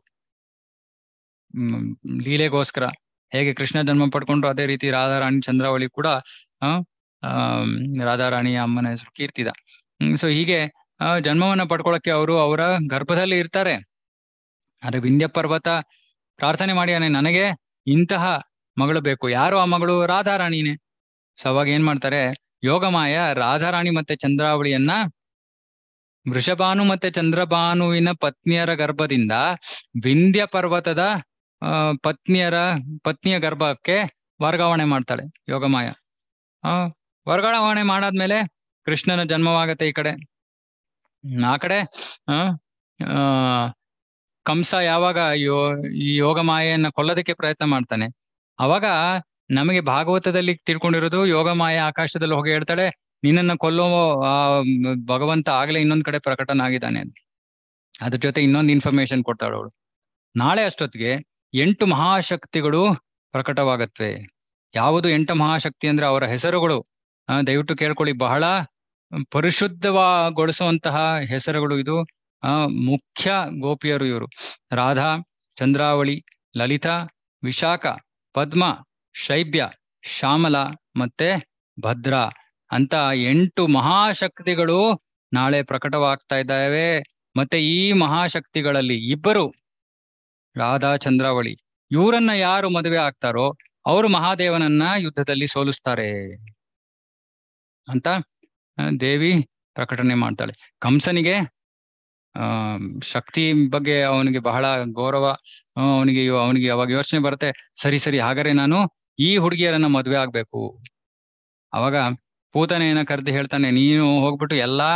ಲೀಲೆಗೋಸ್ಕರ ಹೇಗೆ ಕೃಷ್ಣ ಜನ್ಮ ಪಡ್ಕೊಂಡ್ರು ಅದೇ ರೀತಿ ರಾಧಾರಾಣಿ ಚಂದ್ರಾವಳಿ ಕೂಡ ರಾಧಾರಾಣಿಯ ಅಮ್ಮನ ಹೆಸರು ಕೀರ್ತಿದ ಸೊ ಹೀಗೆ ಜನ್ಮವನ್ನ ಪಡ್ಕೊಳಕ್ಕೆ ಅವರು ಅವರ ಗರ್ಭದಲ್ಲಿ ಇರ್ತಾರೆ ಆದ್ರೆ ವಿಂಧ್ಯ ಪರ್ವತ ಪ್ರಾರ್ಥನೆ ಮಾಡಿಯಾನೆ ನನಗೆ ಇಂತಹ ಮಗಳು ಬೇಕು ಯಾರು ಆ ಮಗಳು ರಾಧಾರಾಣಿನೇ ಸೊ ಅವಾಗ ಏನ್ ಮಾಡ್ತಾರೆ ಯೋಗಮಾಯ ರಾಧಾರಾಣಿ ಮತ್ತೆ ಚಂದ್ರಾವಳಿಯನ್ನ ವೃಷಭಾನು ಮತ್ತೆ ಚಂದ್ರಭಾನುವಿನ ಪತ್ನಿಯರ ಗರ್ಭದಿಂದ ವಿಂಧ್ಯ ಪರ್ವತದ ಪತ್ನಿಯರ ಪತ್ನಿಯ ಗರ್ಭಕ್ಕೆ ವರ್ಗಾವಣೆ ಮಾಡ್ತಾಳೆ ಯೋಗಮಾಯ ಆ ವರ್ಗಾವಣೆ ಮಾಡಾದ್ಮೇಲೆ ಕೃಷ್ಣನ ಜನ್ಮವಾಗತ್ತೆ ಈ ಕಡೆ ಆ ಕಡೆ ಕಂಸ ಯಾವಾಗ ಯೋ ಈ ಯೋಗ ಮಾಯೆಯನ್ನ ಕೊಲ್ಲೋದಕ್ಕೆ ಪ್ರಯತ್ನ ಮಾಡ್ತಾನೆ ಅವಾಗ ನಮಗೆ ಭಾಗವತದಲ್ಲಿ ತಿಳ್ಕೊಂಡಿರೋದು ಯೋಗ ಆಕಾಶದಲ್ಲಿ ಹೋಗಿ ಹೇಳ್ತಾಳೆ ನಿನ್ನನ್ನ ಕೊಲ್ಲೋ ಆ ಭಗವಂತ ಆಗ್ಲೇ ಇನ್ನೊಂದ್ ಕಡೆ ಪ್ರಕಟನ ಆಗಿದ್ದಾನೆ ಅದ್ರ ಜೊತೆ ಇನ್ನೊಂದು ಇನ್ಫಾರ್ಮೇಶನ್ ಕೊಡ್ತಾಳು ಅವಳು ನಾಳೆ ಅಷ್ಟೊತ್ತಿಗೆ ಎಂಟು ಮಹಾಶಕ್ತಿಗಳು ಪ್ರಕಟವಾಗತ್ವೆ ಯಾವುದು ಎಂಟು ಮಹಾಶಕ್ತಿ ಅಂದ್ರೆ ಅವರ ಹೆಸರುಗಳು ದಯವಿಟ್ಟು ಕೇಳ್ಕೊಳ್ಳಿ ಬಹಳ ಪರಿಶುದ್ಧವಾಗೊಳಿಸುವಂತಹ ಹೆಸರುಗಳು ಇದು ಮುಖ್ಯ ಗೋಪಿಯರು ಇವರು ರಾಧಾ ಚಂದ್ರಾವಳಿ ಲಲಿತಾ ವಿಶಾಖ ಪದ್ಮ ಶೈಬ್ಯ ಶ್ಯಾಮಲ ಮತ್ತೆ ಭದ್ರಾ ಅಂತ ಎಂಟು ಮಹಾಶಕ್ತಿಗಳು ನಾಳೆ ಪ್ರಕಟವಾಗ್ತಾ ಇದ್ದಾವೆ ಮತ್ತೆ ಈ ಮಹಾಶಕ್ತಿಗಳಲ್ಲಿ ಇಬ್ಬರು ರಾಧಾ ಚಂದ್ರಾವಳಿ ಇವರನ್ನ ಯಾರು ಮದುವೆ ಆಗ್ತಾರೋ ಅವರು ಮಹಾದೇವನನ್ನ ಯುದ್ಧದಲ್ಲಿ ಸೋಲಿಸ್ತಾರೆ ಅಂತ ದೇವಿ ಪ್ರಕಟಣೆ ಮಾಡ್ತಾಳೆ ಕಂಸನಿಗೆ ಆ ಶಕ್ತಿ ಬಗ್ಗೆ ಅವನಿಗೆ ಬಹಳ ಗೌರವ ಅವನಿಗೆ ಅವನಿಗೆ ಅವಾಗ ಯೋಚನೆ ಬರುತ್ತೆ ಸರಿ ಸರಿ ಹಾಗಾದ್ರೆ ನಾನು ಈ ಹುಡುಗಿಯರನ್ನ ಮದ್ವೆ ಆಗ್ಬೇಕು ಅವಾಗ ಪೂತನೇನ ಕರೆದು ಹೇಳ್ತಾನೆ ನೀನು ಹೋಗ್ಬಿಟ್ಟು ಎಲ್ಲಾ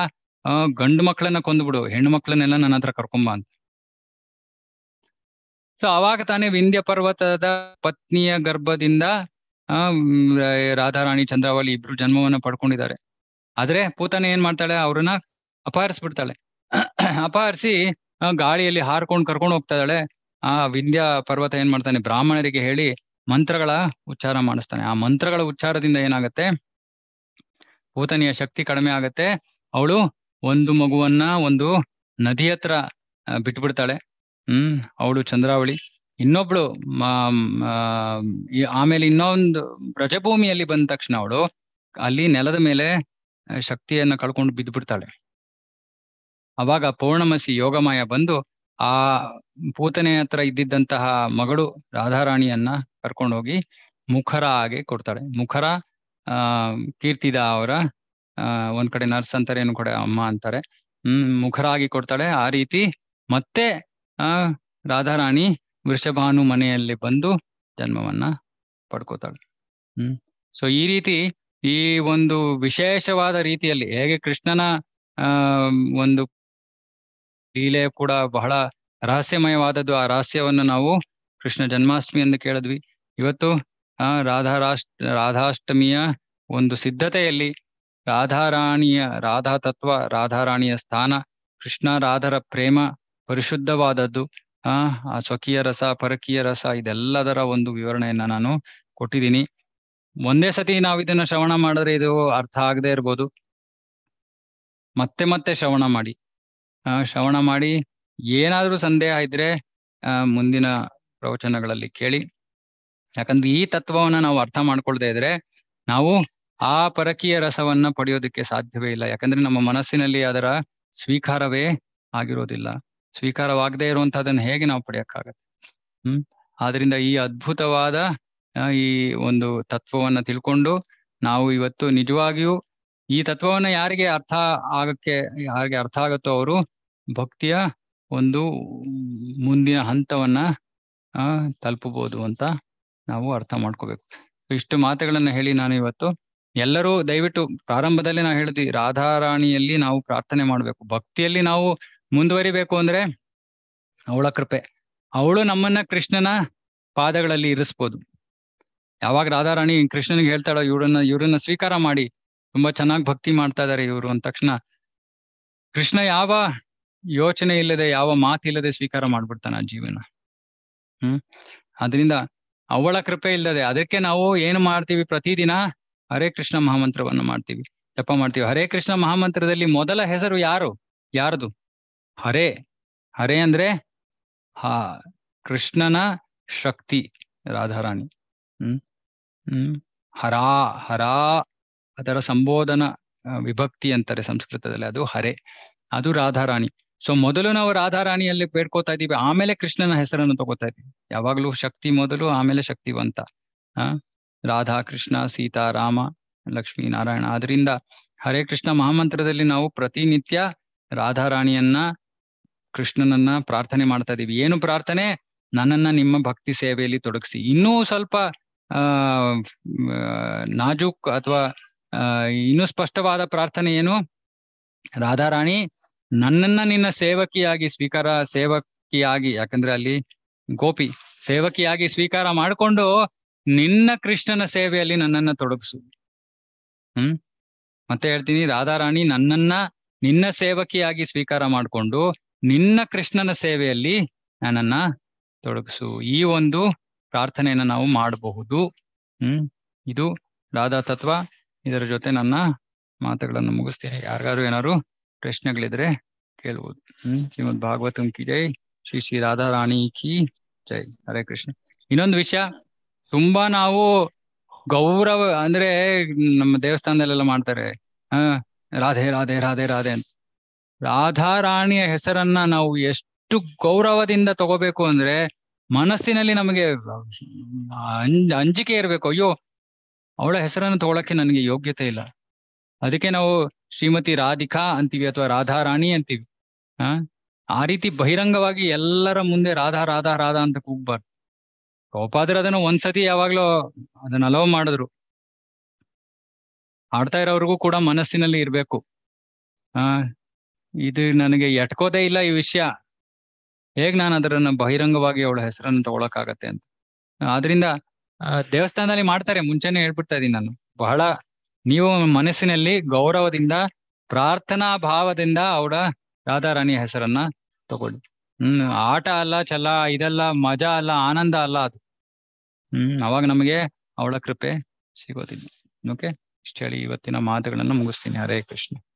ಗಂಡು ಮಕ್ಕಳನ್ನ ಕೊಂದ್ಬಿಡು ಹೆಣ್ಣು ಮಕ್ಕಳನ್ನೆಲ್ಲ ನನ್ನ ಹತ್ರ ಕರ್ಕೊಂಬ ಅಂತ ಸೊ ಅವಾಗ ತಾನೇ ವಿಂಧ್ಯ ಪರ್ವತದ ಪತ್ನಿಯ ಗರ್ಭದಿಂದ ಆ ರಾಧಾರಾಣಿ ಚಂದ್ರಾವಳಿ ಇಬ್ರು ಜನ್ಮವನ್ನ ಪಡ್ಕೊಂಡಿದ್ದಾರೆ ಆದ್ರೆ ಪೂತನ ಏನ್ ಮಾಡ್ತಾಳೆ ಅವ್ರನ್ನ ಅಪಹರಿಸ್ಬಿಡ್ತಾಳೆ [CLEARS THROAT] ಅಪಹರಿಸಿ ಗಾಳಿಯಲ್ಲಿ ಹಾರ್ಕೊಂಡು ಕರ್ಕೊಂಡು ಹೋಗ್ತಾಳೆ ಆ ವಿಂಧ್ಯ ಪರ್ವತ ಏನ್ ಮಾಡ್ತಾನೆ ಬ್ರಾಹ್ಮಣರಿಗೆ ಹೇಳಿ ಮಂತ್ರಗಳ ಉಚ್ಚಾರ ಮಾಡಿಸ್ತಾನೆ ಆ ಮಂತ್ರಗಳ ಉಚ್ಚಾರದಿಂದ ಏನಾಗತ್ತೆ ಪೂತನಿಯ ಶಕ್ತಿ ಕಡಿಮೆ ಆಗತ್ತೆ ಅವಳು ಒಂದು ಮಗುವನ್ನ ಒಂದು ನದಿ ಹತ್ರ ಬಿಟ್ಬಿಡ್ತಾಳೆ ಹ್ಮ್ ಅವಳು ಚಂದ್ರಾವಳಿ ಇನ್ನೊಬ್ಳು ಆಮೇಲೆ ಇನ್ನೊಂದು ರಜಭೂಮಿಯಲ್ಲಿ ಬಂದ ತಕ್ಷಣ ಅವಳು ಅಲ್ಲಿ ನೆಲದ ಮೇಲೆ ಶಕ್ತಿಯನ್ನ ಕಳ್ಕೊಂಡು ಬಿದ್ದು ಬಿಡ್ತಾಳೆ ಅವಾಗ ಪೌರ್ಣಮಸಿ ಯೋಗಮಾಯ ಬಂದು ಆ ಪೂತನೆ ಹತ್ರ ಇದ್ದಿದ್ದಂತಹ ಮಗಳು ರಾಧಾರಾಣಿಯನ್ನ ಕರ್ಕೊಂಡೋಗಿ ಮುಖರ ಹಾಗೆ ಕೊಡ್ತಾಳೆ ಮುಖರ ಆ ಕೀರ್ತಿದ ಅವರ ಒಂದ್ ಕಡೆ ನರ್ಸ್ ಅಂತಾರೆ ಏನು ಕಡೆ ಅಮ್ಮ ಅಂತಾರೆ ಹ್ಮ್ ಮುಖರ ಆಗಿ ಕೊಡ್ತಾಳೆ ಆ ರೀತಿ ಮತ್ತೆ ಆ ರಾಧಾರಾಣಿ ವೃಷಭಾನು ಮನೆಯಲ್ಲಿ ಬಂದು ಜನ್ಮವನ್ನ ಪಡ್ಕೋತಾಳೆ ಹ್ಮ್ ಸೊ ಈ ರೀತಿ ಈ ಒಂದು ವಿಶೇಷವಾದ ರೀತಿಯಲ್ಲಿ ಹೇಗೆ ಕೃಷ್ಣನ ಆ ಒಂದು ಲೀಲೆ ಕೂಡ ಬಹಳ ರಹಸ್ಯಮಯವಾದದ್ದು ಆ ರಹಸ್ಯವನ್ನು ನಾವು ಕೃಷ್ಣ ಜನ್ಮಾಷ್ಟಮಿ ಎಂದು ಕೇಳಿದ್ವಿ ಇವತ್ತು ಆ ರಾಧಾರಾಷ್ಟ ರಾಧಾಷ್ಟಮಿಯ ಒಂದು ಸಿದ್ಧತೆಯಲ್ಲಿ ರಾಧಾರಾಣಿಯ ರಾಧಾ ತತ್ವ ರಾಧಾರಾಣಿಯ ಸ್ಥಾನ ಕೃಷ್ಣ ರಾಧರ ಪ್ರೇಮ ಪರಿಶುದ್ಧವಾದದ್ದು ಆ ಸ್ವಕೀಯ ರಸ ಪರಕೀಯ ರಸ ಇದೆಲ್ಲದರ ಒಂದು ವಿವರಣೆಯನ್ನ ನಾನು ಕೊಟ್ಟಿದ್ದೀನಿ ಒಂದೇ ಸತಿ ನಾವು ಇದನ್ನ ಶ್ರವಣ ಮಾಡಿದ್ರೆ ಇದು ಅರ್ಥ ಆಗದೆ ಇರ್ಬೋದು ಮತ್ತೆ ಮತ್ತೆ ಶ್ರವಣ ಮಾಡಿ ಆ ಶ್ರವಣ ಮಾಡಿ ಏನಾದ್ರೂ ಸಂದೇಹ ಇದ್ರೆ ಆ ಮುಂದಿನ ಪ್ರವಚನಗಳಲ್ಲಿ ಕೇಳಿ ಯಾಕಂದ್ರೆ ಈ ತತ್ವವನ್ನ ನಾವು ಅರ್ಥ ಮಾಡ್ಕೊಳ್ದೆ ಇದ್ರೆ ನಾವು ಆ ಪರಕೀಯ ರಸವನ್ನ ಪಡೆಯೋದಕ್ಕೆ ಸಾಧ್ಯವೇ ಇಲ್ಲ ಯಾಕಂದ್ರೆ ನಮ್ಮ ಮನಸ್ಸಿನಲ್ಲಿ ಅದರ ಸ್ವೀಕಾರವೇ ಆಗಿರೋದಿಲ್ಲ ಸ್ವೀಕಾರವಾಗದೇ ಇರುವಂತಹದನ್ನ ಹೇಗೆ ನಾವು ಪಡೆಯಕ್ಕಾಗತ್ತೆ ಹ್ಮ್ ಆದ್ರಿಂದ ಈ ಅದ್ಭುತವಾದ ಈ ಒಂದು ತತ್ವವನ್ನ ತಿಳ್ಕೊಂಡು ನಾವು ಇವತ್ತು ನಿಜವಾಗಿಯೂ ಈ ತತ್ವವನ್ನ ಯಾರಿಗೆ ಅರ್ಥ ಆಗಕ್ಕೆ ಯಾರಿಗೆ ಅರ್ಥ ಆಗುತ್ತೋ ಅವರು ಭಕ್ತಿಯ ಒಂದು ಮುಂದಿನ ಹಂತವನ್ನ ತಲುಪಬಹುದು ಅಂತ ನಾವು ಅರ್ಥ ಮಾಡ್ಕೋಬೇಕು ಇಷ್ಟು ಮಾತುಗಳನ್ನ ಹೇಳಿ ನಾನು ಇವತ್ತು ಎಲ್ಲರೂ ದಯವಿಟ್ಟು ಪ್ರಾರಂಭದಲ್ಲಿ ನಾವು ಹೇಳಿದ್ವಿ ರಾಧಾರಾಣಿಯಲ್ಲಿ ನಾವು ಪ್ರಾರ್ಥನೆ ಮಾಡ್ಬೇಕು ಭಕ್ತಿಯಲ್ಲಿ ನಾವು ಮುಂದುವರಿಬೇಕು ಅಂದ್ರೆ ಅವಳ ಕೃಪೆ ಅವಳು ನಮ್ಮನ್ನ ಕೃಷ್ಣನ ಪಾದಗಳಲ್ಲಿ ಇರಿಸ್ಬೋದು ಯಾವಾಗ ರಾಧಾರಾಣಿ ಕೃಷ್ಣನಿಗೆ ಹೇಳ್ತಾಳೋ ಇವರನ್ನ ಇವರನ್ನ ಸ್ವೀಕಾರ ಮಾಡಿ ತುಂಬಾ ಚೆನ್ನಾಗಿ ಭಕ್ತಿ ಮಾಡ್ತಾ ಇದಾರೆ ಇವರು ಅಂದ ತಕ್ಷಣ ಕೃಷ್ಣ ಯಾವ ಯೋಚನೆ ಇಲ್ಲದೆ ಯಾವ ಮಾತಿಲ್ಲದೆ ಸ್ವೀಕಾರ ಮಾಡ್ಬಿಡ್ತಾನ ಜೀವನ ಹ್ಮ್ ಅದರಿಂದ ಅವಳ ಕೃಪೆ ಇಲ್ಲದೆ ಅದಕ್ಕೆ ನಾವು ಏನು ಮಾಡ್ತೀವಿ ಪ್ರತಿದಿನ ಹರೇ ಕೃಷ್ಣ ಮಹಾಮಂತ್ರವನ್ನು ಮಾಡ್ತೀವಿ ಜಪ ಮಾಡ್ತೀವಿ ಹರೇ ಕೃಷ್ಣ ಮಹಾಮಂತ್ರದಲ್ಲಿ ಮೊದಲ ಹೆಸರು ಯಾರು ಯಾರದು ಹರೆ ಹರೆ ಅಂದ್ರೆ ಹಾ ಕೃಷ್ಣನ ಶಕ್ತಿ ರಾಧಾರಾಣಿ ಹ್ಮ್ ಹ್ಮ್ ಹರಾ ಹರಾ ಅದರ ಸಂಬೋಧನ ವಿಭಕ್ತಿ ಅಂತಾರೆ ಸಂಸ್ಕೃತದಲ್ಲಿ ಅದು ಹರೆ ಅದು ರಾಧಾರಾಣಿ ಸೊ ಮೊದಲು ನಾವು ರಾಧಾರಾಣಿಯಲ್ಲಿ ಬೇಡ್ಕೋತಾ ಇದ್ದೀವಿ ಆಮೇಲೆ ಕೃಷ್ಣನ ಹೆಸರನ್ನು ತಗೋತಾ ಇದೀವಿ ಯಾವಾಗ್ಲೂ ಶಕ್ತಿ ಮೊದಲು ಆಮೇಲೆ ಶಕ್ತಿವಂತ ಹಾ ರಾಧಾ ಕೃಷ್ಣ ಸೀತಾ ರಾಮ ಲಕ್ಷ್ಮೀ ನಾರಾಯಣ ಆದ್ರಿಂದ ಹರೇ ಕೃಷ್ಣ ಮಹಾಮಂತ್ರದಲ್ಲಿ ನಾವು ಪ್ರತಿನಿತ್ಯ ರಾಧಾರಾಣಿಯನ್ನ ಕೃಷ್ಣನನ್ನ ಪ್ರಾರ್ಥನೆ ಮಾಡ್ತಾ ಇದೀವಿ ಏನು ಪ್ರಾರ್ಥನೆ ನನ್ನನ್ನ ನಿಮ್ಮ ಭಕ್ತಿ ಸೇವೆಯಲ್ಲಿ ತೊಡಗಿಸಿ ಇನ್ನೂ ಸ್ವಲ್ಪ ಆ ನಾಜುಕ್ ಅಥವಾ ಇನ್ನೂ ಸ್ಪಷ್ಟವಾದ ಪ್ರಾರ್ಥನೆ ಏನು ರಾಧಾರಾಣಿ ನನ್ನನ್ನ ನಿನ್ನ ಸೇವಕಿಯಾಗಿ ಸ್ವೀಕಾರ ಸೇವಕಿಯಾಗಿ ಯಾಕಂದ್ರೆ ಅಲ್ಲಿ ಗೋಪಿ ಸೇವಕಿಯಾಗಿ ಸ್ವೀಕಾರ ಮಾಡಿಕೊಂಡು ನಿನ್ನ ಕೃಷ್ಣನ ಸೇವೆಯಲ್ಲಿ ನನ್ನನ್ನ ತೊಡಗಿಸು ಹ್ಮ್ ಮತ್ತೆ ಹೇಳ್ತೀನಿ ರಾಧಾರಾಣಿ ನನ್ನನ್ನ ನಿನ್ನ ಸೇವಕಿಯಾಗಿ ಸ್ವೀಕಾರ ಮಾಡಿಕೊಂಡು ನಿನ್ನ ಕೃಷ್ಣನ ಸೇವೆಯಲ್ಲಿ ನನ್ನನ್ನ ತೊಡಗಿಸು ಈ ಒಂದು ಪ್ರಾರ್ಥನೆಯನ್ನ ನಾವು ಮಾಡಬಹುದು ಹ್ಮ್ ಇದು ರಾಧಾ ತತ್ವ ಇದರ ಜೊತೆ ನನ್ನ ಮಾತುಗಳನ್ನು ಮುಗಿಸ್ತೇನೆ ಯಾರಿಗಾದ್ರು ಏನಾದ್ರು ಪ್ರಶ್ನೆಗಳಿದ್ರೆ ಕೇಳ್ಬೋದು ಹ್ಮ್ ಶ್ರೀಮದ್ ಭಾಗವತಂ ಕಿ ಜೈ ಶ್ರೀ ಶ್ರೀ ರಾಧಾ ರಾಣಿ ಕಿ ಜೈ ಹರೇ ಕೃಷ್ಣ ಇನ್ನೊಂದು ವಿಷಯ ತುಂಬಾ ನಾವು ಗೌರವ ಅಂದ್ರೆ ನಮ್ಮ ದೇವಸ್ಥಾನದಲ್ಲೆಲ್ಲ ಮಾಡ್ತಾರೆ ಹ ರಾಧೆ ರಾಧೆ ರಾಧೆ ರಾಧೆ ಅಂತ ರಾಧಾರಾಣಿಯ ಹೆಸರನ್ನ ನಾವು ಎಷ್ಟು ಗೌರವದಿಂದ ತಗೋಬೇಕು ಅಂದ್ರೆ ಮನಸ್ಸಿನಲ್ಲಿ ನಮಗೆ ಅಂಜಿಕೆ ಇರಬೇಕು ಅಯ್ಯೋ ಅವಳ ಹೆಸರನ್ನು ತಗೊಳಕ್ಕೆ ನನಗೆ ಯೋಗ್ಯತೆ ಇಲ್ಲ ಅದಕ್ಕೆ ನಾವು ಶ್ರೀಮತಿ ರಾಧಿಕಾ ಅಂತೀವಿ ಅಥವಾ ರಾಧಾರಾಣಿ ಅಂತೀವಿ ಆ ಆ ರೀತಿ ಬಹಿರಂಗವಾಗಿ ಎಲ್ಲರ ಮುಂದೆ ರಾಧಾ ರಾಧಾ ರಾಧಾ ಅಂತ ಕೂಗ್ಬಾರ್ದು ಗೋಪಾದ್ರ ಅದನ್ನು ಒಂದ್ಸತಿ ಯಾವಾಗ್ಲೋ ಅದನ್ನ ಅಲೋ ಮಾಡಿದ್ರು ಆಡ್ತಾ ಇರೋವ್ರಿಗೂ ಕೂಡ ಮನಸ್ಸಿನಲ್ಲಿ ಇರ್ಬೇಕು ಆ ಇದು ನನಗೆ ಎಟ್ಕೋದೇ ಇಲ್ಲ ಈ ವಿಷಯ ಹೇಗ್ ನಾನು ಅದರನ್ನ ಬಹಿರಂಗವಾಗಿ ಅವಳ ಹೆಸರನ್ನು ತಗೊಳಕಾಗತ್ತೆ ಅಂತ ಆದ್ರಿಂದ ದೇವಸ್ಥಾನದಲ್ಲಿ ಮಾಡ್ತಾರೆ ಮುಂಚೆನೆ ಹೇಳ್ಬಿಡ್ತಾ ಇದೀನಿ ನಾನು ಬಹಳ ನೀವು ಮನಸ್ಸಿನಲ್ಲಿ ಗೌರವದಿಂದ ಪ್ರಾರ್ಥನಾ ಭಾವದಿಂದ ಅವಳ ರಾಣಿ ಹೆಸರನ್ನ ತಗೊಳ್ಳಿ ಹ್ಮ್ ಆಟ ಅಲ್ಲ ಚಲ ಇದೆಲ್ಲ ಮಜಾ ಅಲ್ಲ ಆನಂದ ಅಲ್ಲ ಅದು ಹ್ಮ್ ಅವಾಗ ನಮಗೆ ಅವಳ ಕೃಪೆ ಸಿಗೋದಿಲ್ಲ ಓಕೆ ಇಷ್ಟ ಹೇಳಿ ಇವತ್ತಿನ ಮಾತುಗಳನ್ನ ಮುಗಿಸ್ತೀನಿ ಹರೇ ಕೃಷ್ಣ